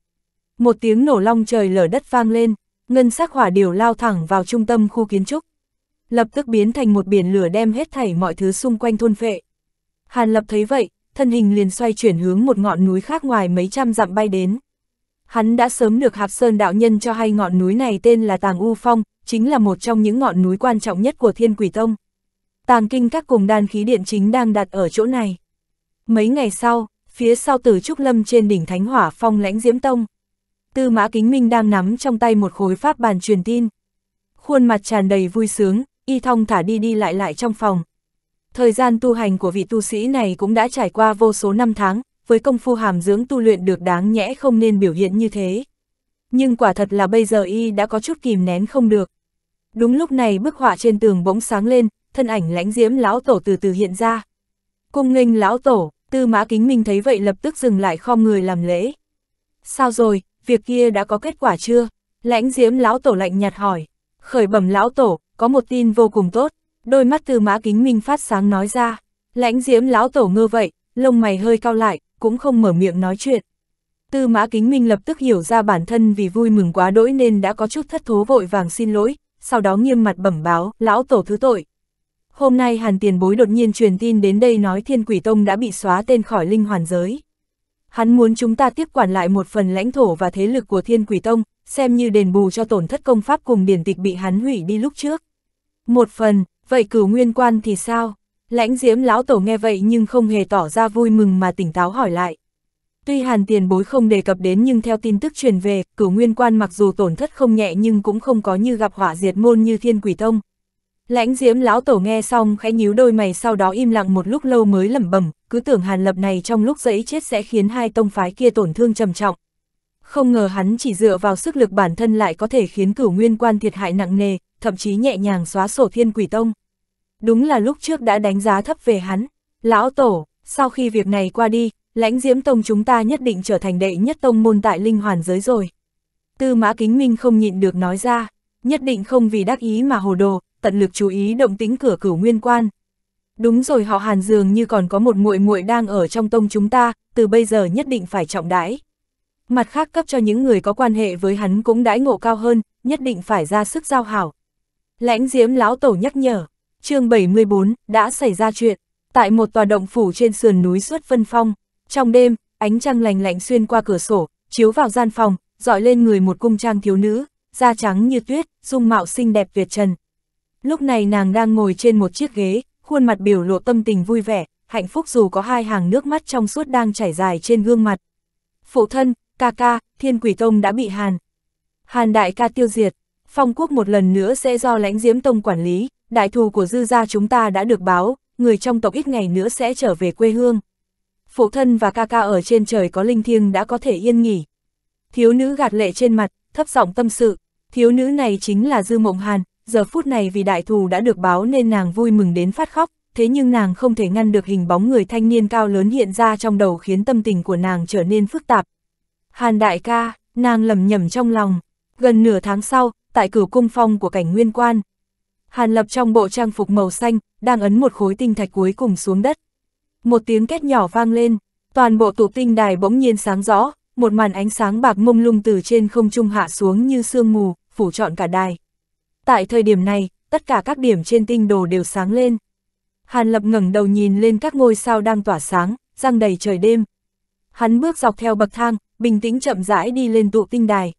Một tiếng nổ long trời lở đất vang lên, ngân sắc hỏa điều lao thẳng vào trung tâm khu kiến trúc. Lập tức biến thành một biển lửa đem hết thảy mọi thứ xung quanh thôn phệ. Hàn Lập thấy vậy, thân hình liền xoay chuyển hướng một ngọn núi khác ngoài mấy trăm dặm bay đến. Hắn đã sớm được Hạp Sơn đạo nhân cho hay ngọn núi này tên là Tàng U Phong, chính là một trong những ngọn núi quan trọng nhất của Thiên Quỷ Tông tàng kinh các cùng đan khí điện chính đang đặt ở chỗ này. Mấy ngày sau, phía sau tử Trúc Lâm trên đỉnh Thánh Hỏa Phong lãnh Diễm Tông, Tư Mã Kính Minh đang nắm trong tay một khối pháp bàn truyền tin. Khuôn mặt tràn đầy vui sướng, y thong thả đi đi lại lại trong phòng. Thời gian tu hành của vị tu sĩ này cũng đã trải qua vô số năm tháng, với công phu hàm dưỡng tu luyện được đáng nhẽ không nên biểu hiện như thế. Nhưng quả thật là bây giờ y đã có chút kìm nén không được. Đúng lúc này bức họa trên tường bỗng sáng lên, thân ảnh lãnh diễm lão tổ từ từ hiện ra. Cung nghênh lão tổ, tư mã kính minh thấy vậy lập tức dừng lại khom người làm lễ. Sao rồi, việc kia đã có kết quả chưa? Lãnh diễm lão tổ lạnh nhạt hỏi. Khởi bẩm lão tổ, có một tin vô cùng tốt, đôi mắt tư mã kính minh phát sáng nói ra. Lãnh diễm lão tổ ngơ vậy, lông mày hơi cao lại, cũng không mở miệng nói chuyện. Tư mã kính minh lập tức hiểu ra bản thân vì vui mừng quá đỗi nên đã có chút thất thố vội vàng xin lỗi, sau đó nghiêm mặt bẩm báo, lão tổ thứ tội hôm nay Hàn Tiền Bối đột nhiên truyền tin đến đây nói Thiên Quỷ Tông đã bị xóa tên khỏi linh hoàn giới. Hắn muốn chúng ta tiếp quản lại một phần lãnh thổ và thế lực của Thiên Quỷ Tông, xem như đền bù cho tổn thất công pháp cùng điển tịch bị hắn hủy đi lúc trước. Một phần, vậy cửu nguyên quan thì sao? Lãnh diễm lão tổ nghe vậy nhưng không hề tỏ ra vui mừng mà tỉnh táo hỏi lại. Tuy hàn tiền bối không đề cập đến nhưng theo tin tức truyền về, cửu nguyên quan mặc dù tổn thất không nhẹ nhưng cũng không có như gặp họa diệt môn như thiên quỷ tông, Lãnh diễm lão tổ nghe xong khẽ nhíu đôi mày sau đó im lặng một lúc lâu mới lẩm bẩm, cứ tưởng hàn lập này trong lúc dẫy chết sẽ khiến hai tông phái kia tổn thương trầm trọng. Không ngờ hắn chỉ dựa vào sức lực bản thân lại có thể khiến cửu nguyên quan thiệt hại nặng nề, thậm chí nhẹ nhàng xóa sổ thiên quỷ tông. Đúng là lúc trước đã đánh giá thấp về hắn. Lão tổ, sau khi việc này qua đi, lãnh diễm tông chúng ta nhất định trở thành đệ nhất tông môn tại linh hoàn giới rồi. Tư mã kính minh không nhịn được nói ra, nhất định không vì đắc ý mà hồ đồ, tận lực chú ý động tính cửa cửu nguyên quan. Đúng rồi họ Hàn dường như còn có một muội muội đang ở trong tông chúng ta, từ bây giờ nhất định phải trọng đãi. Mặt khác cấp cho những người có quan hệ với hắn cũng đãi ngộ cao hơn, nhất định phải ra sức giao hảo. Lãnh diếm lão tổ nhắc nhở, chương 74, đã xảy ra chuyện, tại một tòa động phủ trên sườn núi suốt vân phong. Trong đêm, ánh trăng lành lạnh xuyên qua cửa sổ, chiếu vào gian phòng, dọi lên người một cung trang thiếu nữ, da trắng như tuyết, dung mạo xinh đẹp tuyệt trần. Lúc này nàng đang ngồi trên một chiếc ghế, khuôn mặt biểu lộ tâm tình vui vẻ, hạnh phúc dù có hai hàng nước mắt trong suốt đang chảy dài trên gương mặt. Phụ thân, ca ca, thiên quỷ tông đã bị Hàn. Hàn đại ca tiêu diệt, phong quốc một lần nữa sẽ do lãnh diễm tông quản lý, đại thù của dư gia chúng ta đã được báo, người trong tộc ít ngày nữa sẽ trở về quê hương. Phụ thân và ca ca ở trên trời có linh thiêng đã có thể yên nghỉ. Thiếu nữ gạt lệ trên mặt, thấp giọng tâm sự, thiếu nữ này chính là dư mộng Hàn, giờ phút này vì đại thù đã được báo nên nàng vui mừng đến phát khóc, thế nhưng nàng không thể ngăn được hình bóng người thanh niên cao lớn hiện ra trong đầu khiến tâm tình của nàng trở nên phức tạp. Hàn đại ca, nàng lầm nhầm trong lòng, gần nửa tháng sau, tại cửa cung phong của cảnh nguyên quan. Hàn lập trong bộ trang phục màu xanh, đang ấn một khối tinh thạch cuối cùng xuống đất. Một tiếng két nhỏ vang lên, toàn bộ tụ tinh đài bỗng nhiên sáng rõ, một màn ánh sáng bạc mông lung từ trên không trung hạ xuống như sương mù, phủ trọn cả đài. Tại thời điểm này, tất cả các điểm trên tinh đồ đều sáng lên. Hàn Lập ngẩng đầu nhìn lên các ngôi sao đang tỏa sáng, răng đầy trời đêm. Hắn bước dọc theo bậc thang, bình tĩnh chậm rãi đi lên tụ tinh đài.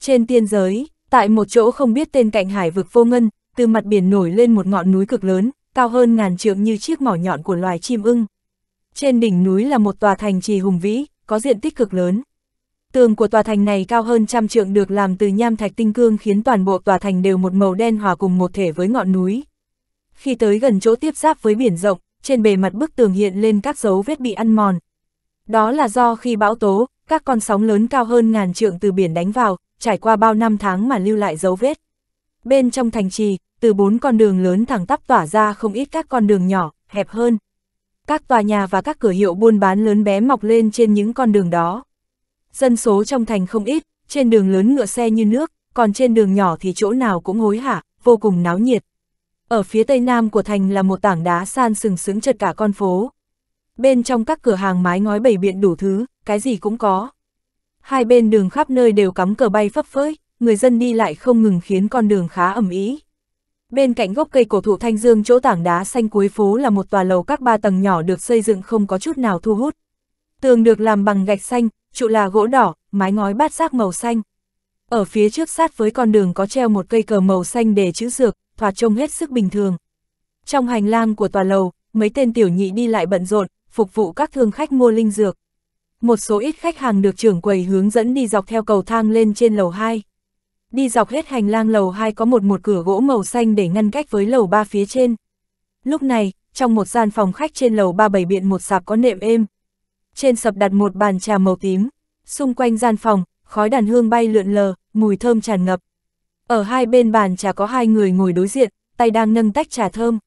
Trên tiên giới, tại một chỗ không biết tên cạnh hải vực vô ngân, từ mặt biển nổi lên một ngọn núi cực lớn, cao hơn ngàn trượng như chiếc mỏ nhọn của loài chim ưng. Trên đỉnh núi là một tòa thành trì hùng vĩ, có diện tích cực lớn. Tường của tòa thành này cao hơn trăm trượng được làm từ nham thạch tinh cương khiến toàn bộ tòa thành đều một màu đen hòa cùng một thể với ngọn núi. Khi tới gần chỗ tiếp giáp với biển rộng, trên bề mặt bức tường hiện lên các dấu vết bị ăn mòn. Đó là do khi bão tố, các con sóng lớn cao hơn ngàn trượng từ biển đánh vào, trải qua bao năm tháng mà lưu lại dấu vết. Bên trong thành trì, từ bốn con đường lớn thẳng tắp tỏa ra không ít các con đường nhỏ, hẹp hơn. Các tòa nhà và các cửa hiệu buôn bán lớn bé mọc lên trên những con đường đó dân số trong thành không ít, trên đường lớn ngựa xe như nước, còn trên đường nhỏ thì chỗ nào cũng hối hả, vô cùng náo nhiệt. Ở phía tây nam của thành là một tảng đá san sừng sững chật cả con phố. Bên trong các cửa hàng mái ngói bầy biện đủ thứ, cái gì cũng có. Hai bên đường khắp nơi đều cắm cờ bay phấp phới, người dân đi lại không ngừng khiến con đường khá ẩm ý. Bên cạnh gốc cây cổ thụ thanh dương chỗ tảng đá xanh cuối phố là một tòa lầu các ba tầng nhỏ được xây dựng không có chút nào thu hút. Tường được làm bằng gạch xanh, trụ là gỗ đỏ, mái ngói bát giác màu xanh. Ở phía trước sát với con đường có treo một cây cờ màu xanh để chữ dược, thoạt trông hết sức bình thường. Trong hành lang của tòa lầu, mấy tên tiểu nhị đi lại bận rộn, phục vụ các thương khách mua linh dược. Một số ít khách hàng được trưởng quầy hướng dẫn đi dọc theo cầu thang lên trên lầu 2. Đi dọc hết hành lang lầu 2 có một một cửa gỗ màu xanh để ngăn cách với lầu 3 phía trên. Lúc này, trong một gian phòng khách trên lầu 3 bày biện một sạp có nệm êm, trên sập đặt một bàn trà màu tím. Xung quanh gian phòng, khói đàn hương bay lượn lờ, mùi thơm tràn ngập. Ở hai bên bàn trà có hai người ngồi đối diện, tay đang nâng tách trà thơm.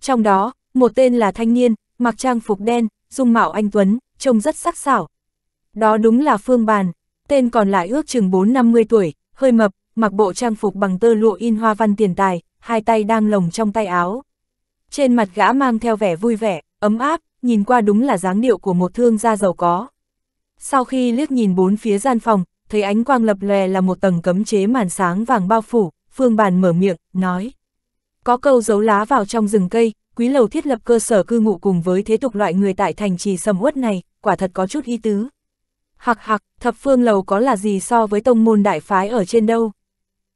Trong đó, một tên là thanh niên, mặc trang phục đen, dung mạo anh Tuấn, trông rất sắc sảo. Đó đúng là Phương Bàn, tên còn lại ước chừng 4-50 tuổi, hơi mập, mặc bộ trang phục bằng tơ lụa in hoa văn tiền tài, hai tay đang lồng trong tay áo. Trên mặt gã mang theo vẻ vui vẻ, ấm áp, nhìn qua đúng là dáng điệu của một thương gia giàu có. Sau khi liếc nhìn bốn phía gian phòng, thấy ánh quang lập lè là một tầng cấm chế màn sáng vàng bao phủ, Phương Bàn mở miệng, nói. Có câu dấu lá vào trong rừng cây, quý lầu thiết lập cơ sở cư ngụ cùng với thế tục loại người tại thành trì sầm uất này, quả thật có chút ý tứ. Hạc hạc, thập phương lầu có là gì so với tông môn đại phái ở trên đâu?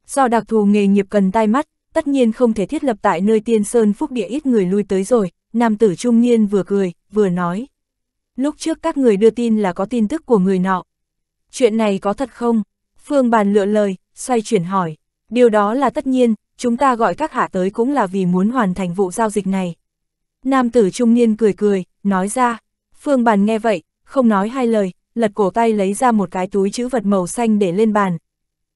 Do đặc thù nghề nghiệp cần tai mắt, tất nhiên không thể thiết lập tại nơi tiên sơn phúc địa ít người lui tới rồi, nam tử trung niên vừa cười, vừa nói. Lúc trước các người đưa tin là có tin tức của người nọ. Chuyện này có thật không? Phương bàn lựa lời, xoay chuyển hỏi. Điều đó là tất nhiên, chúng ta gọi các hạ tới cũng là vì muốn hoàn thành vụ giao dịch này. Nam tử trung niên cười cười, nói ra. Phương bàn nghe vậy, không nói hai lời, lật cổ tay lấy ra một cái túi chữ vật màu xanh để lên bàn.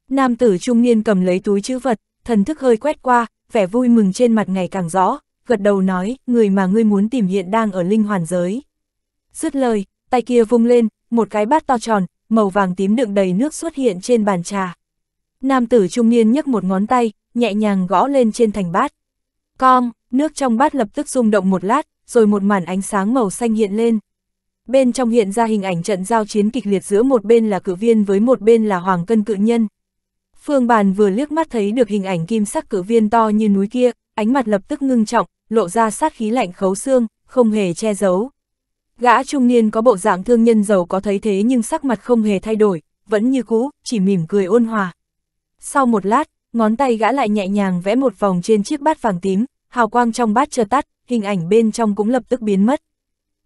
Nam tử trung niên cầm lấy túi chữ vật, thần thức hơi quét qua, vẻ vui mừng trên mặt ngày càng rõ, gật đầu nói, người mà ngươi muốn tìm hiện đang ở linh hoàn giới. Dứt lời, tay kia vung lên, một cái bát to tròn, màu vàng tím đựng đầy nước xuất hiện trên bàn trà. Nam tử trung niên nhấc một ngón tay, nhẹ nhàng gõ lên trên thành bát. Con, nước trong bát lập tức rung động một lát, rồi một màn ánh sáng màu xanh hiện lên. Bên trong hiện ra hình ảnh trận giao chiến kịch liệt giữa một bên là cử viên với một bên là hoàng cân cự nhân. Phương Bàn vừa liếc mắt thấy được hình ảnh kim sắc cử viên to như núi kia, ánh mặt lập tức ngưng trọng, lộ ra sát khí lạnh khấu xương, không hề che giấu. Gã trung niên có bộ dạng thương nhân giàu có thấy thế nhưng sắc mặt không hề thay đổi, vẫn như cũ, chỉ mỉm cười ôn hòa. Sau một lát, ngón tay gã lại nhẹ nhàng vẽ một vòng trên chiếc bát vàng tím, hào quang trong bát chưa tắt, hình ảnh bên trong cũng lập tức biến mất.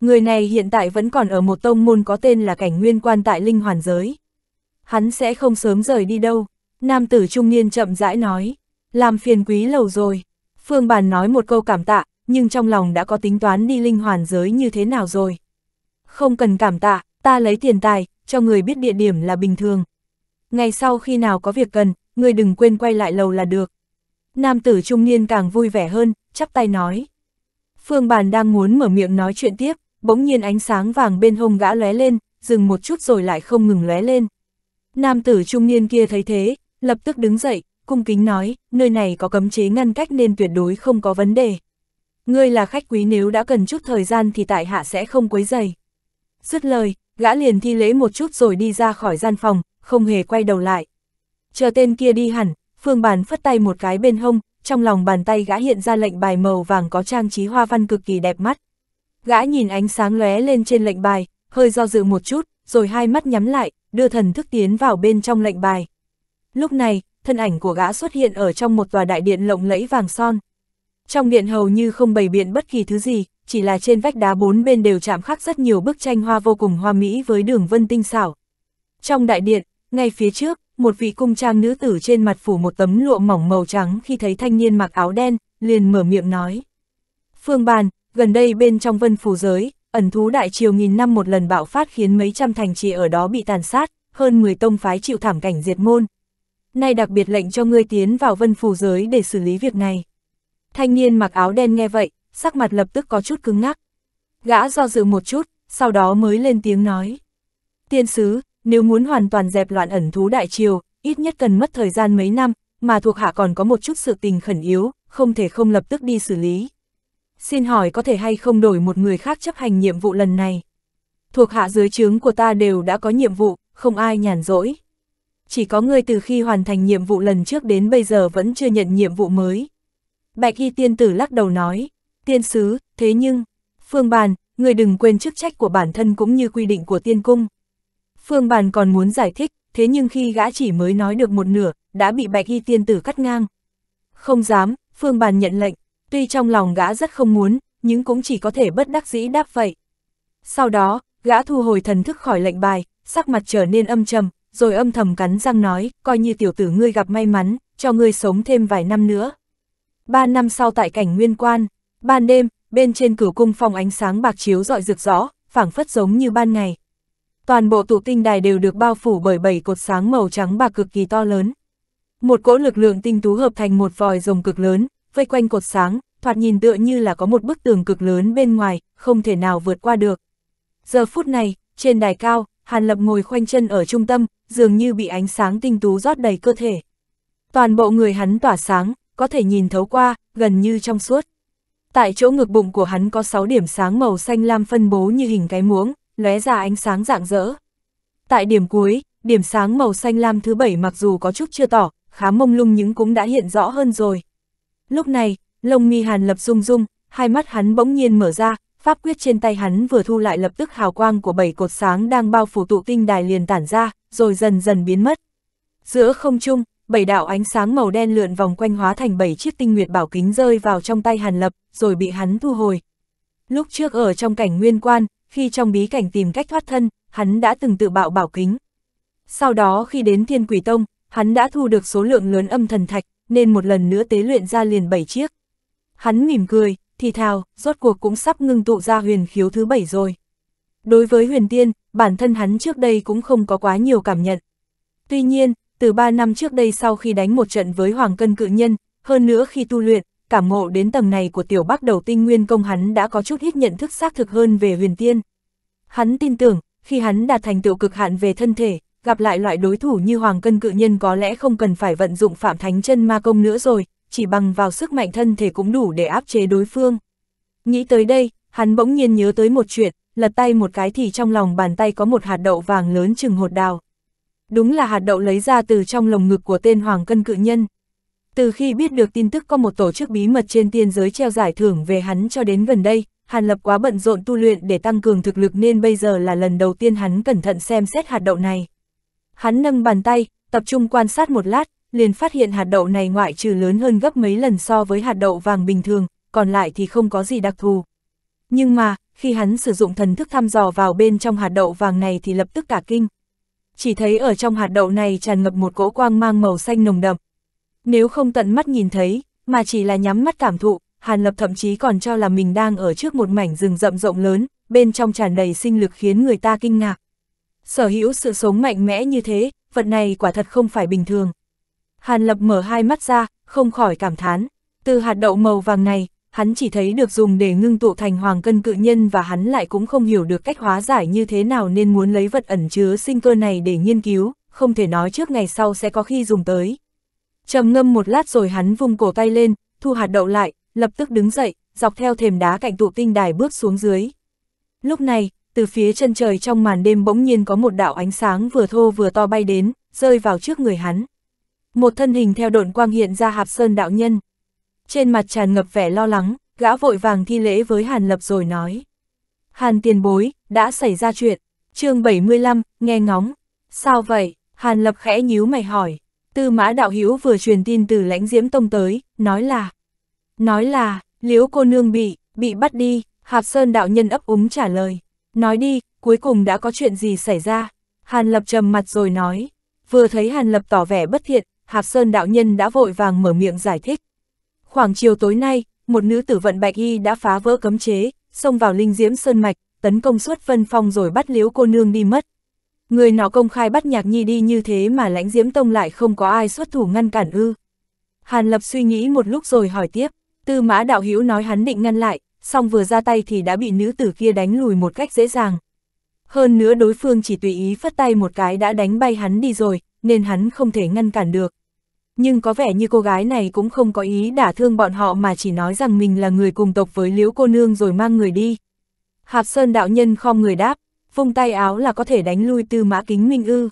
Người này hiện tại vẫn còn ở một tông môn có tên là cảnh nguyên quan tại linh hoàn giới. Hắn sẽ không sớm rời đi đâu, nam tử trung niên chậm rãi nói, làm phiền quý lầu rồi. Phương Bàn nói một câu cảm tạ, nhưng trong lòng đã có tính toán đi linh hoàn giới như thế nào rồi. Không cần cảm tạ, ta lấy tiền tài, cho người biết địa điểm là bình thường. Ngày sau khi nào có việc cần, người đừng quên quay lại lầu là được. Nam tử trung niên càng vui vẻ hơn, chắp tay nói. Phương Bàn đang muốn mở miệng nói chuyện tiếp, bỗng nhiên ánh sáng vàng bên hông gã lóe lên, dừng một chút rồi lại không ngừng lóe lên. Nam tử trung niên kia thấy thế, lập tức đứng dậy, cung kính nói, nơi này có cấm chế ngăn cách nên tuyệt đối không có vấn đề. Ngươi là khách quý nếu đã cần chút thời gian thì tại hạ sẽ không quấy dày. Dứt lời, gã liền thi lễ một chút rồi đi ra khỏi gian phòng, không hề quay đầu lại. Chờ tên kia đi hẳn, phương bàn phất tay một cái bên hông, trong lòng bàn tay gã hiện ra lệnh bài màu vàng có trang trí hoa văn cực kỳ đẹp mắt. Gã nhìn ánh sáng lóe lên trên lệnh bài, hơi do dự một chút, rồi hai mắt nhắm lại, đưa thần thức tiến vào bên trong lệnh bài. Lúc này, thân ảnh của gã xuất hiện ở trong một tòa đại điện lộng lẫy vàng son. Trong điện hầu như không bày biện bất kỳ thứ gì, chỉ là trên vách đá bốn bên đều chạm khắc rất nhiều bức tranh hoa vô cùng hoa mỹ với đường vân tinh xảo. Trong đại điện, ngay phía trước, một vị cung trang nữ tử trên mặt phủ một tấm lụa mỏng màu trắng khi thấy thanh niên mặc áo đen, liền mở miệng nói. Phương bàn, gần đây bên trong vân phủ giới, ẩn thú đại triều nghìn năm một lần bạo phát khiến mấy trăm thành trì ở đó bị tàn sát, hơn 10 tông phái chịu thảm cảnh diệt môn, nay đặc biệt lệnh cho ngươi tiến vào vân phù giới để xử lý việc này. Thanh niên mặc áo đen nghe vậy, sắc mặt lập tức có chút cứng ngắc. Gã do dự một chút, sau đó mới lên tiếng nói. Tiên sứ, nếu muốn hoàn toàn dẹp loạn ẩn thú đại triều, ít nhất cần mất thời gian mấy năm, mà thuộc hạ còn có một chút sự tình khẩn yếu, không thể không lập tức đi xử lý. Xin hỏi có thể hay không đổi một người khác chấp hành nhiệm vụ lần này? Thuộc hạ dưới trướng của ta đều đã có nhiệm vụ, không ai nhàn rỗi chỉ có người từ khi hoàn thành nhiệm vụ lần trước đến bây giờ vẫn chưa nhận nhiệm vụ mới. Bạch Y tiên tử lắc đầu nói, tiên sứ, thế nhưng, Phương Bàn, người đừng quên chức trách của bản thân cũng như quy định của tiên cung. Phương Bàn còn muốn giải thích, thế nhưng khi gã chỉ mới nói được một nửa, đã bị bạch y tiên tử cắt ngang. Không dám, Phương Bàn nhận lệnh, tuy trong lòng gã rất không muốn, nhưng cũng chỉ có thể bất đắc dĩ đáp vậy. Sau đó, gã thu hồi thần thức khỏi lệnh bài, sắc mặt trở nên âm trầm, rồi âm thầm cắn răng nói, coi như tiểu tử ngươi gặp may mắn, cho ngươi sống thêm vài năm nữa. Ba năm sau tại cảnh nguyên quan, ban đêm, bên trên cửa cung phòng ánh sáng bạc chiếu rọi rực rõ, phảng phất giống như ban ngày. Toàn bộ tụ tinh đài đều được bao phủ bởi bảy cột sáng màu trắng bạc cực kỳ to lớn. Một cỗ lực lượng tinh tú hợp thành một vòi rồng cực lớn, vây quanh cột sáng, thoạt nhìn tựa như là có một bức tường cực lớn bên ngoài, không thể nào vượt qua được. Giờ phút này, trên đài cao, Hàn Lập ngồi khoanh chân ở trung tâm, dường như bị ánh sáng tinh tú rót đầy cơ thể. Toàn bộ người hắn tỏa sáng, có thể nhìn thấu qua, gần như trong suốt. Tại chỗ ngực bụng của hắn có 6 điểm sáng màu xanh lam phân bố như hình cái muỗng, lóe ra ánh sáng rạng rỡ. Tại điểm cuối, điểm sáng màu xanh lam thứ 7 mặc dù có chút chưa tỏ, khá mông lung nhưng cũng đã hiện rõ hơn rồi. Lúc này, lông mi Hàn Lập rung rung, hai mắt hắn bỗng nhiên mở ra, pháp quyết trên tay hắn vừa thu lại lập tức hào quang của bảy cột sáng đang bao phủ tụ tinh đài liền tản ra, rồi dần dần biến mất. Giữa không trung, bảy đạo ánh sáng màu đen lượn vòng quanh hóa thành bảy chiếc tinh nguyệt bảo kính rơi vào trong tay Hàn Lập, rồi bị hắn thu hồi. Lúc trước ở trong cảnh nguyên quan, khi trong bí cảnh tìm cách thoát thân, hắn đã từng tự bạo bảo kính. Sau đó khi đến Thiên Quỷ Tông, hắn đã thu được số lượng lớn âm thần thạch, nên một lần nữa tế luyện ra liền bảy chiếc. Hắn mỉm cười, thì thào, rốt cuộc cũng sắp ngưng tụ ra huyền khiếu thứ bảy rồi. Đối với huyền tiên, bản thân hắn trước đây cũng không có quá nhiều cảm nhận. Tuy nhiên, từ ba năm trước đây sau khi đánh một trận với Hoàng Cân Cự Nhân, hơn nữa khi tu luyện, cảm ngộ đến tầng này của tiểu bắc đầu tinh nguyên công hắn đã có chút ít nhận thức xác thực hơn về huyền tiên. Hắn tin tưởng, khi hắn đạt thành tựu cực hạn về thân thể, gặp lại loại đối thủ như Hoàng Cân Cự Nhân có lẽ không cần phải vận dụng phạm thánh chân ma công nữa rồi, chỉ bằng vào sức mạnh thân thể cũng đủ để áp chế đối phương. Nghĩ tới đây, hắn bỗng nhiên nhớ tới một chuyện, lật tay một cái thì trong lòng bàn tay có một hạt đậu vàng lớn chừng hột đào. Đúng là hạt đậu lấy ra từ trong lồng ngực của tên Hoàng Cân Cự Nhân. Từ khi biết được tin tức có một tổ chức bí mật trên tiên giới treo giải thưởng về hắn cho đến gần đây, Hàn Lập quá bận rộn tu luyện để tăng cường thực lực nên bây giờ là lần đầu tiên hắn cẩn thận xem xét hạt đậu này. Hắn nâng bàn tay, tập trung quan sát một lát, liền phát hiện hạt đậu này ngoại trừ lớn hơn gấp mấy lần so với hạt đậu vàng bình thường, còn lại thì không có gì đặc thù. Nhưng mà, khi hắn sử dụng thần thức thăm dò vào bên trong hạt đậu vàng này thì lập tức cả kinh. Chỉ thấy ở trong hạt đậu này tràn ngập một cỗ quang mang màu xanh nồng đậm. Nếu không tận mắt nhìn thấy, mà chỉ là nhắm mắt cảm thụ, Hàn Lập thậm chí còn cho là mình đang ở trước một mảnh rừng rậm rộng lớn, bên trong tràn đầy sinh lực khiến người ta kinh ngạc. Sở hữu sự sống mạnh mẽ như thế, vật này quả thật không phải bình thường. Hàn Lập mở hai mắt ra, không khỏi cảm thán. Từ hạt đậu màu vàng này, hắn chỉ thấy được dùng để ngưng tụ thành hoàng cân cự nhân và hắn lại cũng không hiểu được cách hóa giải như thế nào nên muốn lấy vật ẩn chứa sinh cơ này để nghiên cứu, không thể nói trước ngày sau sẽ có khi dùng tới. trầm ngâm một lát rồi hắn vung cổ tay lên, thu hạt đậu lại, lập tức đứng dậy, dọc theo thềm đá cạnh tụ tinh đài bước xuống dưới. Lúc này, từ phía chân trời trong màn đêm bỗng nhiên có một đạo ánh sáng vừa thô vừa to bay đến, rơi vào trước người hắn một thân hình theo độn quang hiện ra hạp sơn đạo nhân. Trên mặt tràn ngập vẻ lo lắng, gã vội vàng thi lễ với Hàn Lập rồi nói. Hàn tiền bối, đã xảy ra chuyện, chương 75, nghe ngóng. Sao vậy? Hàn Lập khẽ nhíu mày hỏi. Tư mã đạo hữu vừa truyền tin từ lãnh diễm tông tới, nói là. Nói là, liễu cô nương bị, bị bắt đi, Hạp Sơn đạo nhân ấp úng trả lời. Nói đi, cuối cùng đã có chuyện gì xảy ra? Hàn Lập trầm mặt rồi nói. Vừa thấy Hàn Lập tỏ vẻ bất thiện, Hạp Sơn đạo nhân đã vội vàng mở miệng giải thích. Khoảng chiều tối nay, một nữ tử vận bạch y đã phá vỡ cấm chế, xông vào linh diễm sơn mạch, tấn công suốt vân phong rồi bắt liếu cô nương đi mất. Người nào công khai bắt nhạc nhi đi như thế mà lãnh diễm tông lại không có ai xuất thủ ngăn cản ư. Hàn Lập suy nghĩ một lúc rồi hỏi tiếp, tư mã đạo hữu nói hắn định ngăn lại, xong vừa ra tay thì đã bị nữ tử kia đánh lùi một cách dễ dàng. Hơn nữa đối phương chỉ tùy ý phất tay một cái đã đánh bay hắn đi rồi, nên hắn không thể ngăn cản được. Nhưng có vẻ như cô gái này cũng không có ý đả thương bọn họ mà chỉ nói rằng mình là người cùng tộc với liễu cô nương rồi mang người đi. Hạp Sơn đạo nhân khom người đáp, vung tay áo là có thể đánh lui tư mã kính minh ư.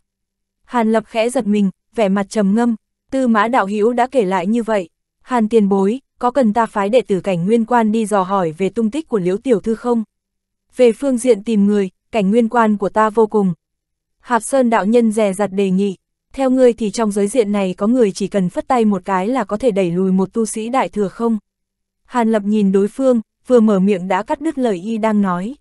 Hàn lập khẽ giật mình, vẻ mặt trầm ngâm, tư mã đạo hữu đã kể lại như vậy. Hàn tiền bối, có cần ta phái đệ tử cảnh nguyên quan đi dò hỏi về tung tích của liễu tiểu thư không? Về phương diện tìm người, cảnh nguyên quan của ta vô cùng. Hạp Sơn đạo nhân rè rặt đề nghị, theo ngươi thì trong giới diện này có người chỉ cần phất tay một cái là có thể đẩy lùi một tu sĩ đại thừa không? Hàn Lập nhìn đối phương, vừa mở miệng đã cắt đứt lời y đang nói.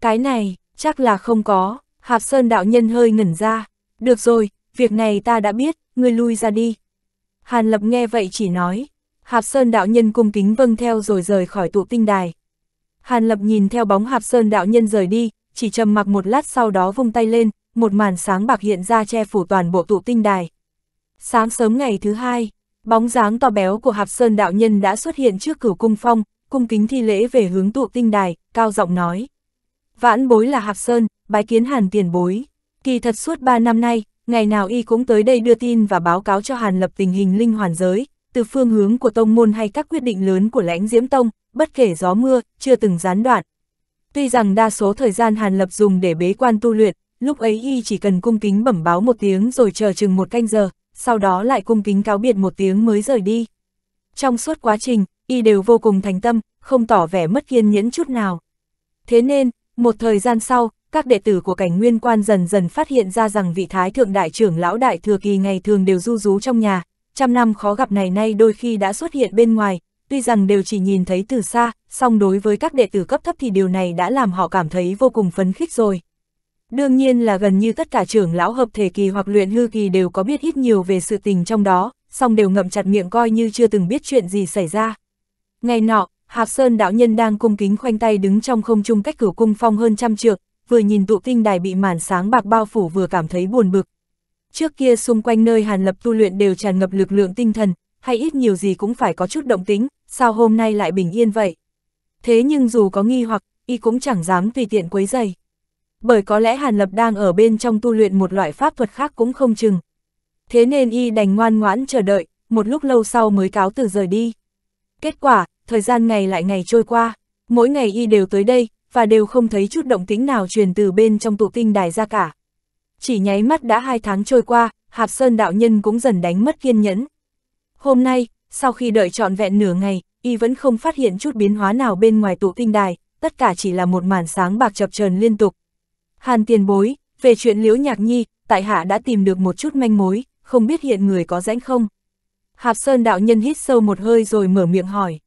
Cái này, chắc là không có, Hạp Sơn đạo nhân hơi ngẩn ra. Được rồi, việc này ta đã biết, ngươi lui ra đi. Hàn Lập nghe vậy chỉ nói, Hạp Sơn đạo nhân cung kính vâng theo rồi rời khỏi tụ tinh đài. Hàn Lập nhìn theo bóng Hạp Sơn đạo nhân rời đi, chỉ trầm mặc một lát sau đó vung tay lên, một màn sáng bạc hiện ra che phủ toàn bộ tụ tinh đài. Sáng sớm ngày thứ hai, bóng dáng to béo của Hạp Sơn đạo nhân đã xuất hiện trước cửu cung phong, cung kính thi lễ về hướng tụ tinh đài, cao giọng nói. Vãn bối là Hạp Sơn, bái kiến hàn tiền bối. Kỳ thật suốt ba năm nay, ngày nào y cũng tới đây đưa tin và báo cáo cho hàn lập tình hình linh hoàn giới, từ phương hướng của tông môn hay các quyết định lớn của lãnh diễm tông, bất kể gió mưa, chưa từng gián đoạn. Tuy rằng đa số thời gian hàn lập dùng để bế quan tu luyện, lúc ấy y chỉ cần cung kính bẩm báo một tiếng rồi chờ chừng một canh giờ, sau đó lại cung kính cáo biệt một tiếng mới rời đi. Trong suốt quá trình, y đều vô cùng thành tâm, không tỏ vẻ mất kiên nhẫn chút nào. Thế nên, một thời gian sau, các đệ tử của cảnh nguyên quan dần dần phát hiện ra rằng vị thái thượng đại trưởng lão đại thừa kỳ ngày thường đều du rú trong nhà, trăm năm khó gặp này nay đôi khi đã xuất hiện bên ngoài, tuy rằng đều chỉ nhìn thấy từ xa, song đối với các đệ tử cấp thấp thì điều này đã làm họ cảm thấy vô cùng phấn khích rồi. Đương nhiên là gần như tất cả trưởng lão hợp thể kỳ hoặc luyện hư kỳ đều có biết ít nhiều về sự tình trong đó, song đều ngậm chặt miệng coi như chưa từng biết chuyện gì xảy ra. Ngày nọ, Hạp Sơn đạo nhân đang cung kính khoanh tay đứng trong không trung cách cửa cung phong hơn trăm trượng, vừa nhìn tụ tinh đài bị màn sáng bạc bao phủ vừa cảm thấy buồn bực. Trước kia xung quanh nơi Hàn Lập tu luyện đều tràn ngập lực lượng tinh thần, hay ít nhiều gì cũng phải có chút động tính, sao hôm nay lại bình yên vậy? Thế nhưng dù có nghi hoặc, y cũng chẳng dám tùy tiện quấy dày bởi có lẽ Hàn Lập đang ở bên trong tu luyện một loại pháp thuật khác cũng không chừng. Thế nên y đành ngoan ngoãn chờ đợi, một lúc lâu sau mới cáo từ rời đi. Kết quả, thời gian ngày lại ngày trôi qua, mỗi ngày y đều tới đây, và đều không thấy chút động tĩnh nào truyền từ bên trong tụ tinh đài ra cả. Chỉ nháy mắt đã hai tháng trôi qua, Hạp Sơn đạo nhân cũng dần đánh mất kiên nhẫn. Hôm nay, sau khi đợi trọn vẹn nửa ngày, y vẫn không phát hiện chút biến hóa nào bên ngoài tụ tinh đài, tất cả chỉ là một màn sáng bạc chập chờn liên tục, Hàn tiền bối, về chuyện Liễu Nhạc Nhi, tại hạ đã tìm được một chút manh mối, không biết hiện người có rãnh không? Hạp Sơn đạo nhân hít sâu một hơi rồi mở miệng hỏi.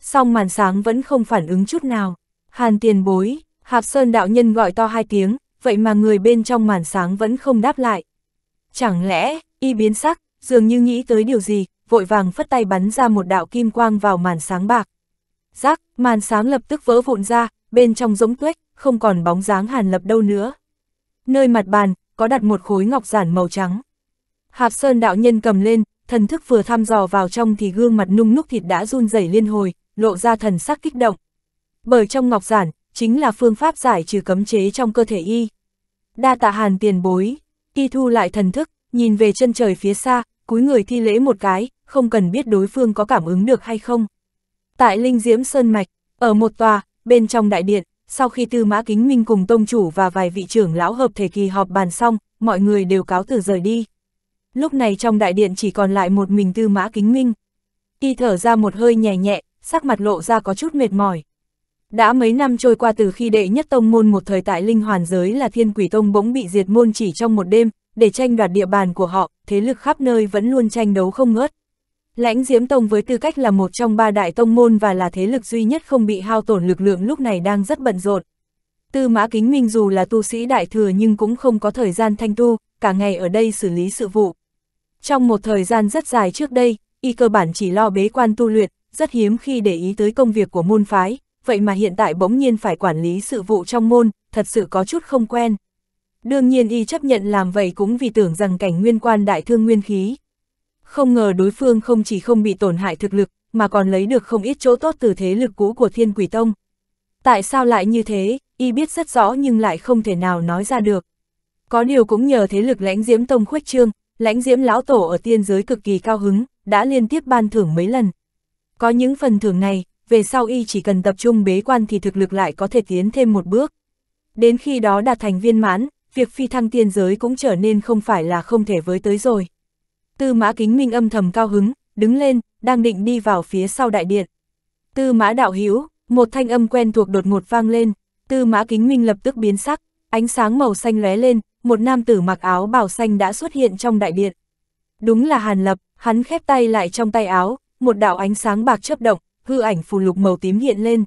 Song màn sáng vẫn không phản ứng chút nào. Hàn tiền bối, Hạp Sơn đạo nhân gọi to hai tiếng, vậy mà người bên trong màn sáng vẫn không đáp lại. Chẳng lẽ, y biến sắc, dường như nghĩ tới điều gì, vội vàng phất tay bắn ra một đạo kim quang vào màn sáng bạc. Rác, màn sáng lập tức vỡ vụn ra, bên trong giống tuyết, không còn bóng dáng Hàn Lập đâu nữa. Nơi mặt bàn, có đặt một khối ngọc giản màu trắng. Hạp Sơn đạo nhân cầm lên, thần thức vừa thăm dò vào trong thì gương mặt nung núc thịt đã run rẩy liên hồi, lộ ra thần sắc kích động. Bởi trong ngọc giản, chính là phương pháp giải trừ cấm chế trong cơ thể y. Đa tạ Hàn tiền bối, y thu lại thần thức, nhìn về chân trời phía xa, cúi người thi lễ một cái, không cần biết đối phương có cảm ứng được hay không. Tại Linh Diễm Sơn Mạch, ở một tòa, bên trong đại điện, sau khi Tư Mã Kính Minh cùng Tông Chủ và vài vị trưởng lão hợp thể kỳ họp bàn xong, mọi người đều cáo từ rời đi. Lúc này trong đại điện chỉ còn lại một mình Tư Mã Kính Minh. Y thở ra một hơi nhẹ nhẹ, sắc mặt lộ ra có chút mệt mỏi. Đã mấy năm trôi qua từ khi đệ nhất tông môn một thời tại linh hoàn giới là thiên quỷ tông bỗng bị diệt môn chỉ trong một đêm, để tranh đoạt địa bàn của họ, thế lực khắp nơi vẫn luôn tranh đấu không ngớt. Lãnh diễm Tông với tư cách là một trong ba đại tông môn và là thế lực duy nhất không bị hao tổn lực lượng lúc này đang rất bận rộn. Tư Mã Kính Minh dù là tu sĩ đại thừa nhưng cũng không có thời gian thanh tu, cả ngày ở đây xử lý sự vụ. Trong một thời gian rất dài trước đây, y cơ bản chỉ lo bế quan tu luyện, rất hiếm khi để ý tới công việc của môn phái, vậy mà hiện tại bỗng nhiên phải quản lý sự vụ trong môn, thật sự có chút không quen. Đương nhiên y chấp nhận làm vậy cũng vì tưởng rằng cảnh nguyên quan đại thương nguyên khí, không ngờ đối phương không chỉ không bị tổn hại thực lực, mà còn lấy được không ít chỗ tốt từ thế lực cũ của Thiên Quỷ Tông. Tại sao lại như thế, y biết rất rõ nhưng lại không thể nào nói ra được. Có điều cũng nhờ thế lực lãnh diễm tông khuếch trương, lãnh diễm lão tổ ở tiên giới cực kỳ cao hứng, đã liên tiếp ban thưởng mấy lần. Có những phần thưởng này, về sau y chỉ cần tập trung bế quan thì thực lực lại có thể tiến thêm một bước. Đến khi đó đạt thành viên mãn, việc phi thăng tiên giới cũng trở nên không phải là không thể với tới rồi. Tư mã kính minh âm thầm cao hứng, đứng lên, đang định đi vào phía sau đại điện. Tư mã đạo hữu một thanh âm quen thuộc đột ngột vang lên, tư mã kính minh lập tức biến sắc, ánh sáng màu xanh lóe lên, một nam tử mặc áo bào xanh đã xuất hiện trong đại điện. Đúng là Hàn Lập, hắn khép tay lại trong tay áo, một đạo ánh sáng bạc chớp động, hư ảnh phù lục màu tím hiện lên.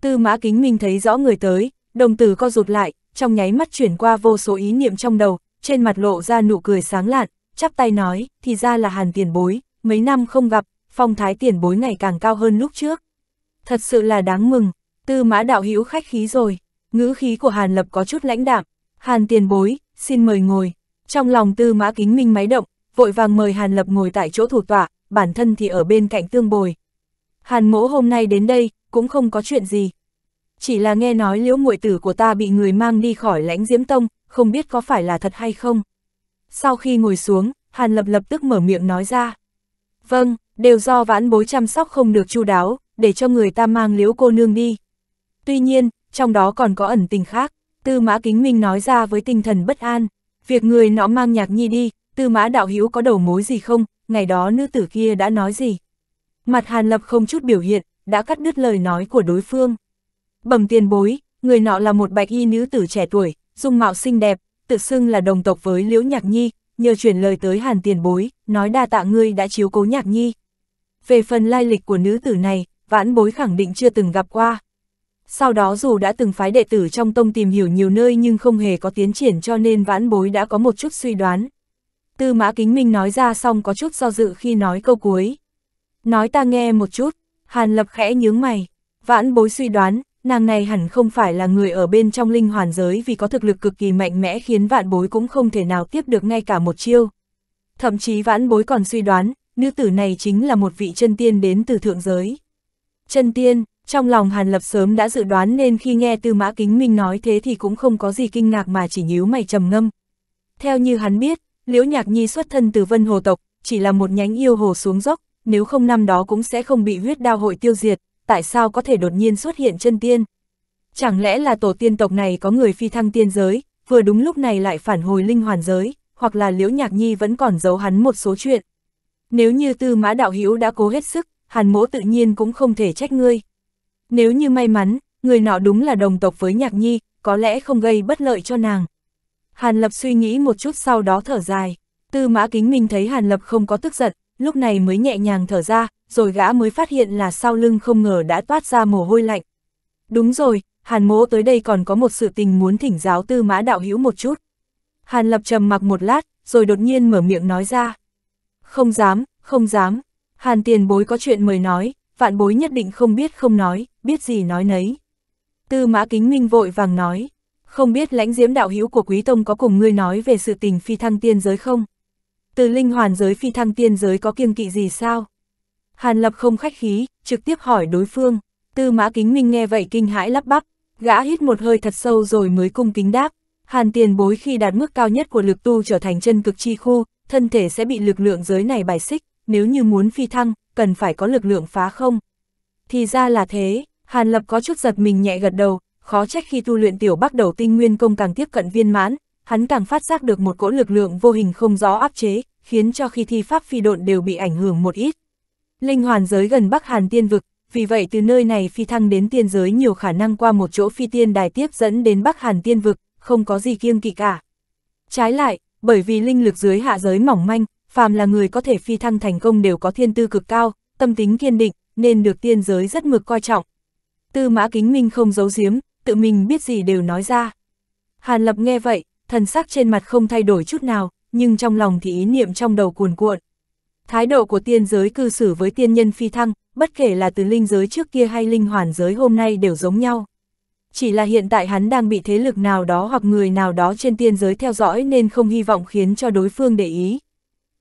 Tư mã kính minh thấy rõ người tới, đồng tử co rụt lại, trong nháy mắt chuyển qua vô số ý niệm trong đầu, trên mặt lộ ra nụ cười sáng lạn, chắp tay nói, thì ra là hàn tiền bối, mấy năm không gặp, phong thái tiền bối ngày càng cao hơn lúc trước. Thật sự là đáng mừng, tư mã đạo hữu khách khí rồi, ngữ khí của hàn lập có chút lãnh đạm, hàn tiền bối, xin mời ngồi. Trong lòng tư mã kính minh máy động, vội vàng mời hàn lập ngồi tại chỗ thủ tọa, bản thân thì ở bên cạnh tương bồi. Hàn mỗ hôm nay đến đây, cũng không có chuyện gì. Chỉ là nghe nói liễu muội tử của ta bị người mang đi khỏi lãnh diễm tông, không biết có phải là thật hay không. Sau khi ngồi xuống, Hàn Lập lập tức mở miệng nói ra. Vâng, đều do vãn bối chăm sóc không được chu đáo, để cho người ta mang liễu cô nương đi. Tuy nhiên, trong đó còn có ẩn tình khác, Tư Mã Kính Minh nói ra với tinh thần bất an. Việc người nó mang nhạc nhi đi, Tư Mã Đạo Hữu có đầu mối gì không, ngày đó nữ tử kia đã nói gì. Mặt Hàn Lập không chút biểu hiện, đã cắt đứt lời nói của đối phương. Bẩm tiền bối, người nọ là một bạch y nữ tử trẻ tuổi, dung mạo xinh đẹp, tự xưng là đồng tộc với Liễu Nhạc Nhi, nhờ chuyển lời tới Hàn Tiền Bối, nói đa tạ ngươi đã chiếu cố Nhạc Nhi. Về phần lai lịch của nữ tử này, vãn bối khẳng định chưa từng gặp qua. Sau đó dù đã từng phái đệ tử trong tông tìm hiểu nhiều nơi nhưng không hề có tiến triển cho nên vãn bối đã có một chút suy đoán. Tư mã kính minh nói ra xong có chút do dự khi nói câu cuối. Nói ta nghe một chút, Hàn lập khẽ nhướng mày, vãn bối suy đoán, nàng này hẳn không phải là người ở bên trong linh hoàn giới vì có thực lực cực kỳ mạnh mẽ khiến vạn bối cũng không thể nào tiếp được ngay cả một chiêu. Thậm chí vãn bối còn suy đoán, nữ tử này chính là một vị chân tiên đến từ thượng giới. Chân tiên, trong lòng Hàn Lập sớm đã dự đoán nên khi nghe Tư Mã Kính Minh nói thế thì cũng không có gì kinh ngạc mà chỉ nhíu mày trầm ngâm. Theo như hắn biết, Liễu Nhạc Nhi xuất thân từ Vân Hồ tộc, chỉ là một nhánh yêu hồ xuống dốc, nếu không năm đó cũng sẽ không bị huyết đao hội tiêu diệt, tại sao có thể đột nhiên xuất hiện chân tiên? Chẳng lẽ là tổ tiên tộc này có người phi thăng tiên giới, vừa đúng lúc này lại phản hồi linh hoàn giới, hoặc là Liễu Nhạc Nhi vẫn còn giấu hắn một số chuyện. Nếu như Tư Mã Đạo Hữu đã cố hết sức, Hàn Mỗ tự nhiên cũng không thể trách ngươi. Nếu như may mắn, người nọ đúng là đồng tộc với Nhạc Nhi, có lẽ không gây bất lợi cho nàng. Hàn Lập suy nghĩ một chút sau đó thở dài. Tư Mã Kính Minh thấy Hàn Lập không có tức giận, lúc này mới nhẹ nhàng thở ra, rồi gã mới phát hiện là sau lưng không ngờ đã toát ra mồ hôi lạnh. Đúng rồi, Hàn mỗ tới đây còn có một sự tình muốn thỉnh giáo tư mã đạo hữu một chút. Hàn lập trầm mặc một lát, rồi đột nhiên mở miệng nói ra. Không dám, không dám. Hàn tiền bối có chuyện mời nói, vạn bối nhất định không biết không nói, biết gì nói nấy. Tư mã kính minh vội vàng nói, không biết lãnh diễm đạo hữu của quý tông có cùng ngươi nói về sự tình phi thăng tiên giới không? Từ linh hoàn giới phi thăng tiên giới có kiêng kỵ gì sao? Hàn Lập không khách khí, trực tiếp hỏi đối phương. Tư mã kính minh nghe vậy kinh hãi lắp bắp, gã hít một hơi thật sâu rồi mới cung kính đáp. Hàn tiền bối khi đạt mức cao nhất của lực tu trở thành chân cực chi khu, thân thể sẽ bị lực lượng giới này bài xích, nếu như muốn phi thăng, cần phải có lực lượng phá không. Thì ra là thế, Hàn Lập có chút giật mình nhẹ gật đầu, khó trách khi tu luyện tiểu bắc đầu tinh nguyên công càng tiếp cận viên mãn, hắn càng phát giác được một cỗ lực lượng vô hình không rõ áp chế, khiến cho khi thi pháp phi độn đều bị ảnh hưởng một ít, Linh hoàn giới gần Bắc Hàn tiên vực, vì vậy từ nơi này phi thăng đến tiên giới nhiều khả năng qua một chỗ phi tiên đài tiếp dẫn đến Bắc Hàn tiên vực, không có gì kiêng kỵ cả. Trái lại, bởi vì linh lực dưới hạ giới mỏng manh, phàm là người có thể phi thăng thành công đều có thiên tư cực cao, tâm tính kiên định, nên được tiên giới rất mực coi trọng. Tư mã kính minh không giấu giếm, tự mình biết gì đều nói ra. Hàn lập nghe vậy, thần sắc trên mặt không thay đổi chút nào, nhưng trong lòng thì ý niệm trong đầu cuồn cuộn. Thái độ của tiên giới cư xử với tiên nhân phi thăng, bất kể là từ linh giới trước kia hay linh hoàn giới hôm nay đều giống nhau. Chỉ là hiện tại hắn đang bị thế lực nào đó hoặc người nào đó trên tiên giới theo dõi nên không hy vọng khiến cho đối phương để ý.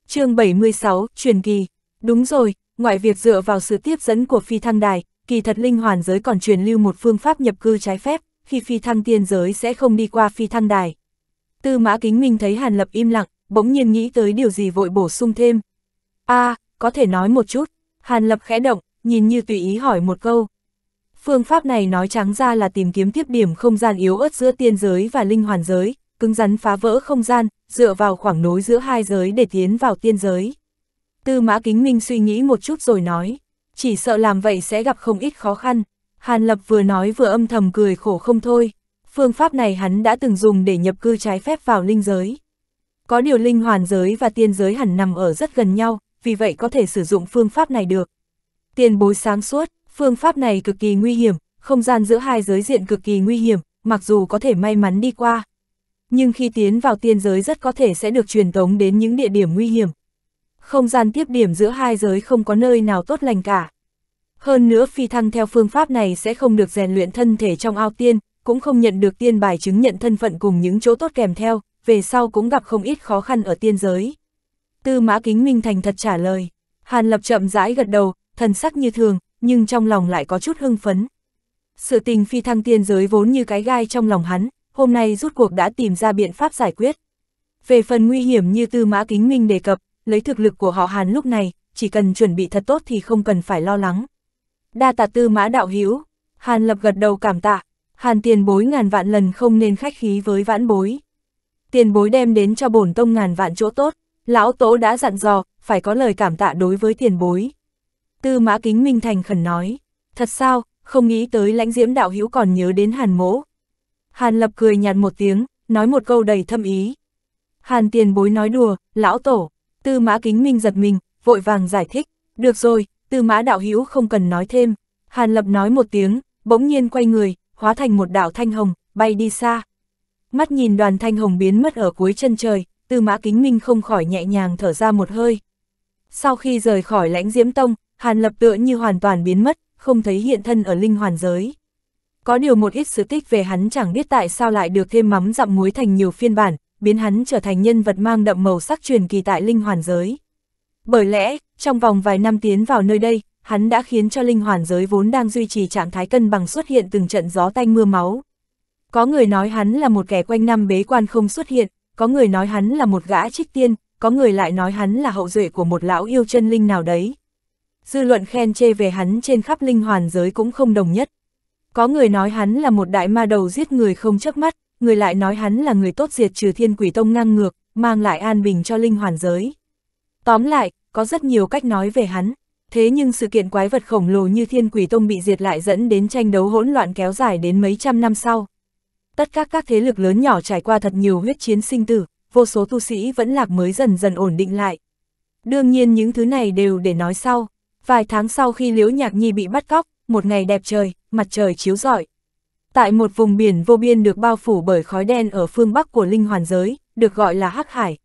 chương 76, truyền kỳ. Đúng rồi, ngoại việc dựa vào sự tiếp dẫn của phi thăng đài, kỳ thật linh hoàn giới còn truyền lưu một phương pháp nhập cư trái phép, khi phi thăng tiên giới sẽ không đi qua phi thăng đài. Tư mã kính minh thấy Hàn Lập im lặng, bỗng nhiên nghĩ tới điều gì vội bổ sung thêm, a à, có thể nói một chút, Hàn Lập khẽ động, nhìn như tùy ý hỏi một câu. Phương pháp này nói trắng ra là tìm kiếm tiếp điểm không gian yếu ớt giữa tiên giới và linh hoàn giới, cứng rắn phá vỡ không gian, dựa vào khoảng nối giữa hai giới để tiến vào tiên giới. Tư Mã Kính Minh suy nghĩ một chút rồi nói, chỉ sợ làm vậy sẽ gặp không ít khó khăn. Hàn Lập vừa nói vừa âm thầm cười khổ không thôi, phương pháp này hắn đã từng dùng để nhập cư trái phép vào linh giới. Có điều linh hoàn giới và tiên giới hẳn nằm ở rất gần nhau, vì vậy có thể sử dụng phương pháp này được. Tiền bối sáng suốt, phương pháp này cực kỳ nguy hiểm, không gian giữa hai giới diện cực kỳ nguy hiểm, mặc dù có thể may mắn đi qua. Nhưng khi tiến vào tiên giới rất có thể sẽ được truyền tống đến những địa điểm nguy hiểm. Không gian tiếp điểm giữa hai giới không có nơi nào tốt lành cả. Hơn nữa phi thăng theo phương pháp này sẽ không được rèn luyện thân thể trong ao tiên, cũng không nhận được tiên bài chứng nhận thân phận cùng những chỗ tốt kèm theo, về sau cũng gặp không ít khó khăn ở tiên giới. Tư mã kính minh thành thật trả lời. Hàn lập chậm rãi gật đầu, thần sắc như thường, nhưng trong lòng lại có chút hưng phấn. Sự tình phi thăng tiên giới vốn như cái gai trong lòng hắn, hôm nay rút cuộc đã tìm ra biện pháp giải quyết. Về phần nguy hiểm như tư mã kính minh đề cập, lấy thực lực của họ Hàn lúc này, chỉ cần chuẩn bị thật tốt thì không cần phải lo lắng. Đa tạ tư mã đạo Hiếu, Hàn lập gật đầu cảm tạ, Hàn tiền bối ngàn vạn lần không nên khách khí với vãn bối. Tiền bối đem đến cho bổn tông ngàn vạn chỗ tốt, Lão Tố đã dặn dò, phải có lời cảm tạ đối với tiền bối. Tư mã kính minh thành khẩn nói, thật sao, không nghĩ tới lãnh diễm đạo hữu còn nhớ đến hàn mỗ. Hàn lập cười nhạt một tiếng, nói một câu đầy thâm ý. Hàn tiền bối nói đùa, lão tổ, tư mã kính minh giật mình, vội vàng giải thích, được rồi, tư mã đạo hữu không cần nói thêm. Hàn lập nói một tiếng, bỗng nhiên quay người, hóa thành một đạo thanh hồng, bay đi xa. Mắt nhìn đoàn thanh hồng biến mất ở cuối chân trời, Tư Mã Kính Minh không khỏi nhẹ nhàng thở ra một hơi. Sau khi rời khỏi lãnh diễm tông, Hàn Lập tựa như hoàn toàn biến mất, không thấy hiện thân ở linh hoàn giới. Có điều một ít sự tích về hắn chẳng biết tại sao lại được thêm mắm dặm muối thành nhiều phiên bản, biến hắn trở thành nhân vật mang đậm màu sắc truyền kỳ tại linh hoàn giới. Bởi lẽ, trong vòng vài năm tiến vào nơi đây, hắn đã khiến cho linh hoàn giới vốn đang duy trì trạng thái cân bằng xuất hiện từng trận gió tanh mưa máu. Có người nói hắn là một kẻ quanh năm bế quan không xuất hiện, có người nói hắn là một gã trích tiên, có người lại nói hắn là hậu duệ của một lão yêu chân linh nào đấy. Dư luận khen chê về hắn trên khắp linh hoàn giới cũng không đồng nhất. Có người nói hắn là một đại ma đầu giết người không chớp mắt, người lại nói hắn là người tốt diệt trừ thiên quỷ tông ngang ngược, mang lại an bình cho linh hoàn giới. Tóm lại, có rất nhiều cách nói về hắn, thế nhưng sự kiện quái vật khổng lồ như thiên quỷ tông bị diệt lại dẫn đến tranh đấu hỗn loạn kéo dài đến mấy trăm năm sau tất các các thế lực lớn nhỏ trải qua thật nhiều huyết chiến sinh tử, vô số tu sĩ vẫn lạc mới dần dần ổn định lại. Đương nhiên những thứ này đều để nói sau. Vài tháng sau khi Liễu Nhạc Nhi bị bắt cóc, một ngày đẹp trời, mặt trời chiếu rọi. Tại một vùng biển vô biên được bao phủ bởi khói đen ở phương bắc của linh hoàn giới, được gọi là Hắc Hải.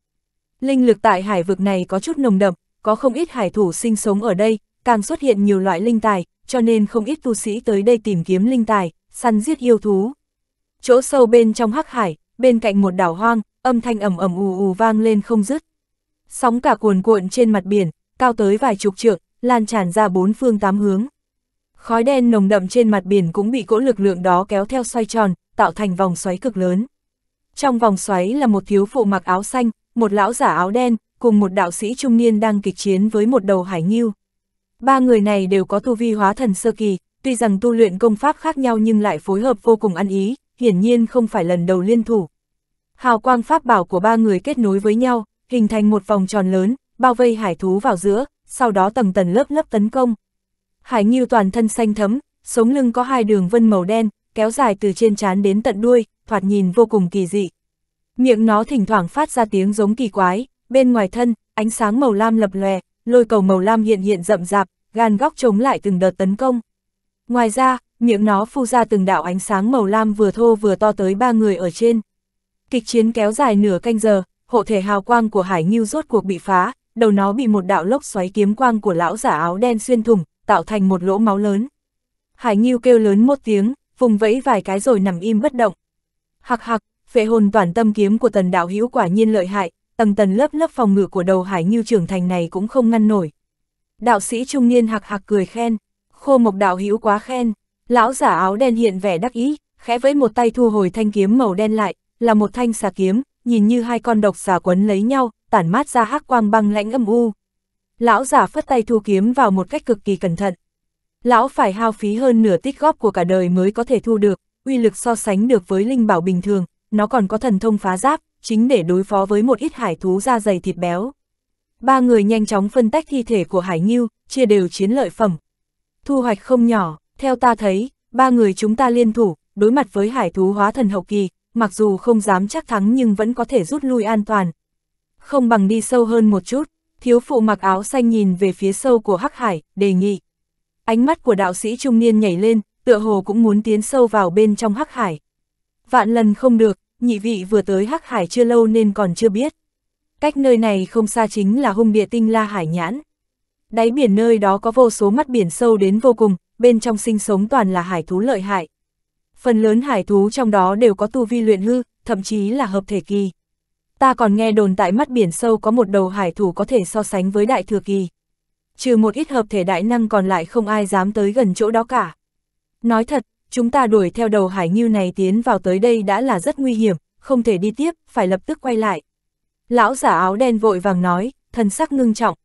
Linh lực tại hải vực này có chút nồng đậm, có không ít hải thủ sinh sống ở đây, càng xuất hiện nhiều loại linh tài, cho nên không ít tu sĩ tới đây tìm kiếm linh tài, săn giết yêu thú chỗ sâu bên trong hắc hải, bên cạnh một đảo hoang, âm thanh ầm ầm ù ù vang lên không dứt. Sóng cả cuồn cuộn trên mặt biển, cao tới vài chục trượng, lan tràn ra bốn phương tám hướng. Khói đen nồng đậm trên mặt biển cũng bị cỗ lực lượng đó kéo theo xoay tròn, tạo thành vòng xoáy cực lớn. Trong vòng xoáy là một thiếu phụ mặc áo xanh, một lão giả áo đen, cùng một đạo sĩ trung niên đang kịch chiến với một đầu hải nghiêu. Ba người này đều có tu vi hóa thần sơ kỳ, tuy rằng tu luyện công pháp khác nhau nhưng lại phối hợp vô cùng ăn ý, hiển nhiên không phải lần đầu liên thủ. Hào quang pháp bảo của ba người kết nối với nhau, hình thành một vòng tròn lớn, bao vây hải thú vào giữa, sau đó tầng tầng lớp lớp tấn công. Hải Nghiêu toàn thân xanh thấm, sống lưng có hai đường vân màu đen, kéo dài từ trên trán đến tận đuôi, thoạt nhìn vô cùng kỳ dị. Miệng nó thỉnh thoảng phát ra tiếng giống kỳ quái, bên ngoài thân, ánh sáng màu lam lập lòe, lôi cầu màu lam hiện hiện rậm rạp, gan góc chống lại từng đợt tấn công. Ngoài ra, miệng nó phu ra từng đạo ánh sáng màu lam vừa thô vừa to tới ba người ở trên. Kịch chiến kéo dài nửa canh giờ, hộ thể hào quang của Hải Ngưu rốt cuộc bị phá, đầu nó bị một đạo lốc xoáy kiếm quang của lão giả áo đen xuyên thủng, tạo thành một lỗ máu lớn. Hải Ngưu kêu lớn một tiếng, vùng vẫy vài cái rồi nằm im bất động. Hạc hạc, phệ hồn toàn tâm kiếm của tần đạo hữu quả nhiên lợi hại, tầng tầng lớp lớp phòng ngự của đầu Hải Ngưu trưởng thành này cũng không ngăn nổi. Đạo sĩ trung niên hạc hạc cười khen, khô mộc đạo hữu quá khen. Lão giả áo đen hiện vẻ đắc ý, khẽ với một tay thu hồi thanh kiếm màu đen lại, là một thanh xà kiếm, nhìn như hai con độc xà quấn lấy nhau, tản mát ra hắc quang băng lãnh âm u. Lão giả phất tay thu kiếm vào một cách cực kỳ cẩn thận. Lão phải hao phí hơn nửa tích góp của cả đời mới có thể thu được, uy lực so sánh được với linh bảo bình thường, nó còn có thần thông phá giáp, chính để đối phó với một ít hải thú da dày thịt béo. Ba người nhanh chóng phân tách thi thể của hải nghiêu, chia đều chiến lợi phẩm. Thu hoạch không nhỏ, theo ta thấy, ba người chúng ta liên thủ, đối mặt với hải thú hóa thần hậu kỳ, mặc dù không dám chắc thắng nhưng vẫn có thể rút lui an toàn. Không bằng đi sâu hơn một chút, thiếu phụ mặc áo xanh nhìn về phía sâu của Hắc Hải, đề nghị. Ánh mắt của đạo sĩ trung niên nhảy lên, tựa hồ cũng muốn tiến sâu vào bên trong Hắc Hải. Vạn lần không được, nhị vị vừa tới Hắc Hải chưa lâu nên còn chưa biết. Cách nơi này không xa chính là hung địa tinh La Hải Nhãn. Đáy biển nơi đó có vô số mắt biển sâu đến vô cùng, bên trong sinh sống toàn là hải thú lợi hại. Phần lớn hải thú trong đó đều có tu vi luyện hư, thậm chí là hợp thể kỳ. Ta còn nghe đồn tại mắt biển sâu có một đầu hải thú có thể so sánh với đại thừa kỳ. Trừ một ít hợp thể đại năng còn lại không ai dám tới gần chỗ đó cả. Nói thật, chúng ta đuổi theo đầu hải nghiêu này tiến vào tới đây đã là rất nguy hiểm, không thể đi tiếp, phải lập tức quay lại. Lão giả áo đen vội vàng nói, thần sắc ngưng trọng.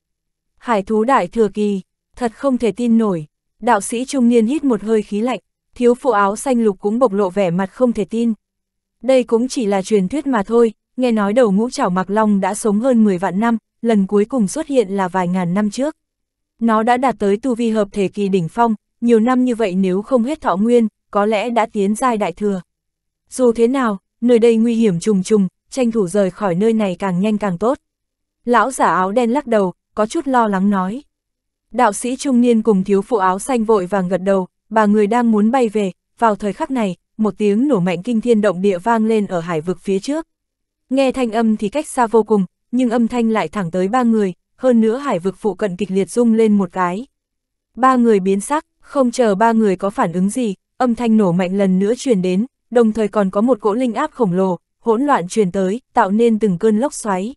Hải thú đại thừa kỳ, thật không thể tin nổi, Đạo sĩ trung niên hít một hơi khí lạnh, thiếu phụ áo xanh lục cũng bộc lộ vẻ mặt không thể tin. Đây cũng chỉ là truyền thuyết mà thôi, nghe nói đầu ngũ trảo mặc long đã sống hơn 10 vạn năm, lần cuối cùng xuất hiện là vài ngàn năm trước. Nó đã đạt tới tu vi hợp thể kỳ đỉnh phong, nhiều năm như vậy nếu không hết thọ nguyên, có lẽ đã tiến giai đại thừa. Dù thế nào, nơi đây nguy hiểm trùng trùng, tranh thủ rời khỏi nơi này càng nhanh càng tốt. Lão giả áo đen lắc đầu, có chút lo lắng nói. Đạo sĩ trung niên cùng thiếu phụ áo xanh vội vàng gật đầu, ba người đang muốn bay về, vào thời khắc này, một tiếng nổ mạnh kinh thiên động địa vang lên ở hải vực phía trước. Nghe thanh âm thì cách xa vô cùng, nhưng âm thanh lại thẳng tới ba người, hơn nữa hải vực phụ cận kịch liệt rung lên một cái. Ba người biến sắc, không chờ ba người có phản ứng gì, âm thanh nổ mạnh lần nữa truyền đến, đồng thời còn có một cỗ linh áp khổng lồ, hỗn loạn truyền tới, tạo nên từng cơn lốc xoáy.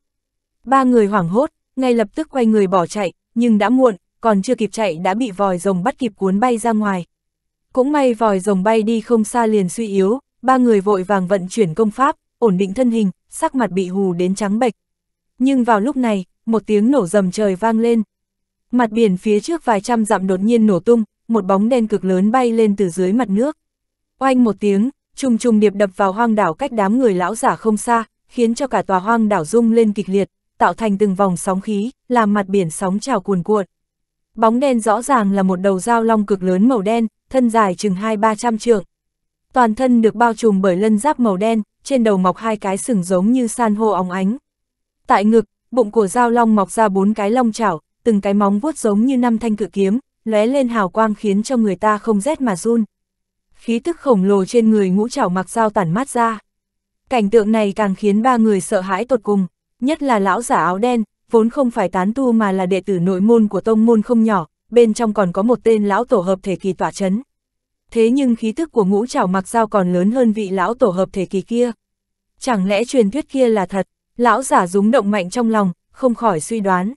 Ba người hoảng hốt, ngay lập tức quay người bỏ chạy, nhưng đã muộn, còn chưa kịp chạy đã bị vòi rồng bắt kịp cuốn bay ra ngoài. Cũng may vòi rồng bay đi không xa liền suy yếu, ba người vội vàng vận chuyển công pháp, ổn định thân hình, sắc mặt bị hù đến trắng bệch. Nhưng vào lúc này, một tiếng nổ rầm trời vang lên. Mặt biển phía trước vài trăm dặm đột nhiên nổ tung, một bóng đen cực lớn bay lên từ dưới mặt nước. Oanh một tiếng, trùng trùng điệp đập vào hoang đảo cách đám người lão giả không xa, khiến cho cả tòa hoang đảo rung lên kịch liệt, tạo thành từng vòng sóng khí, làm mặt biển sóng trào cuồn cuộn. Bóng đen rõ ràng là một đầu dao long cực lớn màu đen, thân dài chừng hai ba trăm trượng. Toàn thân được bao trùm bởi lân giáp màu đen, trên đầu mọc hai cái sừng giống như san hô óng ánh. Tại ngực, bụng của dao long mọc ra bốn cái long chảo, từng cái móng vuốt giống như năm thanh cự kiếm, lóe lên hào quang khiến cho người ta không rét mà run. Khí tức khổng lồ trên người ngũ chảo mặc dao tản mát ra. Cảnh tượng này càng khiến ba người sợ hãi tột cùng, nhất là lão giả áo đen, vốn không phải tán tu mà là đệ tử nội môn của tông môn không nhỏ, bên trong còn có một tên lão tổ hợp thể kỳ tỏa chấn. Thế nhưng khí thức của ngũ trảo mặc sao còn lớn hơn vị lão tổ hợp thể kỳ kia. Chẳng lẽ truyền thuyết kia là thật, lão giả rúng động mạnh trong lòng, không khỏi suy đoán.